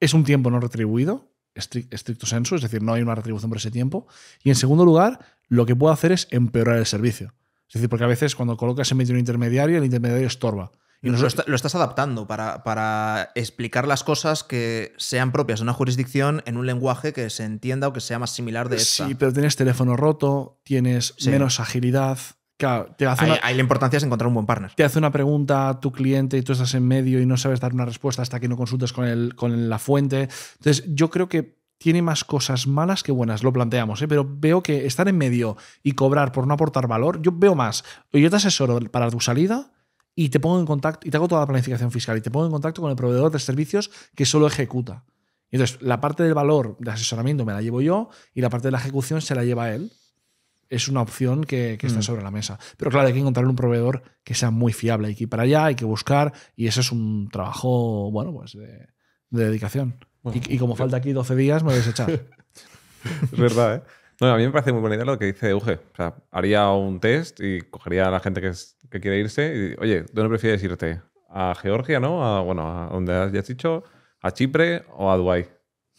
es un tiempo no retribuido, estricto senso, es decir, no hay una retribución por ese tiempo. Y en segundo lugar, lo que puedo hacer es empeorar el servicio. Es decir, porque a veces cuando colocas en medio un intermediario, el intermediario estorba lo estás adaptando para, para, explicar las cosas que sean propias de una jurisdicción en un lenguaje que se entienda o que sea más similar de esta. Sí, pero tienes teléfono roto, tienes menos agilidad. Claro, te hace ahí, la importancia es encontrar un buen partner. Te hace una pregunta tu cliente y tú estás en medio y no sabes dar una respuesta hasta que no consultas con, el, con la fuente. Entonces, yo creo que tiene más cosas malas que buenas, lo planteamos, ¿eh? pero veo que estar en medio y cobrar por no aportar valor, yo veo más. Yo te asesoro para tu salida y te pongo en contacto, y te hago toda la planificación fiscal, y te pongo en contacto con el proveedor de servicios que solo ejecuta. Entonces, la parte del valor de asesoramiento me la llevo yo y la parte de la ejecución se la lleva él. Es una opción que, está mm. sobre la mesa. Pero claro, hay que encontrar un proveedor que sea muy fiable. Hay que ir para allá, hay que buscar, y eso es un trabajo, bueno, pues de, dedicación. y, y, como falta aquí 12 días, me voy a desechar. es verdad, ¿eh? No, a mí me parece muy buena idea lo que dice Euge. O sea, haría un test y cogería a la gente que, que quiere irse y, oye, ¿dónde prefieres irte? ¿A Georgia, no? A, bueno, a donde ya has dicho, a Chipre o a Dubái.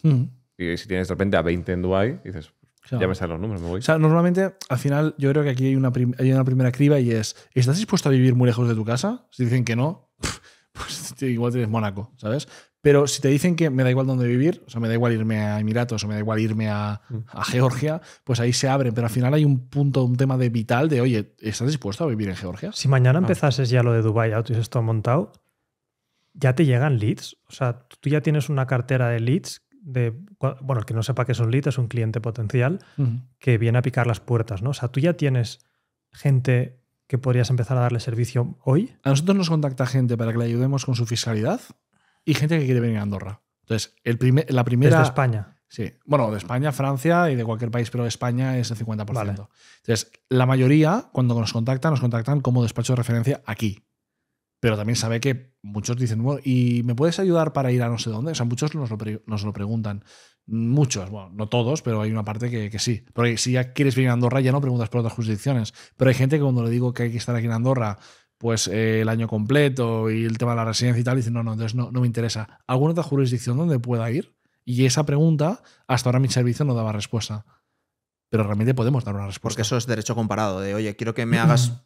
Y si tienes de repente a 20 en Dubái, dices, Ya me salen los números, me voy. O sea, normalmente, al final, yo creo que aquí hay una, hay una primera criba y es: ¿estás dispuesto a vivir muy lejos de tu casa? Si dicen que no, pues este, igual tienes Mónaco, ¿sabes? Pero si te dicen que me da igual dónde vivir, o sea, me da igual irme a Emiratos o me da igual irme a, mm. Georgia, pues ahí se abren. Pero al final hay un punto, un tema de vital de, oye, ¿estás dispuesto a vivir en Georgia? Si mañana ah. empezases ya lo de Dubai, ya tienes todo montado, ya te llegan leads. O sea, tú ya tienes una cartera de leads. De, bueno, el que no sepa qué son leads es un cliente potencial que viene a picar las puertas, ¿no? O sea, tú ya tienes gente que podrías empezar a darle servicio hoy? A nosotros nos contacta gente para que le ayudemos con su fiscalidad y gente que quiere venir a Andorra. Entonces, el primer, la primera... de España. Sí. Bueno, de España, Francia y de cualquier país, pero de España es el 50%. Entonces, la mayoría, cuando nos contactan, nos contactan como despacho de referencia aquí. Pero también sabe que muchos dicen, bueno, ¿y me puedes ayudar para ir a no sé dónde? O sea, muchos nos nos lo preguntan. Muchos, bueno, no todos, pero hay una parte que, sí. Porque si ya quieres venir a Andorra, ya no preguntas por otras jurisdicciones. Pero hay gente que cuando le digo que hay que estar aquí en Andorra, pues eh, el año completo y el tema de la residencia y tal, dice, no, no, entonces no, no me interesa. ¿Alguna otra jurisdicción donde pueda ir? Y esa pregunta, hasta ahora mi servicio no daba respuesta pero realmente podemos dar una respuesta. Porque eso es derecho comparado, de oye, quiero que me hagas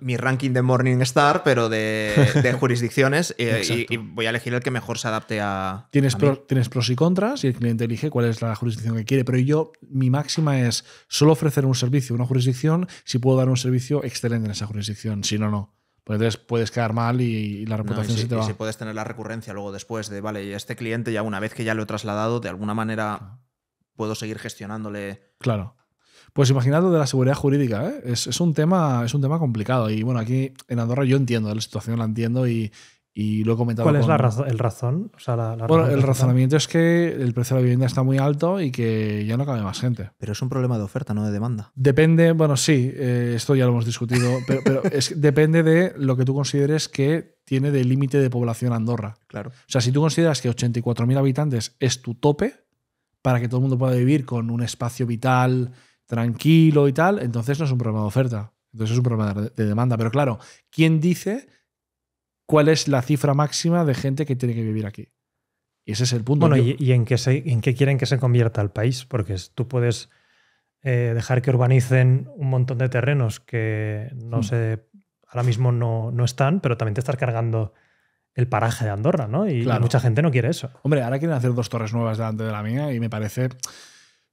mi ranking de Morning Morningstar, pero de, jurisdicciones, eh, y, voy a elegir el que mejor se adapte a. Tienes, tienes pros y contras, y el cliente elige cuál es la jurisdicción que quiere. Pero yo, mi máxima es solo ofrecer un servicio a una jurisdicción si puedo dar un servicio excelente en esa jurisdicción, si no, no. Pues entonces puedes quedar mal y, la reputación si, se te va. Y si puedes tener la recurrencia luego después de, vale, este cliente ya una vez que ya lo he trasladado, de alguna manera puedo seguir gestionándole. Claro. Pues lo de la seguridad jurídica, ¿eh? es, un tema, es un tema complicado. Y bueno, aquí en Andorra yo entiendo la situación, la entiendo y, lo he comentado. ¿Cuál es la el razón? bueno, el razonamiento es que el precio de la vivienda está muy alto y que ya no cabe más gente. Pero es un problema de oferta, no de demanda. Depende, bueno, sí, eh, esto ya lo hemos discutido, pero, es, depende de lo que tú consideres que tiene de límite de población Andorra. Claro. O sea, si tú consideras que 84.000 habitantes es tu tope para que todo el mundo pueda vivir con un espacio vital tranquilo y tal, entonces no es un problema de oferta, entonces es un problema de demanda. Pero claro, ¿quién dice cuál es la cifra máxima de gente que tiene que vivir aquí? Y ese es el punto. Bueno, y, en, qué en qué quieren que se convierta el país, porque tú puedes eh, dejar que urbanicen un montón de terrenos que no hmm. ahora mismo no, están, pero también te estás cargando el paraje de Andorra, ¿no? y mucha gente no quiere eso. Hombre, ahora quieren hacer dos torres nuevas delante de la mía y me parece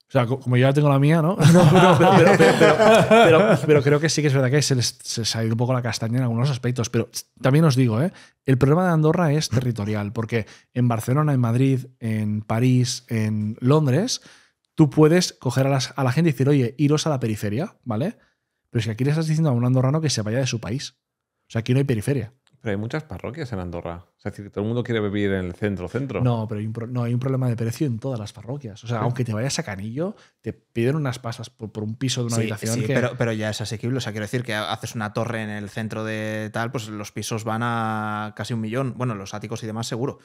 o sea, como yo ya tengo la mía, ¿no? pero, creo que sí que es verdad que se ha ido un poco la castaña en algunos aspectos. Pero también os digo, ¿eh? el problema de Andorra es territorial, porque en Barcelona, en Madrid, en París, en Londres, tú puedes coger a, a la gente y decir, oye, iros a la periferia, ¿vale? Pero si aquí le estás diciendo a un andorrano que se vaya de su país. O sea, aquí no hay periferia hay muchas parroquias en Andorra. Es decir, todo el mundo quiere vivir en el centro, centro. No, pero hay un, no, hay un problema de precio en todas las parroquias. O sea, aunque te vayas a Canillo, te piden unas pasas por, un piso de una habitación. Sí, pero, ya es asequible. O sea, quiero decir que haces una torre en el centro de tal, pues los pisos van a casi un millón. Bueno, los áticos y demás, seguro.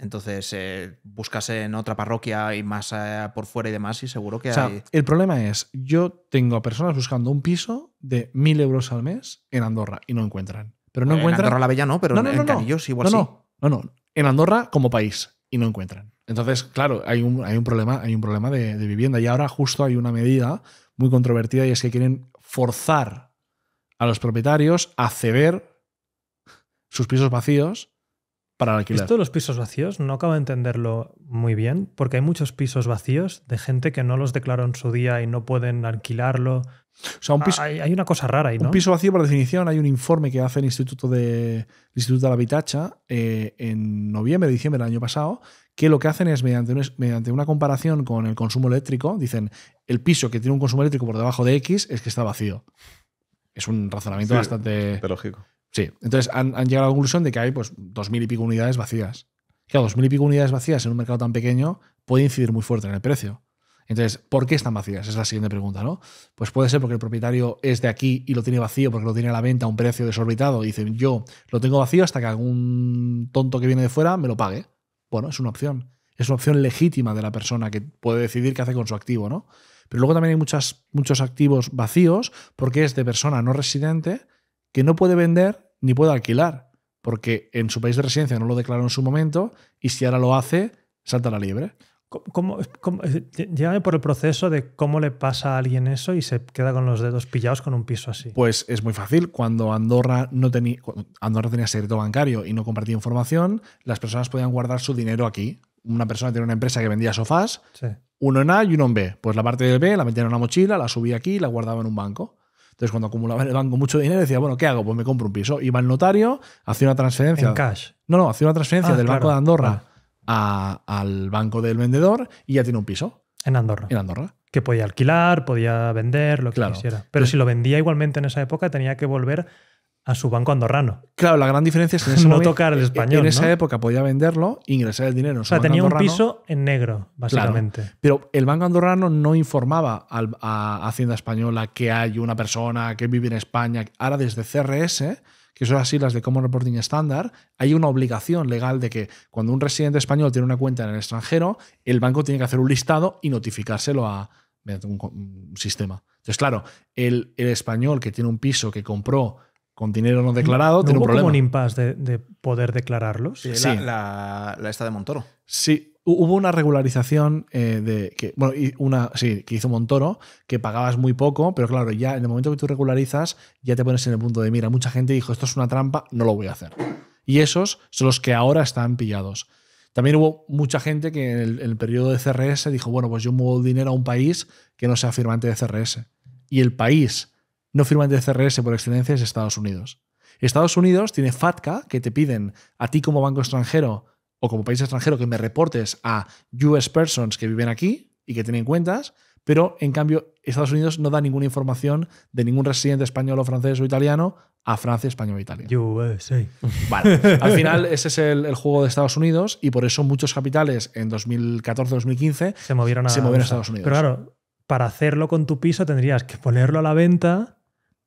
Entonces, eh, buscas en otra parroquia y más eh, por fuera y demás, y seguro que hay... El problema es: yo tengo a personas buscando un piso de mil euros al mes en Andorra y no encuentran. Pero no encuentran. En Andorra la Bella no, pero en, no, Canillos igual sí. No, no, En Andorra como país y no encuentran. Entonces, claro, hay un, hay un problema, hay un problema de vivienda. Y ahora justo hay una medida muy controvertida y es que quieren forzar a los propietarios a ceder sus pisos vacíos para alquilar. Esto de los pisos vacíos no acabo de entenderlo muy bien, porque hay muchos pisos vacíos de gente que no los declaró en su día y no pueden alquilarlo. sea, hay, una cosa rara ahí, ¿no? Un piso vacío, por definición, hay un informe que hace el Instituto de, Instituto la Vitacha eh, en noviembre, diciembre del año pasado, que lo que hacen es, mediante, mediante una comparación con el consumo eléctrico, dicen, el piso que tiene un consumo eléctrico por debajo de X es que está vacío. Es un razonamiento bastante... Lógico. Sí, entonces han, llegado a la conclusión de que hay pues dos mil y pico unidades vacías. Claro, dos mil y pico unidades vacías en un mercado tan pequeño puede incidir muy fuerte en el precio. Entonces, ¿por qué están vacías? es la siguiente pregunta, ¿no? Pues puede ser porque el propietario es de aquí y lo tiene vacío porque lo tiene a la venta a un precio desorbitado. Y dicen, yo lo tengo vacío hasta que algún tonto que viene de fuera me lo pague. Bueno, es una opción. Es una opción legítima de la persona que puede decidir qué hace con su activo, ¿no? Pero luego también hay muchas, muchos activos vacíos porque es de persona no residente que no puede vender ni puede alquilar, porque en su país de residencia no lo declaró en su momento y si ahora lo hace, salta la liebre. ¿Cómo, llévame por el proceso de cómo le pasa a alguien eso y se queda con los dedos pillados con un piso así. Pues es muy fácil. Cuando Andorra no tenía Andorra tenía secreto bancario y no compartía información, las personas podían guardar su dinero aquí. Una persona tiene una empresa que vendía sofás, uno en A y uno en B. Pues la parte del B la metía en una mochila, la subía aquí la guardaba en un banco. Entonces, cuando acumulaba el banco mucho dinero, decía, bueno, ¿qué hago? Pues me compro un piso. Iba al notario, hacía una transferencia. En cash. No, no, hacía una transferencia ah, del Banco de Andorra ah. al banco del vendedor y ya tiene un piso. En Andorra. En Andorra. Que podía alquilar, podía vender, lo que quisiera. Pero si lo vendía igualmente en esa época, tenía que volver a su banco andorrano. Claro, la gran diferencia es que en no tocar el eh, español. En esa época podía venderlo, ingresar el dinero. o sea, tenía un piso en negro, básicamente. pero el banco andorrano no informaba a Hacienda Española que hay una persona que vive en España. Ahora desde CRS, que son las de Common Reporting Standard, hay una obligación legal de que cuando un residente español tiene una cuenta en el extranjero, el banco tiene que hacer un listado y notificárselo a un, sistema. Entonces, claro, el español que tiene un piso que compró con dinero no declarado, no, hubo un como un impasse de, poder declararlos? Sí, La, esta de Montoro. Sí, hubo una regularización eh, de que, bueno, una, sí, que hizo Montoro, que pagabas muy poco, pero claro, ya en el momento que tú regularizas, ya te pones en el punto de mira. Mucha gente dijo, esto es una trampa, no lo voy a hacer. Y esos son los que ahora están pillados. También hubo mucha gente que en el, en periodo de CRS dijo, bueno, pues yo muevo el dinero a un país que no sea firmante de CRS. Y el país no firman de CRS por excelencia es Estados Unidos. Estados Unidos tiene FATCA, que te piden a ti como banco extranjero o como país extranjero que me reportes a US persons que viven aquí y que tienen cuentas, pero en cambio Estados Unidos no da ninguna información de ningún residente español o francés o italiano a Francia, España o Italia. Vale, al final ese es el, juego de Estados Unidos y por eso muchos capitales en 2014-2015 se movieron a, se movieron a Estados Unidos. Pero claro, para hacerlo con tu piso tendrías que ponerlo a la venta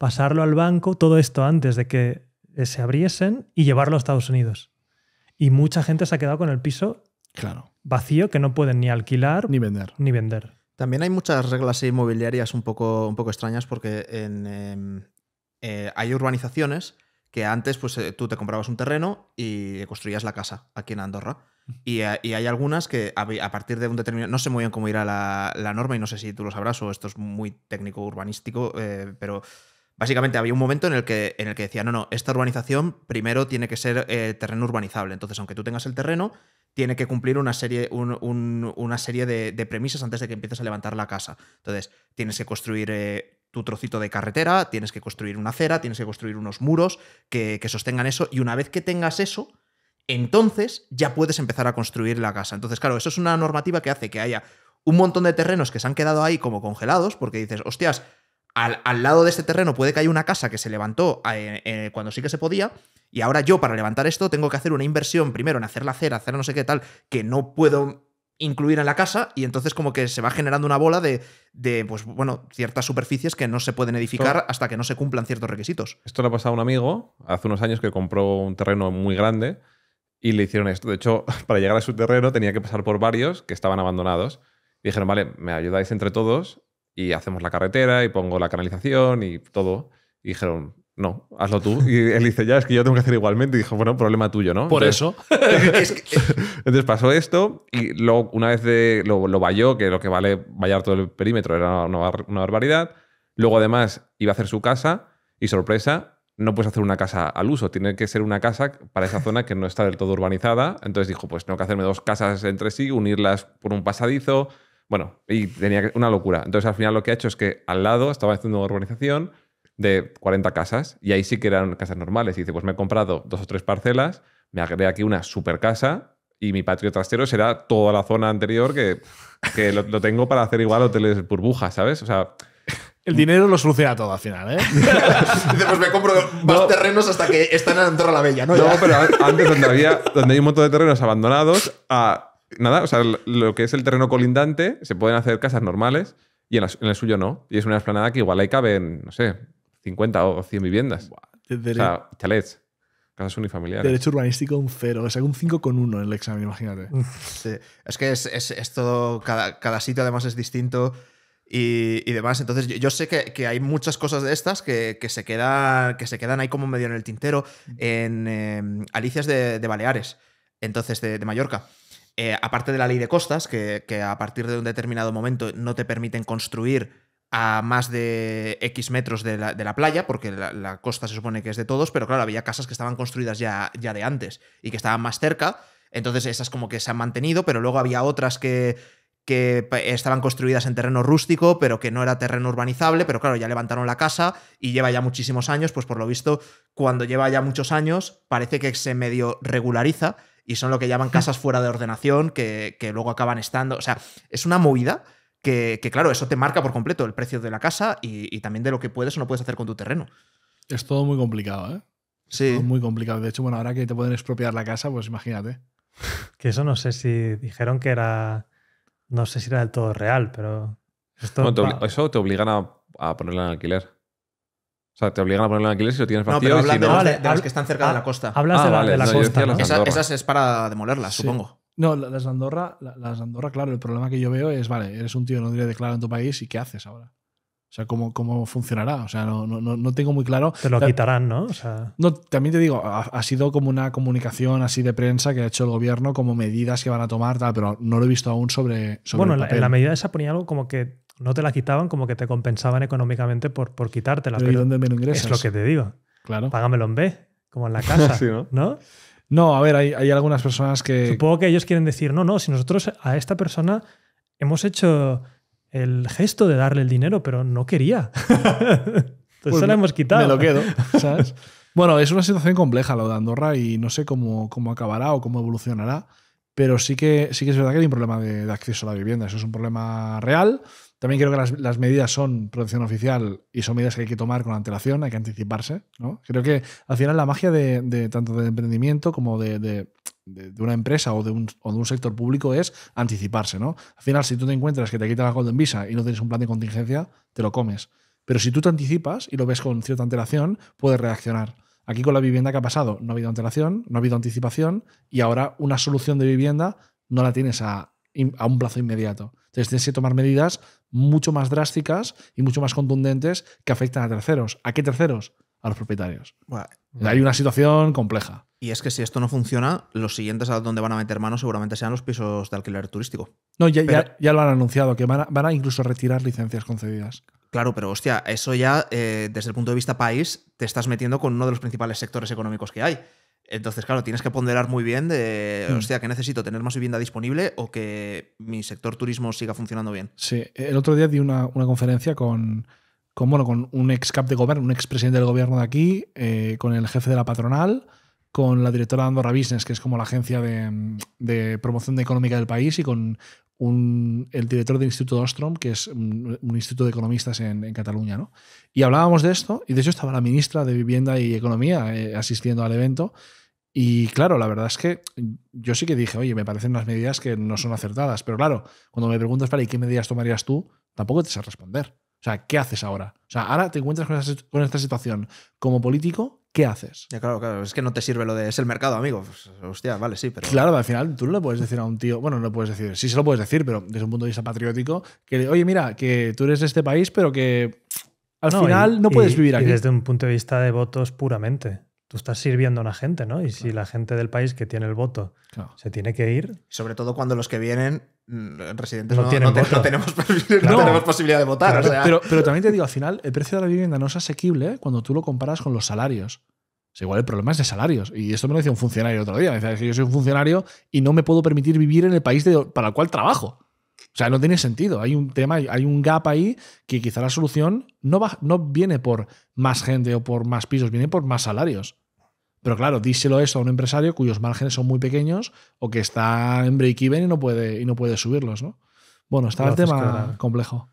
pasarlo al banco, todo esto antes de que eh, se abriesen y llevarlo a Estados Unidos. Y mucha gente se ha quedado con el piso claro. vacío que no pueden ni alquilar ni vender. Ni vender. También hay muchas reglas inmobiliarias un poco, un poco extrañas porque em, eh, hay urbanizaciones que antes pues, eh, tú te comprabas un terreno y construías la casa aquí en Andorra. Y, y, hay algunas que a, partir de un determinado. No sé muy bien cómo irá la, norma y no sé si tú lo sabrás o esto es muy técnico urbanístico, pero Básicamente había un momento en el que, en el que decía, no, no, esta urbanización primero tiene que ser eh, terreno urbanizable. Entonces, aunque tú tengas el terreno, tiene que cumplir una serie, una serie de, premisas antes de que empieces a levantar la casa. Entonces, tienes que construir eh, tu trocito de carretera, tienes que construir una acera, tienes que construir unos muros que, que, sostengan eso, y una vez que tengas eso, entonces ya puedes empezar a construir la casa. Entonces, claro, eso es una normativa que hace que haya un montón de terrenos que se han quedado ahí como congelados, porque dices, hostias, al, lado de este terreno puede que haya una casa que se levantó eh, eh, cuando sí que se podía, y ahora yo para levantar esto tengo que hacer una inversión primero en hacer la cera, hacer no sé qué tal, que no puedo incluir en la casa, y entonces como que se va generando una bola de, pues bueno, ciertas superficies que no se pueden edificar hasta que no se cumplan ciertos requisitos. Esto le ha pasado a un amigo hace unos años que compró un terreno muy grande y le hicieron esto. De hecho, para llegar a su terreno tenía que pasar por varios que estaban abandonados. dijeron, vale, me ayudáis entre todos y hacemos la carretera y pongo la canalización y todo. Y dijeron, no, hazlo tú. Y él dice, ya, es que yo tengo que hacer igualmente. Y dijo, bueno, problema tuyo, ¿no? Por eso. entonces pasó esto y luego, una vez de, lo, lo, valló, que lo que vale vallar todo el perímetro era una, una, barbaridad. Luego, además, iba a hacer su casa y, sorpresa, no puedes hacer una casa al uso. Tiene que ser una casa para esa zona que no está del todo urbanizada. Entonces dijo, pues tengo que hacerme dos casas entre sí, unirlas por un pasadizo. Bueno, y tenía una locura. Entonces al final lo que ha hecho es que al lado estaba haciendo una urbanización de 40 casas y ahí sí que eran casas normales. Y dice, pues me he comprado dos o tres parcelas, me agregué aquí una super casa y mi patio trasero será toda la zona anterior que, que lo, tengo para hacer igual hoteles burbujas, ¿sabes? O sea... El dinero lo soluciona todo al final, ¿eh? Dice, pues me compro más terrenos hasta que están en Andorra la Bella, ¿no? No, pero antes donde había, donde hay un montón de terrenos abandonados, a nada, o sea, lo que es el terreno colindante, se pueden hacer casas normales y en, el suyo no. Y es una explanada que igual ahí caben, no sé, 50 o 100 viviendas. o sea, chalets, casas unifamiliares. Derecho urbanístico un cero. o sea, un 5 con 1 en el examen, imagínate. Es que es, es, todo, cada, cada, sitio además es distinto. Y, demás, entonces yo, sé que, hay muchas cosas de estas que, que, se quedan, que se quedan ahí como medio en el tintero en em, Alicias de, Baleares, entonces de, de Mallorca. Eh, aparte de la ley de costas, que, a partir de un determinado momento no te permiten construir a más de X metros de la, playa, porque la, costa se supone que es de todos, pero claro, había casas que estaban construidas ya, ya de antes y que estaban más cerca, entonces esas como que se han mantenido, pero luego había otras que, que estaban construidas en terreno rústico, pero que no era terreno urbanizable, pero claro, ya levantaron la casa y lleva ya muchísimos años, pues por lo visto, cuando lleva ya muchos años, parece que se medio regulariza y son lo que llaman casas fuera de ordenación que, luego acaban estando. O sea, es una movida que, claro, eso te marca por completo el precio de la casa y, también de lo que puedes o no puedes hacer con tu terreno. Es todo muy complicado, ¿eh? Sí. Todo muy complicado. De hecho, bueno, ahora que te pueden expropiar la casa, pues imagínate. Que eso no sé si dijeron que era. No sé si era del todo real, pero. eso te obligan a, a ponerla en alquiler. O sea, te obligan a ponerlo en alquiler si lo tienes partido. No, pero de, las que están cerca de la ah, costa. Hablas ah, de, la, costa. ¿no? esas es para demolerlas, supongo. No, las de Andorra, las Andorra, claro, el problema que yo veo es, vale, eres un tío no de declarado en tu país y ¿qué haces ahora? O sea, ¿cómo, cómo funcionará? O sea, no, no, tengo muy claro. Te lo quitarán, ¿no? No, también te digo, ha, sido como una comunicación así de prensa que ha hecho el gobierno como medidas que van a tomar, pero no lo he visto aún sobre. bueno, en la medida esa ponía algo como que no te la quitaban, como que te compensaban económicamente por, por quitártela. Pero, dónde me lo ingresas? Es lo que te digo. Págamelo en B, como en la casa. ¿no? ¿no? a ver, hay, hay, algunas personas que. Supongo que ellos quieren decir, no, no, si nosotros a esta persona hemos hecho el gesto de darle el dinero, pero no quería. Entonces pues se la hemos quitado. Me lo quedo, bueno, es una situación compleja lo de Andorra y no sé cómo, cómo acabará o cómo evolucionará pero sí que, sí que es verdad que hay un problema de, de, acceso a la vivienda. Eso es un problema real también creo que las, medidas son protección oficial y son medidas que hay que tomar con antelación, hay que anticiparse. ¿no? Creo que al final la magia de, tanto del emprendimiento como de, una empresa o de, un, sector público es anticiparse. ¿no? Al final, si tú te encuentras que te quitan la en Visa y no tienes un plan de contingencia, te lo comes. Pero si tú te anticipas y lo ves con cierta antelación, puedes reaccionar. Aquí con la vivienda que ha pasado, no ha habido antelación, no ha habido anticipación y ahora una solución de vivienda no la tienes a, a un plazo inmediato. Entonces tienes que tomar medidas mucho más drásticas y mucho más contundentes que afectan a terceros. ¿A qué terceros? A los propietarios. Hay una situación compleja. Y es que si esto no funciona, los siguientes a donde van a meter mano seguramente sean los pisos de alquiler turístico. No, ya, lo han anunciado, que van a, a, incluso retirar licencias concedidas. Claro, pero hostia, eso ya eh, desde el punto de vista país te estás metiendo con uno de los principales sectores económicos que hay. Entonces, claro, tienes que ponderar muy bien de, mm. hostia, que necesito tener más vivienda disponible o que mi sector turismo siga funcionando bien. Sí, el otro día di una, una conferencia con, con, bueno, con un ex cap de gobierno, un ex presidente del gobierno de aquí, eh, con el jefe de la patronal, con la directora de Andorra Business, que es como la agencia de, promoción económica del país, y con un, el director del Instituto Ostrom, que es un, instituto de economistas en, Cataluña. ¿no? Y hablábamos de esto, y de hecho estaba la ministra de Vivienda y Economía eh, asistiendo al evento. Y claro, la verdad es que yo sí que dije, oye, me parecen unas medidas que no son acertadas. Pero claro, cuando me preguntas, para qué medidas tomarías tú? Tampoco te sé responder. O sea, ¿qué haces ahora? O sea, ahora te encuentras con, esta, situación como político, ¿qué haces? Ya, claro, claro, es que no te sirve lo de es el mercado, amigo. Pues, hostia, vale, sí, pero. Claro, al final tú no le puedes decir a un tío, bueno, no puedes decir, sí se lo puedes decir, pero desde un punto de vista patriótico, que oye, mira, que tú eres de este país, pero que al final no puedes vivir aquí. Y desde un punto de vista de votos puramente tú estás sirviendo a una gente, ¿no? Y si la gente del país que tiene el voto se tiene que ir. Sobre todo cuando los que vienen, mm, residentes, no, tenemos, posibilidad de votar. pero, también te digo, al final, el precio de la vivienda no es asequible cuando tú lo comparas con los salarios. igual el problema es de salarios. Y esto me lo decía un funcionario el otro día. Me decía que yo soy un funcionario y no me puedo permitir vivir en el país de, para el cual trabajo. O sea, no tiene sentido. Hay un tema, hay un gap ahí que quizá la solución no, va, no viene por más gente o por más pisos, viene por más salarios. Pero claro, díselo eso a un empresario cuyos márgenes son muy pequeños o que está en break-even y, no puede, y no puede subirlos, ¿no? Bueno, está el tema complejo.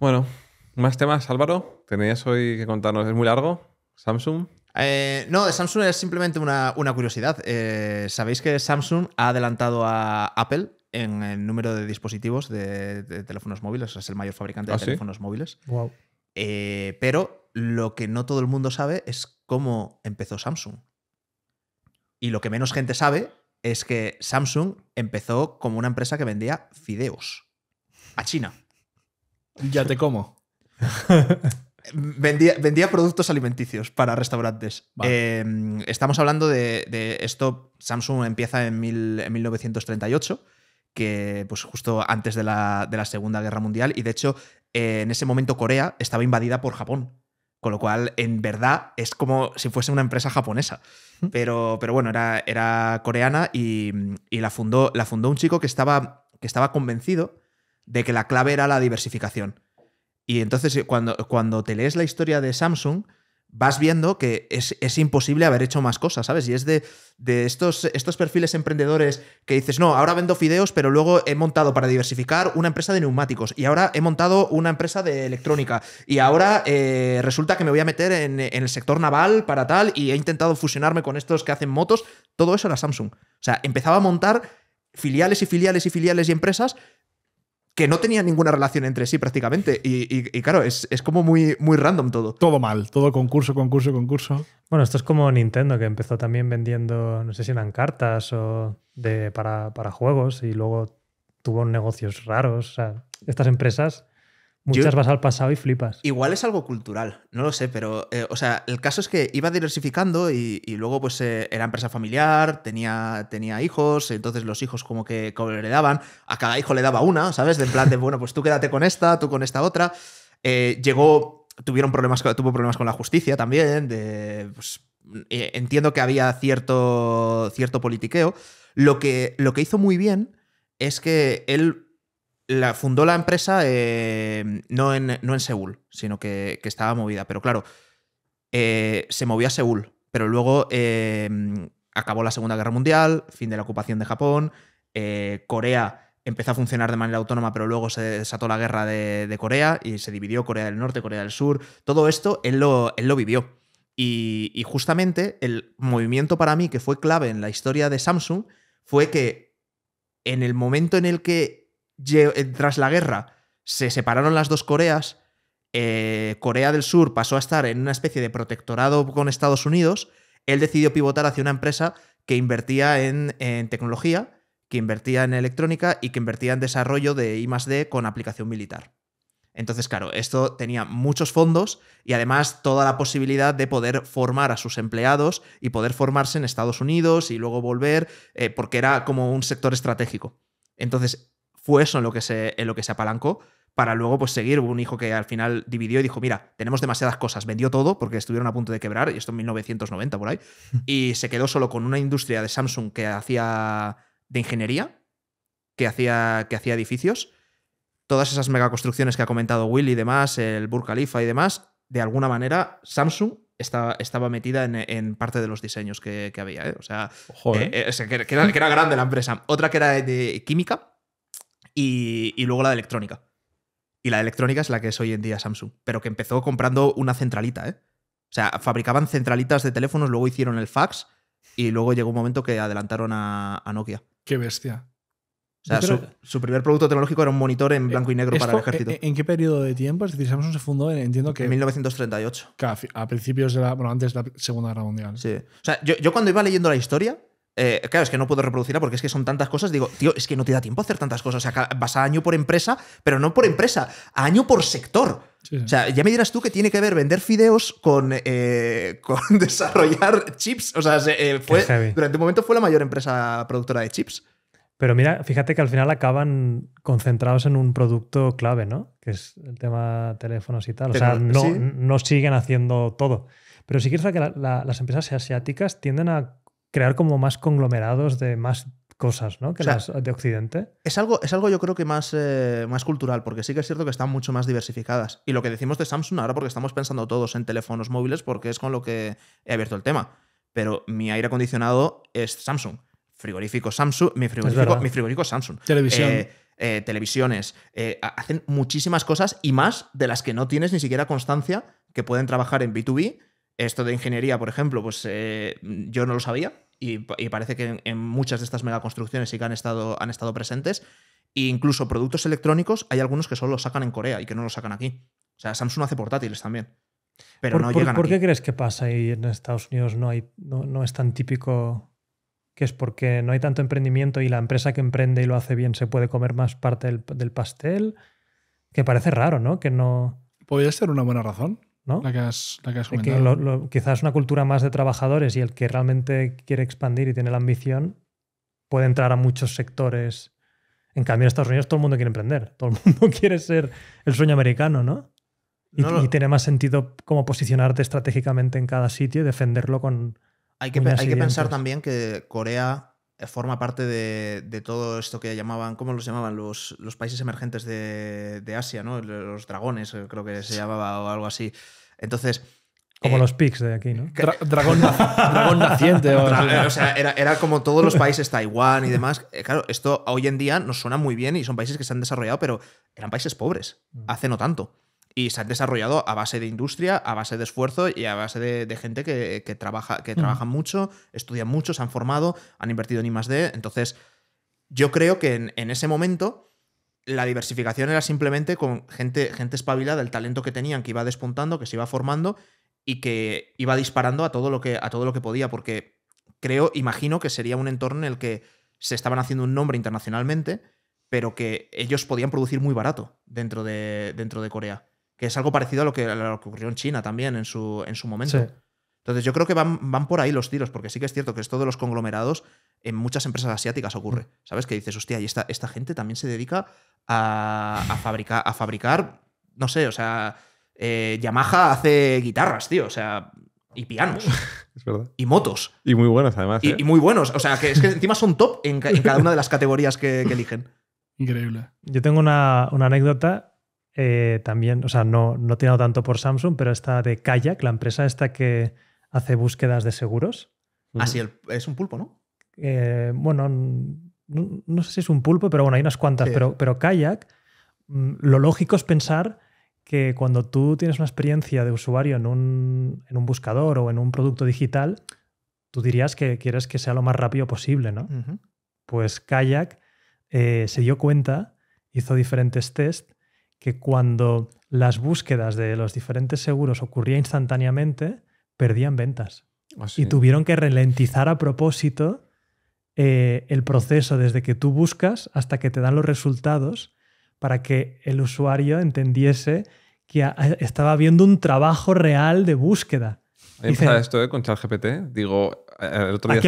Bueno, más temas, Álvaro. Tenías hoy que contarnos, es muy largo. Samsung. Eh, no, Samsung es simplemente una, curiosidad. Eh, Sabéis que Samsung ha adelantado a Apple en el número de dispositivos de, teléfonos móviles. Es el mayor fabricante ¿Ah, de teléfonos móviles. Eh, pero lo que no todo el mundo sabe es cómo empezó Samsung. Y lo que menos gente sabe es que Samsung empezó como una empresa que vendía fideos a China. Ya te como. vendía, vendía, productos alimenticios para restaurantes. Em, estamos hablando de, esto. Samsung empieza en, 1938 que pues justo antes de la, Segunda Guerra Mundial y de hecho eh, en ese momento Corea estaba invadida por Japón. Con lo cual, en verdad, es como si fuese una empresa japonesa. Pero, pero bueno, era, era coreana y, la, fundó, la fundó un chico que estaba, que estaba convencido de que la clave era la diversificación. Y entonces, eh, cuando, cuando te lees la historia de Samsung, vas viendo que es, imposible haber hecho más cosas, ¿sabes? Y es de, de estos, estos, perfiles emprendedores que dices, no, ahora vendo fideos, pero luego he montado para diversificar una empresa de neumáticos y ahora he montado una empresa de electrónica y ahora eh, resulta que me voy a meter en, en, el sector naval para tal y he intentado fusionarme con estos que hacen motos. Todo eso era Samsung. O sea, empezaba a montar filiales y filiales y filiales y empresas que no tenían ninguna relación entre sí prácticamente. Y, claro, es, como muy, muy random todo. Todo mal, todo concurso, concurso, concurso. Bueno, esto es como Nintendo, que empezó también vendiendo, no sé si eran cartas o de, para, para juegos y luego tuvo negocios raros. O sea, estas empresas Muchas vas al pasado y flipas. Igual es algo cultural, no lo sé, pero, eh, o sea, el caso es que iba diversificando y, luego, pues, eh, era empresa familiar, tenía, tenía hijos, entonces los hijos como que le daban, a cada hijo le daba una, ¿sabes? De plan de, bueno, pues tú quédate con esta, tú con esta otra. Eh, llegó, tuvieron problemas, tuvo problemas con la justicia también, de, pues, entiendo que había cierto, cierto politiqueo. Lo que, lo que hizo muy bien es que él la, fundó la empresa eh, no, en, no en Seúl, sino que, estaba movida. Pero claro, eh, se movió a Seúl, pero luego eh, acabó la Segunda Guerra Mundial, fin de la ocupación de Japón, Corea empezó a funcionar de manera autónoma, pero luego se desató la guerra de, Corea y se dividió Corea del Norte, Corea del Sur. Todo esto él lo, vivió. y justamente el movimiento para mí que fue clave en la historia de Samsung fue que en el momento en el que eh, tras la guerra se separaron las dos Coreas, eh, Corea del Sur pasó a estar en una especie de protectorado con Estados Unidos, él decidió pivotar hacia una empresa que invertía en, tecnología, que invertía en electrónica y que invertía en desarrollo de I +D con aplicación militar. Entonces, claro, esto tenía muchos fondos y además toda la posibilidad de poder formar a sus empleados y poder formarse en Estados Unidos y luego volver, eh, porque era como un sector estratégico. Entonces, fue eso en lo que se, en lo que se apalancó para luego pues seguir. Hubo un hijo que al final dividió y dijo, mira, tenemos demasiadas cosas, vendió todo porque estuvieron a punto de quebrar, y esto en 1990 por ahí, y se quedó solo con una industria de Samsung que hacía de ingeniería, que hacía, que hacía edificios. Todas esas megaconstrucciones que ha comentado Will y demás, el Burj Khalifa y demás, de alguna manera Samsung estaba, estaba metida en, parte de los diseños que, había. ¿eh? O sea, eh, ¿eh? que, era, que, era, grande la empresa. Otra que era de química, y, luego la de electrónica. Y la de electrónica es la que es hoy en día Samsung, pero que empezó comprando una centralita, ¿eh? O sea, fabricaban centralitas de teléfonos, luego hicieron el fax y luego llegó un momento que adelantaron a, Nokia. Qué bestia. O sea, su, primer producto tecnológico era un monitor en blanco y negro para el ejército. ¿en, qué periodo de tiempo? Es decir, Samsung se fundó entiendo que... En 1938. a, a, principios de la... Bueno, antes de la Segunda Guerra Mundial. Sí. O sea, yo cuando iba leyendo la historia, eh, claro, es que no puedo reproducirla porque es que son tantas cosas. Digo, tío, es que no te da tiempo a hacer tantas cosas. O sea, vas a año por empresa, pero no por empresa, a año por sector. O sea, ya me dirás tú que tiene que ver vender fideos con, eh, desarrollar chips. O sea, eh, durante un momento fue la mayor empresa productora de chips. Pero mira, fíjate que al final acaban concentrados en un producto clave, ¿no? Que es el tema teléfonos y tal. O sea, no, no siguen haciendo todo. Pero sí quiero saber que las empresas asiáticas tienden a crear como más conglomerados de más cosas, ¿no? Que las de Occidente. Es algo, es algo yo creo que más, eh, más cultural, porque sí que es cierto que están mucho más diversificadas. Y lo que decimos de Samsung ahora, porque estamos pensando todos en teléfonos móviles, porque es con lo que he abierto el tema. Pero mi aire acondicionado es Samsung. Frigorífico Samsung, mi frigorífico, Samsung. Televisión. Eh, eh, televisiones, hacen muchísimas cosas y más de las que no tienes ni siquiera constancia que pueden trabajar en B2B esto de ingeniería, por ejemplo, pues eh, yo no lo sabía y, parece que en, muchas de estas megaconstrucciones sí que han estado, han estado presentes. E incluso productos electrónicos, hay algunos que solo los sacan en Corea y que no los sacan aquí. O sea, Samsung hace portátiles también. Pero ¿Por, no llegan ¿por, ¿Por qué crees que pasa y en Estados Unidos no, hay, no, es tan típico que es porque no hay tanto emprendimiento y la empresa que emprende y lo hace bien se puede comer más parte del, del pastel? Que parece raro, ¿no? Que no. Podría ser una buena razón. La que la quizás una cultura más de trabajadores y el que realmente quiere expandir y tiene la ambición puede entrar a muchos sectores. En cambio, en Estados Unidos todo el mundo quiere emprender, todo el mundo quiere ser el sueño americano, ¿no? Y, tiene más sentido como posicionarte estratégicamente en cada sitio y defenderlo con... Hay que, hay que pensar también que Corea forma parte de, todo esto que llamaban, ¿cómo los llamaban? Los, países emergentes de, Asia, ¿no? Los dragones, eh, creo que se llamaba o algo así. Entonces... Como eh, los pics de aquí, ¿no? dragón, naciente. O, sea, era, como todos los países, Taiwán y demás. Eh, claro, esto hoy en día nos suena muy bien y son países que se han desarrollado, pero eran países pobres, mm. hace no tanto y se han desarrollado a base de industria, a base de esfuerzo y a base de, gente que, trabaja, que mucho, estudian mucho, se han formado, han invertido en I+.D. Entonces, yo creo que en, ese momento la diversificación era simplemente con gente, gente espabilada, el talento que tenían, que iba despuntando, que se iba formando y que iba disparando a todo lo que, a todo lo que podía, porque creo, imagino que sería un entorno en el que se estaban haciendo un nombre internacionalmente, pero que ellos podían producir muy barato dentro de, dentro de Corea es algo parecido a lo que, ocurrió en China también en su, en su momento. Entonces yo creo que van, van por ahí los tiros, porque sí que es cierto que esto de los conglomerados en muchas empresas asiáticas ocurre. Mm. ¿Sabes? Que dices, hostia, y esta, esta gente también se dedica a, fabricar, a fabricar, no sé, o sea, eh, Yamaha hace guitarras, tío, o sea, y pianos. Es verdad. Y motos. Y muy buenos, además. ¿eh? Y, muy buenos. O sea, que es que encima son top en, cada una de las categorías que, eligen. Increíble. Yo tengo una, una anécdota eh, también, o sea, no, no he tirado tanto por Samsung, pero está de Kayak, la empresa esta que hace búsquedas de seguros. Ah, sí, es un pulpo, ¿no? Eh, bueno, no, sé si es un pulpo, pero bueno, hay unas cuantas, pero, pero Kayak, mm, lo lógico es pensar que cuando tú tienes una experiencia de usuario en un, buscador o en un producto digital, tú dirías que quieres que sea lo más rápido posible, ¿no? Pues Kayak eh, se dio cuenta, hizo diferentes tests que cuando las búsquedas de los diferentes seguros ocurrían instantáneamente, perdían ventas. Ah, y tuvieron que ralentizar a propósito eh, el proceso desde que tú buscas hasta que te dan los resultados para que el usuario entendiese que estaba habiendo un trabajo real de búsqueda. esto eh, con ChatGPT. Digo, eh, el otro día,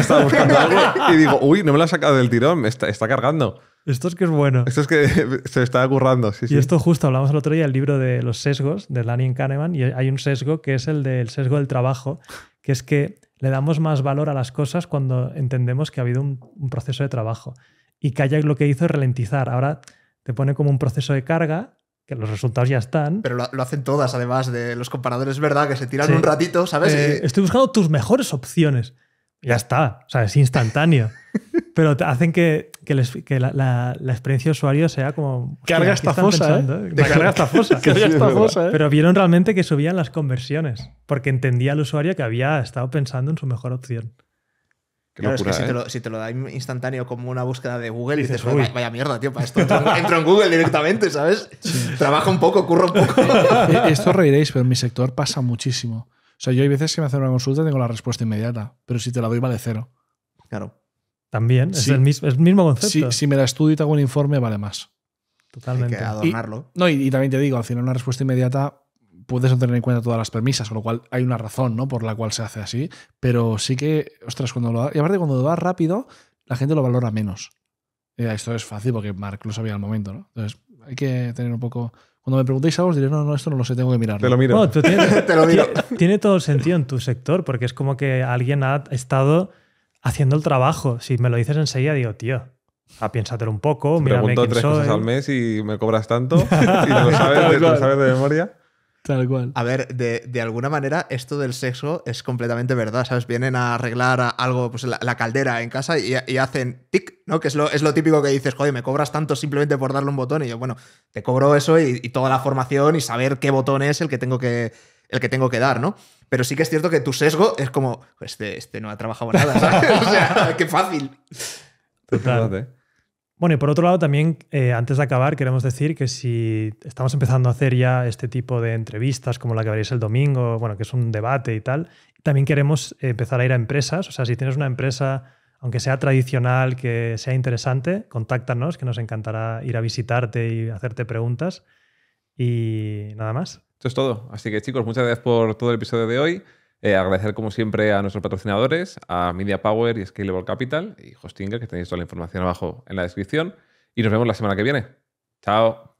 estaba, buscando algo y digo, uy, no me lo ha sacado del tirón, está cargando. Esto es que es bueno. Esto es que se está currando. y esto justo hablamos el otro día del libro de los sesgos de Lanny y Kahneman, y hay un sesgo que es el del sesgo del trabajo, que es que le damos más valor a las cosas cuando entendemos que ha habido un, proceso de trabajo. Y que Kayak lo que hizo es ralentizar. Ahora te pone como un proceso de carga que los resultados ya están. Pero lo, hacen todas, además de los comparadores, ¿verdad? Que se tiran un ratito, ¿sabes? Eh, estoy buscando tus mejores opciones ya está, o sea, es instantáneo. Pero hacen que, la, experiencia de usuario sea como... Carga esta fosa, ¿eh? ¿eh? carga esta ¿eh? Pero vieron realmente que subían las conversiones, porque entendía el usuario que había estado pensando en su mejor opción. claro, ¿eh? si, te lo, da instantáneo como una búsqueda de Google, y dices, Vaya, mierda, tío, para esto entro, en Google directamente, ¿sabes? Trabajo un poco, curro un poco. E-, esto reiréis, pero en mi sector pasa muchísimo. O sea, yo hay veces que me hacen una consulta y tengo la respuesta inmediata, pero si te la doy vale cero. Claro. También, es, el mismo, concepto. Si, me la estudio y te hago un informe, vale más. Totalmente. que adornarlo. no, y, también te digo, al final una respuesta inmediata puedes no tener en cuenta todas las premisas, con lo cual hay una razón ¿no? por la cual se hace así, pero sí que, ostras, cuando lo y aparte cuando lo das rápido, la gente lo valora menos. Eh, esto es fácil porque Mark lo sabía al momento, ¿no? Entonces hay que tener un poco cuando me preguntéis algo os diré, no, no, esto no lo sé, tengo que mirarlo. Te lo miro. tiene, Te lo miro. tiene todo el sentido en tu sector, porque es como que alguien ha estado haciendo el trabajo. Si me lo dices enseguida, digo, tío, a ah, piénsatelo un poco. Me pregunto tres cosas al mes y me cobras tanto y no lo sabes de memoria. Tal cual. A ver, de, alguna manera esto del sexo es completamente verdad, ¿sabes? Vienen a arreglar algo, pues la, caldera en casa y, hacen tic, ¿no? Que es lo, es lo típico que dices, joder, me cobras tanto simplemente por darle un botón y yo, bueno, te cobro eso y, toda la formación y saber qué botón es el que tengo que, el que tengo que dar, ¿no? Pero sí que es cierto que tu sesgo es como, este, este no ha trabajado nada, ¿sabes? o sea, qué fácil. Total. Bueno, y por otro lado, también eh, antes de acabar, queremos decir que si estamos empezando a hacer ya este tipo de entrevistas, como la que veréis el domingo, bueno, que es un debate y tal, también queremos empezar a ir a empresas. O sea, si tienes una empresa, aunque sea tradicional, que sea interesante, contáctanos, que nos encantará ir a visitarte y hacerte preguntas. Y nada más. Esto es todo. Así que chicos, muchas gracias por todo el episodio de hoy. Eh, agradecer como siempre a nuestros patrocinadores, a Media Power y Scalable Capital y Hostinger, que tenéis toda la información abajo en la descripción. Y nos vemos la semana que viene. Chao.